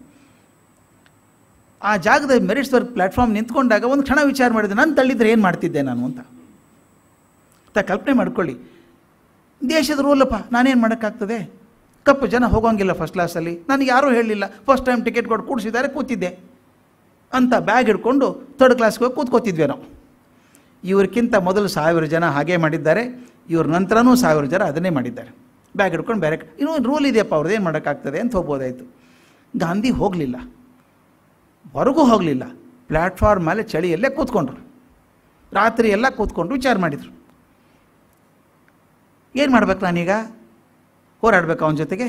ಆ ಜಾಗದ ಮೆರಿಟ್ಸ್ವರ್ ಪ್ಲಾಟ್ಫಾರ್ಮ್ ನಿಂತ್ಕೊಂಡಾಗ ಒಂದು ಕ್ಷಣ ವಿಚಾರ ಮಾಡಿದೆ ನಾನು ತಳ್ಳಿದ್ರೆ ಏನು ಮಾಡ್ತಿದ್ದೆ ನಾನು ಅಂತ ತ ಕಲ್ಪನೆ ಮಾಡ್ಕೊಳ್ಳಿ ದೇಶದ ರೂಲಪ್ಪ ನಾನೇನು ಮಾಡೋಕ್ಕಾಗ್ತದೆ ಕಪ್ಪು ಜನ ಹೋಗೋಂಗಿಲ್ಲ ಫಸ್ಟ್ ಕ್ಲಾಸಲ್ಲಿ ನನಗೆ ಯಾರೂ ಹೇಳಲಿಲ್ಲ ಫಸ್ಟ್ ಟೈಮ್ ಟಿಕೆಟ್ ಕೊಟ್ಟು ಕೂಡಿಸಿದ್ದಾರೆ ಕೂತಿದ್ದೆ ಅಂತ ಬ್ಯಾಗ್ ಹಿಡ್ಕೊಂಡು ಥರ್ಡ್ ಕ್ಲಾಸ್ಗೆ ಹೋಗಿ ಕೂತ್ಕೋತಿದ್ವಿ ನಾವು ಇವ್ರಿಗಿಂತ ಮೊದಲು ಸಾವಿರ ಜನ ಹಾಗೆ ಮಾಡಿದ್ದಾರೆ ಇವ್ರ ನಂತರನೂ ಸಾವಿರ ಜನ ಅದನ್ನೇ ಮಾಡಿದ್ದಾರೆ ಬ್ಯಾಗ್ ಹಿಡ್ಕೊಂಡು ಬೇರೆ ಇನ್ನೂ ರೂಲ್ ಇದೆಯಪ್ಪ ಅವ್ರದ್ದು ಏನು ಮಾಡೋಕ್ಕಾಗ್ತದೆ ಅಂತ ಹೋಗ್ಬೋದಾಯಿತು ಗಾಂಧಿ ಹೋಗಲಿಲ್ಲ ಹೊರಗೂ ಹೋಗಲಿಲ್ಲ ಪ್ಲ್ಯಾಟ್ಫಾರ್ಮ್ ಮೇಲೆ ಚಳಿಯಲ್ಲೇ ಕೂತ್ಕೊಂಡ್ರು ರಾತ್ರಿ ಎಲ್ಲ ಕೂತ್ಕೊಂಡು ವಿಚಾರ ಮಾಡಿದರು ಏನು ಮಾಡ್ಬೇಕು ನಾನೀಗ ಹೋರಾಡ್ಬೇಕು ಅವನ ಜೊತೆಗೆ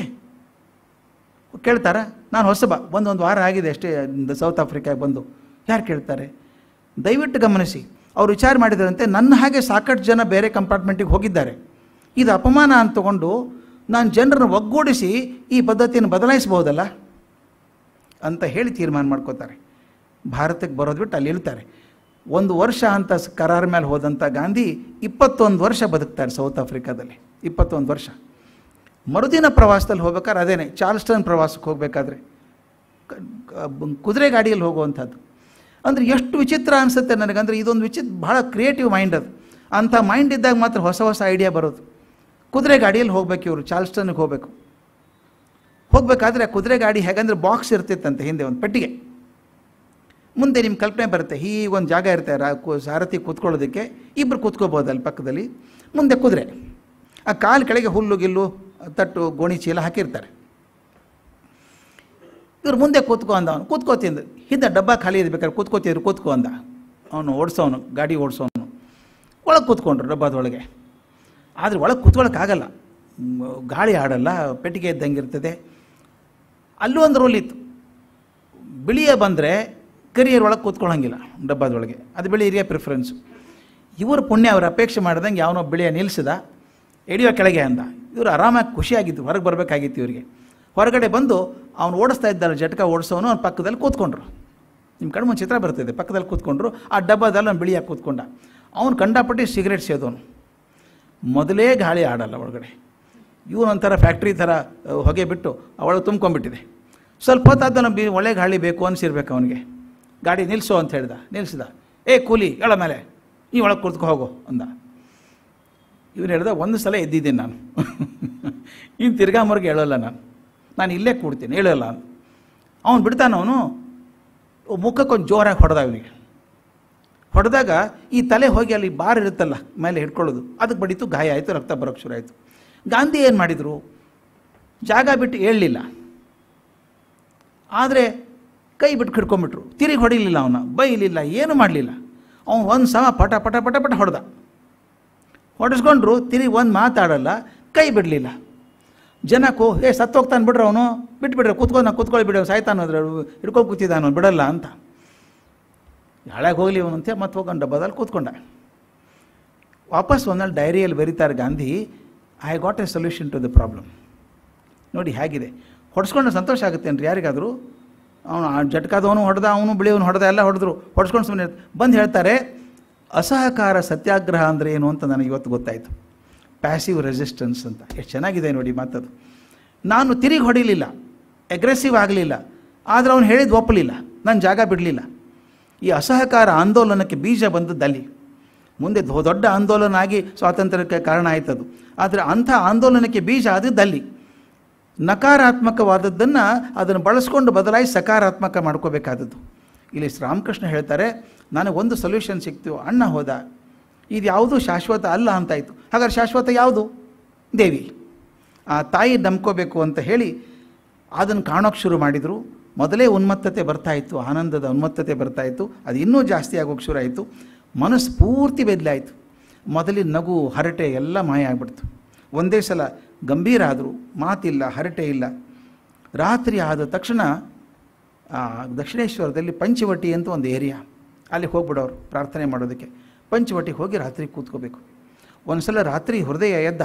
ಕೇಳ್ತಾರ ನಾನು ಹೊಸಬ ಒಂದೊಂದು ವಾರ ಆಗಿದೆ ಅಷ್ಟೇ ಸೌತ್ ಆಫ್ರಿಕಾಗೆ ಬಂದು ಯಾರು ಕೇಳ್ತಾರೆ ದಯವಿಟ್ಟು ಗಮನಿಸಿ ಅವ್ರು ವಿಚಾರ ಮಾಡಿದರಂತೆ ನನ್ನ ಹಾಗೆ ಸಾಕಷ್ಟು ಜನ ಬೇರೆ ಕಂಪಾರ್ಟ್ಮೆಂಟಿಗೆ ಹೋಗಿದ್ದಾರೆ ಇದು ಅಪಮಾನ ಅಂತ ತಗೊಂಡು ನಾನು ಜನರನ್ನು ಒಗ್ಗೂಡಿಸಿ ಈ ಪದ್ಧತಿಯನ್ನು ಬದಲಾಯಿಸ್ಬೋದಲ್ಲ ಅಂತ ಹೇಳಿ ತೀರ್ಮಾನ ಮಾಡ್ಕೋತಾರೆ ಭಾರತಕ್ಕೆ ಬರೋದು ಬಿಟ್ಟು ಅಲ್ಲಿ ಇರ್ತಾರೆ ಒಂದು ವರ್ಷ ಅಂತ ಕರಾರ ಮೇಲೆ ಹೋದಂಥ ಗಾಂಧಿ ಇಪ್ಪತ್ತೊಂದು ವರ್ಷ ಬದುಕ್ತಾರೆ ಸೌತ್ ಆಫ್ರಿಕಾದಲ್ಲಿ ಇಪ್ಪತ್ತೊಂದು ವರ್ಷ ಮರುದಿನ ಪ್ರವಾಸದಲ್ಲಿ ಹೋಗ್ಬೇಕಾದ್ರೆ ಅದೇನೆ ಚಾರ್ಲ್ಸ್ಟನ್ ಪ್ರವಾಸಕ್ಕೆ ಹೋಗಬೇಕಾದ್ರೆ ಕುದುರೆ ಗಾಡಿಯಲ್ಲಿ ಹೋಗುವಂಥದ್ದು ಅಂದರೆ ಎಷ್ಟು ವಿಚಿತ್ರ ಅನಿಸುತ್ತೆ ನನಗಂದರೆ ಇದೊಂದು ವಿಚಿತ್ರ ಭಾಳ ಕ್ರಿಯೇಟಿವ್ ಮೈಂಡ್ ಅದು ಅಂಥ ಮೈಂಡ್ ಇದ್ದಾಗ ಮಾತ್ರ ಹೊಸ ಹೊಸ ಐಡಿಯಾ ಬರೋದು ಕುದುರೆ ಗಾಡಿಯಲ್ಲಿ ಹೋಗ್ಬೇಕು ಇವರು ಚಾರ್ಲ್ಸ್ಟನ್ಗೆ ಹೋಗಬೇಕು ಹೋಗಬೇಕಾದ್ರೆ ಕುದುರೆ ಗಾಡಿ ಹೇಗಂದ್ರೆ ಬಾಕ್ಸ್ ಇರ್ತಿತ್ತಂತೆ ಹಿಂದೆ ಒಂದು ಪೆಟ್ಟಿಗೆ ಮುಂದೆ ನಿಮ್ಮ ಕಲ್ಪನೆ ಬರುತ್ತೆ ಒಂದು ಜಾಗ ಇರುತ್ತೆ ರಾ ಕು ಸಾರಥಿ ಕೂತ್ಕೊಳ್ಳೋದಕ್ಕೆ ಇಬ್ಬರು ಕೂತ್ಕೋಬೋದು ಅಲ್ಲಿ ಪಕ್ಕದಲ್ಲಿ ಮುಂದೆ ಕುದುರೆ ಆ ಕಾಲು ಕೆಳಗೆ ಹುಲ್ಲು ಗಿಲ್ಲು ತಟ್ಟು ಗೋಣಿ ಚೀಲ ಹಾಕಿರ್ತಾರೆ ಇವ್ರು ಮುಂದೆ ಕೂತ್ಕೊ ಅಂದ ಅವನು ಕೂತ್ಕೋ ಹಿಂದೆ ಡಬ್ಬ ಖಾಲಿ ಬೇಕಾದ್ರೆ ಕೂತ್ಕೋತಿದ್ರು ಕೂತ್ಕೊ ಅಂದ ಅವನು ಓಡಿಸೋನು ಗಾಡಿ ಓಡಿಸೋನು ಒಳಗೆ ಕೂತ್ಕೊಂಡ್ರು ಡಬ್ಬದೊಳಗೆ ಆದರೆ ಒಳಗೆ ಕೂತ್ಕೊಳ್ಳೋಕ್ಕಾಗಲ್ಲ ಗಾಳಿ ಆಡಲ್ಲ ಪೆಟ್ಟಿಗೆ ಇದ್ದಂಗೆ ಇರ್ತದೆ ಅಲ್ಲೂ ಒಂದು ರೂಲ್ ಇತ್ತು ಬಿಳಿಯ ಬಂದರೆ ಕರಿಯರ್ ಒಳಗೆ ಕೂತ್ಕೊಳ್ಳೋಂಗಿಲ್ಲ ಡಬ್ಬದೊಳಗೆ ಅದು ಬಿಳಿ ಹಿರಿಯ ಪ್ರಿಫರೆನ್ಸು ಇವರು ಪುಣ್ಯ ಅವರು ಅಪೇಕ್ಷೆ ಮಾಡಿದಂಗೆ ಯಾವನೋ ಬಿಳಿಯ ನಿಲ್ಲಿಸಿದ ಎಡಿಯೋ ಕೆಳಗೆ ಅಂದ ಇವರು ಆರಾಮಾಗಿ ಖುಷಿಯಾಗಿತ್ತು ಹೊರಗೆ ಬರಬೇಕಾಗಿತ್ತು ಇವರಿಗೆ ಹೊರಗಡೆ ಬಂದು ಅವ್ನು ಓಡಿಸ್ತಾ ಇದ್ದಾರೆ ಜಟಕ ಓಡಿಸೋನು ಅವ್ನು ಪಕ್ಕದಲ್ಲಿ ಕೂತ್ಕೊಂಡ್ರು ನಿಮ್ಮ ಕಡೆ ಒಂದು ಚಿತ್ರ ಬರ್ತಿದೆ ಪಕ್ಕದಲ್ಲಿ ಕೂತ್ಕೊಂಡ್ರು ಆ ಡಬ್ಬದಲ್ಲಿ ಅವ್ನು ಬಿಳಿಯಾಗಿ ಕೂತ್ಕೊಂಡ ಅವ್ನು ಕಂಡಾಪಟ್ಟಿ ಸಿಗರೇಟ್ ಸೇದೋನು ಮೊದಲೇ ಗಾಳಿ ಆಡಲ್ಲ ಒಳಗಡೆ ಇವನೊಂಥರ ಫ್ಯಾಕ್ಟ್ರಿ ಥರ ಹೊಗೆ ಬಿಟ್ಟು ಅವಳು ತುಂಬ್ಕೊಂಡ್ಬಿಟ್ಟಿದೆ ಸ್ವಲ್ಪ ಹೊತ್ತಾದ ನಮ್ಮ ಒಳ್ಳೆ ಗಾಳಿ ಬೇಕು ಅನಿಸಿರ್ಬೇಕು ಅವನಿಗೆ ಗಾಡಿ ನಿಲ್ಲಿಸೋ ಅಂತ ಹೇಳ್ದ ನಿಲ್ಲಿಸಿದ ಏ ಕೂಲಿ ಹೇಳ ಮೇಲೆ ನೀ ಒಳಗೆ ಕೂತ್ಕೊ ಹೋಗೋ ಅಂದ ಇವನು ಹೇಳ್ದಾಗ ಒಂದು ಸಲ ಎದ್ದಿದ್ದೀನಿ ನಾನು ಇನ್ನು ತಿರ್ಗಾ ಮರ್ಗ ಹೇಳಲ್ಲ ನಾನು ನಾನು ಇಲ್ಲೇ ಕೂಡ್ತೀನಿ ಹೇಳಲ್ಲ ಅವನು ಬಿಡ್ತಾನವನು ಅವನು ಒಂದು ಜೋರಾಗಿ ಹೊಡೆದ ಅವನಿಗೆ ಹೊಡೆದಾಗ ಈ ತಲೆ ಹೋಗಿ ಅಲ್ಲಿ ಬಾರ್ ಇರುತ್ತಲ್ಲ ಮೇಲೆ ಹಿಡ್ಕೊಳ್ಳೋದು ಅದಕ್ಕೆ ಬಡಿತು ಗಾಯ ಆಯಿತು ರಕ್ತ ಬರೋಕ್ಕೆ ಶುರು ಆಯಿತು ಗಾಂಧಿ ಏನು ಮಾಡಿದರು ಜಾಗ ಬಿಟ್ಟು ಹೇಳಲಿಲ್ಲ ಆದರೆ ಕೈ ಬಿಟ್ಟು ಕಿಡ್ಕೊಂಬಿಟ್ರು ತಿರುಗಿ ಹೊಡಿಲಿಲ್ಲ ಅವನ ಬೈಲಿಲ್ಲ ಏನು ಮಾಡಲಿಲ್ಲ ಅವನು ಒಂದು ಸಮ ಪಟ ಪಟ ಪಟ ಪಟ ಹೊಡೆದ ಹೊಡೆಸ್ಕೊಂಡ್ರು ತಿರುಗಿ ಒಂದು ಮಾತಾಡಲ್ಲ ಕೈ ಬಿಡಲಿಲ್ಲ ಜನಕ್ಕೂ ಏ ಸತ್ತೋಗ್ತಾನೆ ಬಿಡ್ರಿ ಅವನು ಬಿಟ್ಬಿಡ್ರಿ ಕೂತ್ಕೊಂಡು ನಾನು ಕೂತ್ಕೊಳ್ಳಿ ಬಿಡೋ ಸಾಯ್ತಾನ ಅದ್ರ ಹಿಡ್ಕೊಂಡು ಕೂತಿದ್ದಾನು ಬಿಡಲ್ಲ ಅಂತ ಯಾಳಾಗ ಹೋಗಲಿ ಅವನಂತೆ ಮತ್ತೆ ಹೋಗೋಣ ಡಬ್ಬದಲ್ಲಿ ಕೂತ್ಕೊಂಡ ವಾಪಸ್ ಒಂದಲ್ಲಿ ಡೈರಿಯಲ್ಲಿ ಬರೀತಾರೆ Gandhi I got a solution to the problem ನೋಡಿ ಹೇಗಿದೆ ಹೊಡ್ಸ್ಕೊಂಡು ಸಂತೋಷ ಆಗುತ್ತೇನ್ರಿ ಯಾರಿಗಾದರೂ ಅವನು ಜಟ್ಕಾದವನು ಹೊಡೆದ ಅವನು ಅವನು ಹೊಡೆದ ಎಲ್ಲ ಹೊಡೆದ್ರು ಹೊಡ್ಸ್ಕೊಂಡು ಸುಮ್ಮನೆ ಬಂದು ಹೇಳ್ತಾರೆ ಅಸಹಕಾರ ಸತ್ಯಾಗ್ರಹ ಅಂದರೆ ಏನು ಅಂತ ನನಗೆ ಇವತ್ತು ಗೊತ್ತಾಯಿತು ಪ್ಯಾಸಿವ್ ರೆಸಿಸ್ಟೆನ್ಸ್ ಅಂತ ಎಷ್ಟು ಚೆನ್ನಾಗಿದೆ ನೋಡಿ ಮಾತದು ನಾನು ತಿರುಗಿ ಹೊಡಿಲಿಲ್ಲ ಎಗ್ರೆಸಿವ್ ಆಗಲಿಲ್ಲ ಆದರೆ ಅವನು ಹೇಳಿದ್ದು ಒಪ್ಪಲಿಲ್ಲ ನಾನು ಜಾಗ ಬಿಡಲಿಲ್ಲ ಈ ಅಸಹಕಾರ ಆಂದೋಲನಕ್ಕೆ ಬೀಜ ದಲ್ಲಿ ಮುಂದೆ ದೊಡ್ಡ ಆಂದೋಲನ ಆಗಿ ಸ್ವಾತಂತ್ರ್ಯಕ್ಕೆ ಕಾರಣ ಆಯ್ತದು ಆದರೆ ಅಂಥ ಆಂದೋಲನಕ್ಕೆ ಬೀಜ ದಲ್ಲಿ ನಕಾರಾತ್ಮಕವಾದದ್ದನ್ನು ಅದನ್ನು ಬಳಸ್ಕೊಂಡು ಬದಲಾಯಿಸಿ ಸಕಾರಾತ್ಮಕ ಮಾಡ್ಕೋಬೇಕಾದದ್ದು ಇಲ್ಲಿ ಶ್ರೀರಾಮಕೃಷ್ಣ ಹೇಳ್ತಾರೆ ನನಗೊಂದು ಸೊಲ್ಯೂಷನ್ ಸಿಕ್ತು ಅಣ್ಣ ಹೋದ ಇದು ಯಾವುದು ಶಾಶ್ವತ ಅಲ್ಲ ಅಂತಾಯಿತು ಹಾಗಾದ್ರೆ ಶಾಶ್ವತ ಯಾವುದು ದೇವಿ ಆ ತಾಯಿ ನಂಬ್ಕೋಬೇಕು ಅಂತ ಹೇಳಿ ಅದನ್ನು ಕಾಣೋಕ್ಕೆ ಶುರು ಮಾಡಿದರು ಮೊದಲೇ ಉನ್ಮತ್ತತೆ ಬರ್ತಾಯಿತ್ತು ಆನಂದದ ಉನ್ಮತ್ತತೆ ಬರ್ತಾಯಿತ್ತು ಅದು ಇನ್ನೂ ಜಾಸ್ತಿ ಆಗೋಕ್ಕೆ ಶುರು ಆಯಿತು ಮನಸ್ಸು ಪೂರ್ತಿ ಬೆದಲಾಯಿತು ಮೊದಲಿನ ನಗು ಹರಟೆ ಎಲ್ಲ ಮಾಯ ಆಗ್ಬಿಡ್ತು ಒಂದೇ ಸಲ ಗಂಭೀರ ಆದರೂ ಮಾತಿಲ್ಲ ಹರಟೆ ಇಲ್ಲ ರಾತ್ರಿ ಆದ ತಕ್ಷಣ ದಕ್ಷಿಣೇಶ್ವರದಲ್ಲಿ ಪಂಚವಟಿ ಅಂತ ಒಂದು ಏರಿಯಾ ಅಲ್ಲಿ ಹೋಗ್ಬಿಡೋರು ಪ್ರಾರ್ಥನೆ ಮಾಡೋದಕ್ಕೆ ಪಂಚವಟಿಗೆ ಹೋಗಿ ರಾತ್ರಿ ಕೂತ್ಕೋಬೇಕು ಒಂದು ಸಲ ರಾತ್ರಿ ಹೃದಯ ಎದ್ದ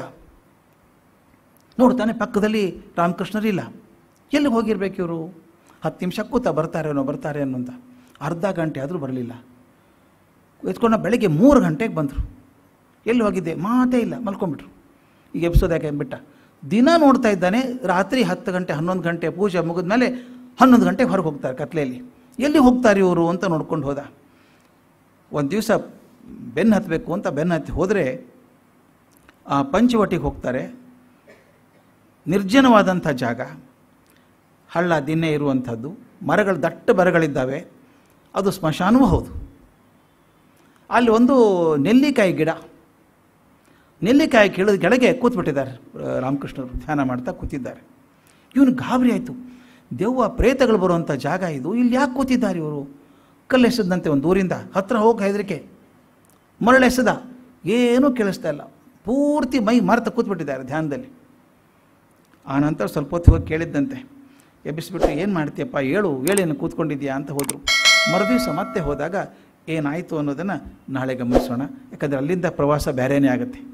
ನೋಡ್ತಾನೆ ಪಕ್ಕದಲ್ಲಿ ರಾಮಕೃಷ್ಣರಿಲ್ಲ ಎಲ್ಲಿ ಹೋಗಿರ್ಬೇಕು ಇವರು ಹತ್ತು ನಿಮಿಷ ಕೂತ ಬರ್ತಾರೇನೋ ಬರ್ತಾರೆ ಅನ್ನೋಂತ ಅರ್ಧ ಗಂಟೆ ಆದರೂ ಬರಲಿಲ್ಲ ಎತ್ಕೊಂಡ ಬೆಳಗ್ಗೆ ಮೂರು ಗಂಟೆಗೆ ಬಂದರು ಎಲ್ಲಿ ಹೋಗಿದ್ದೆ ಮಾತೇ ಇಲ್ಲ ಮಲ್ಕೊಂಬಿಟ್ರು ಈಗ ಎಬ್ಸೋದು ಯಾಕೆ ಬಿಟ್ಟ ದಿನ ನೋಡ್ತಾ ಇದ್ದಾನೆ ರಾತ್ರಿ ಹತ್ತು ಗಂಟೆ ಹನ್ನೊಂದು ಗಂಟೆ ಪೂಜೆ ಮುಗಿದ ಮೇಲೆ ಹನ್ನೊಂದು ಗಂಟೆಗೆ ಹೊರಗೆ ಹೋಗ್ತಾರೆ ಕತ್ಲೆಯಲ್ಲಿ ಎಲ್ಲಿ ಹೋಗ್ತಾರೆ ಇವರು ಅಂತ ನೋಡ್ಕೊಂಡು ಹೋದ ಒಂದು ದಿವಸ ಬೆನ್ನು ಹತ್ತಬೇಕು ಅಂತ ಬೆನ್ನು ಹತ್ತಿ ಹೋದರೆ ಆ ಪಂಚವಟಿಗೆ ಹೋಗ್ತಾರೆ ನಿರ್ಜನವಾದಂಥ ಜಾಗ ಹಳ್ಳ ದಿನ್ನೆ ಇರುವಂಥದ್ದು ಮರಗಳು ದಟ್ಟ ಮರಗಳಿದ್ದಾವೆ ಅದು ಸ್ಮಶಾನವೂ ಹೌದು ಅಲ್ಲಿ ಒಂದು ನೆಲ್ಲಿಕಾಯಿ ಗಿಡ ನೆಲ್ಲಿಕಾಯಿ ಕೀಳದ ಕೆಳಗೆ ಕೂತ್ಬಿಟ್ಟಿದ್ದಾರೆ ರಾಮಕೃಷ್ಣರು ಧ್ಯಾನ ಮಾಡ್ತಾ ಕೂತಿದ್ದಾರೆ ಇವನು ಗಾಬರಿ ಆಯಿತು ದೆವ್ವ ಪ್ರೇತಗಳು ಬರುವಂಥ ಜಾಗ ಇದು ಇಲ್ಲಿ ಯಾಕೆ ಕೂತಿದ್ದಾರೆ ಇವರು ಎಸೆದಂತೆ ಒಂದು ಊರಿಂದ ಹತ್ತಿರ ಹೋಗಿ ಹೆದರಿಕೆ ಎಸೆದ ಏನೂ ಕೇಳಿಸ್ತಾ ಇಲ್ಲ ಪೂರ್ತಿ ಮೈ ಮರೆತು ಕೂತ್ಬಿಟ್ಟಿದ್ದಾರೆ ಧ್ಯಾನದಲ್ಲಿ ಆನಂತರ ಸ್ವಲ್ಪ ಹೊತ್ತು ಹೋಗಿ ಕೇಳಿದ್ದಂತೆ ಎಬ್ಬಿಸ್ಬಿಟ್ಟು ಏನು ಮಾಡ್ತೀಯಪ್ಪ ಹೇಳು ಹೇಳೇನು ಕೂತ್ಕೊಂಡಿದ್ಯಾ ಅಂತ ಹೋದರು ಮರುದಿವಸ ಮತ್ತೆ ಹೋದಾಗ ಏನಾಯಿತು ಅನ್ನೋದನ್ನು ನಾಳೆ ಗಮನಿಸೋಣ ಯಾಕಂದರೆ ಅಲ್ಲಿಂದ ಪ್ರವಾಸ ಬೇರೆಯೇ ಆಗುತ್ತೆ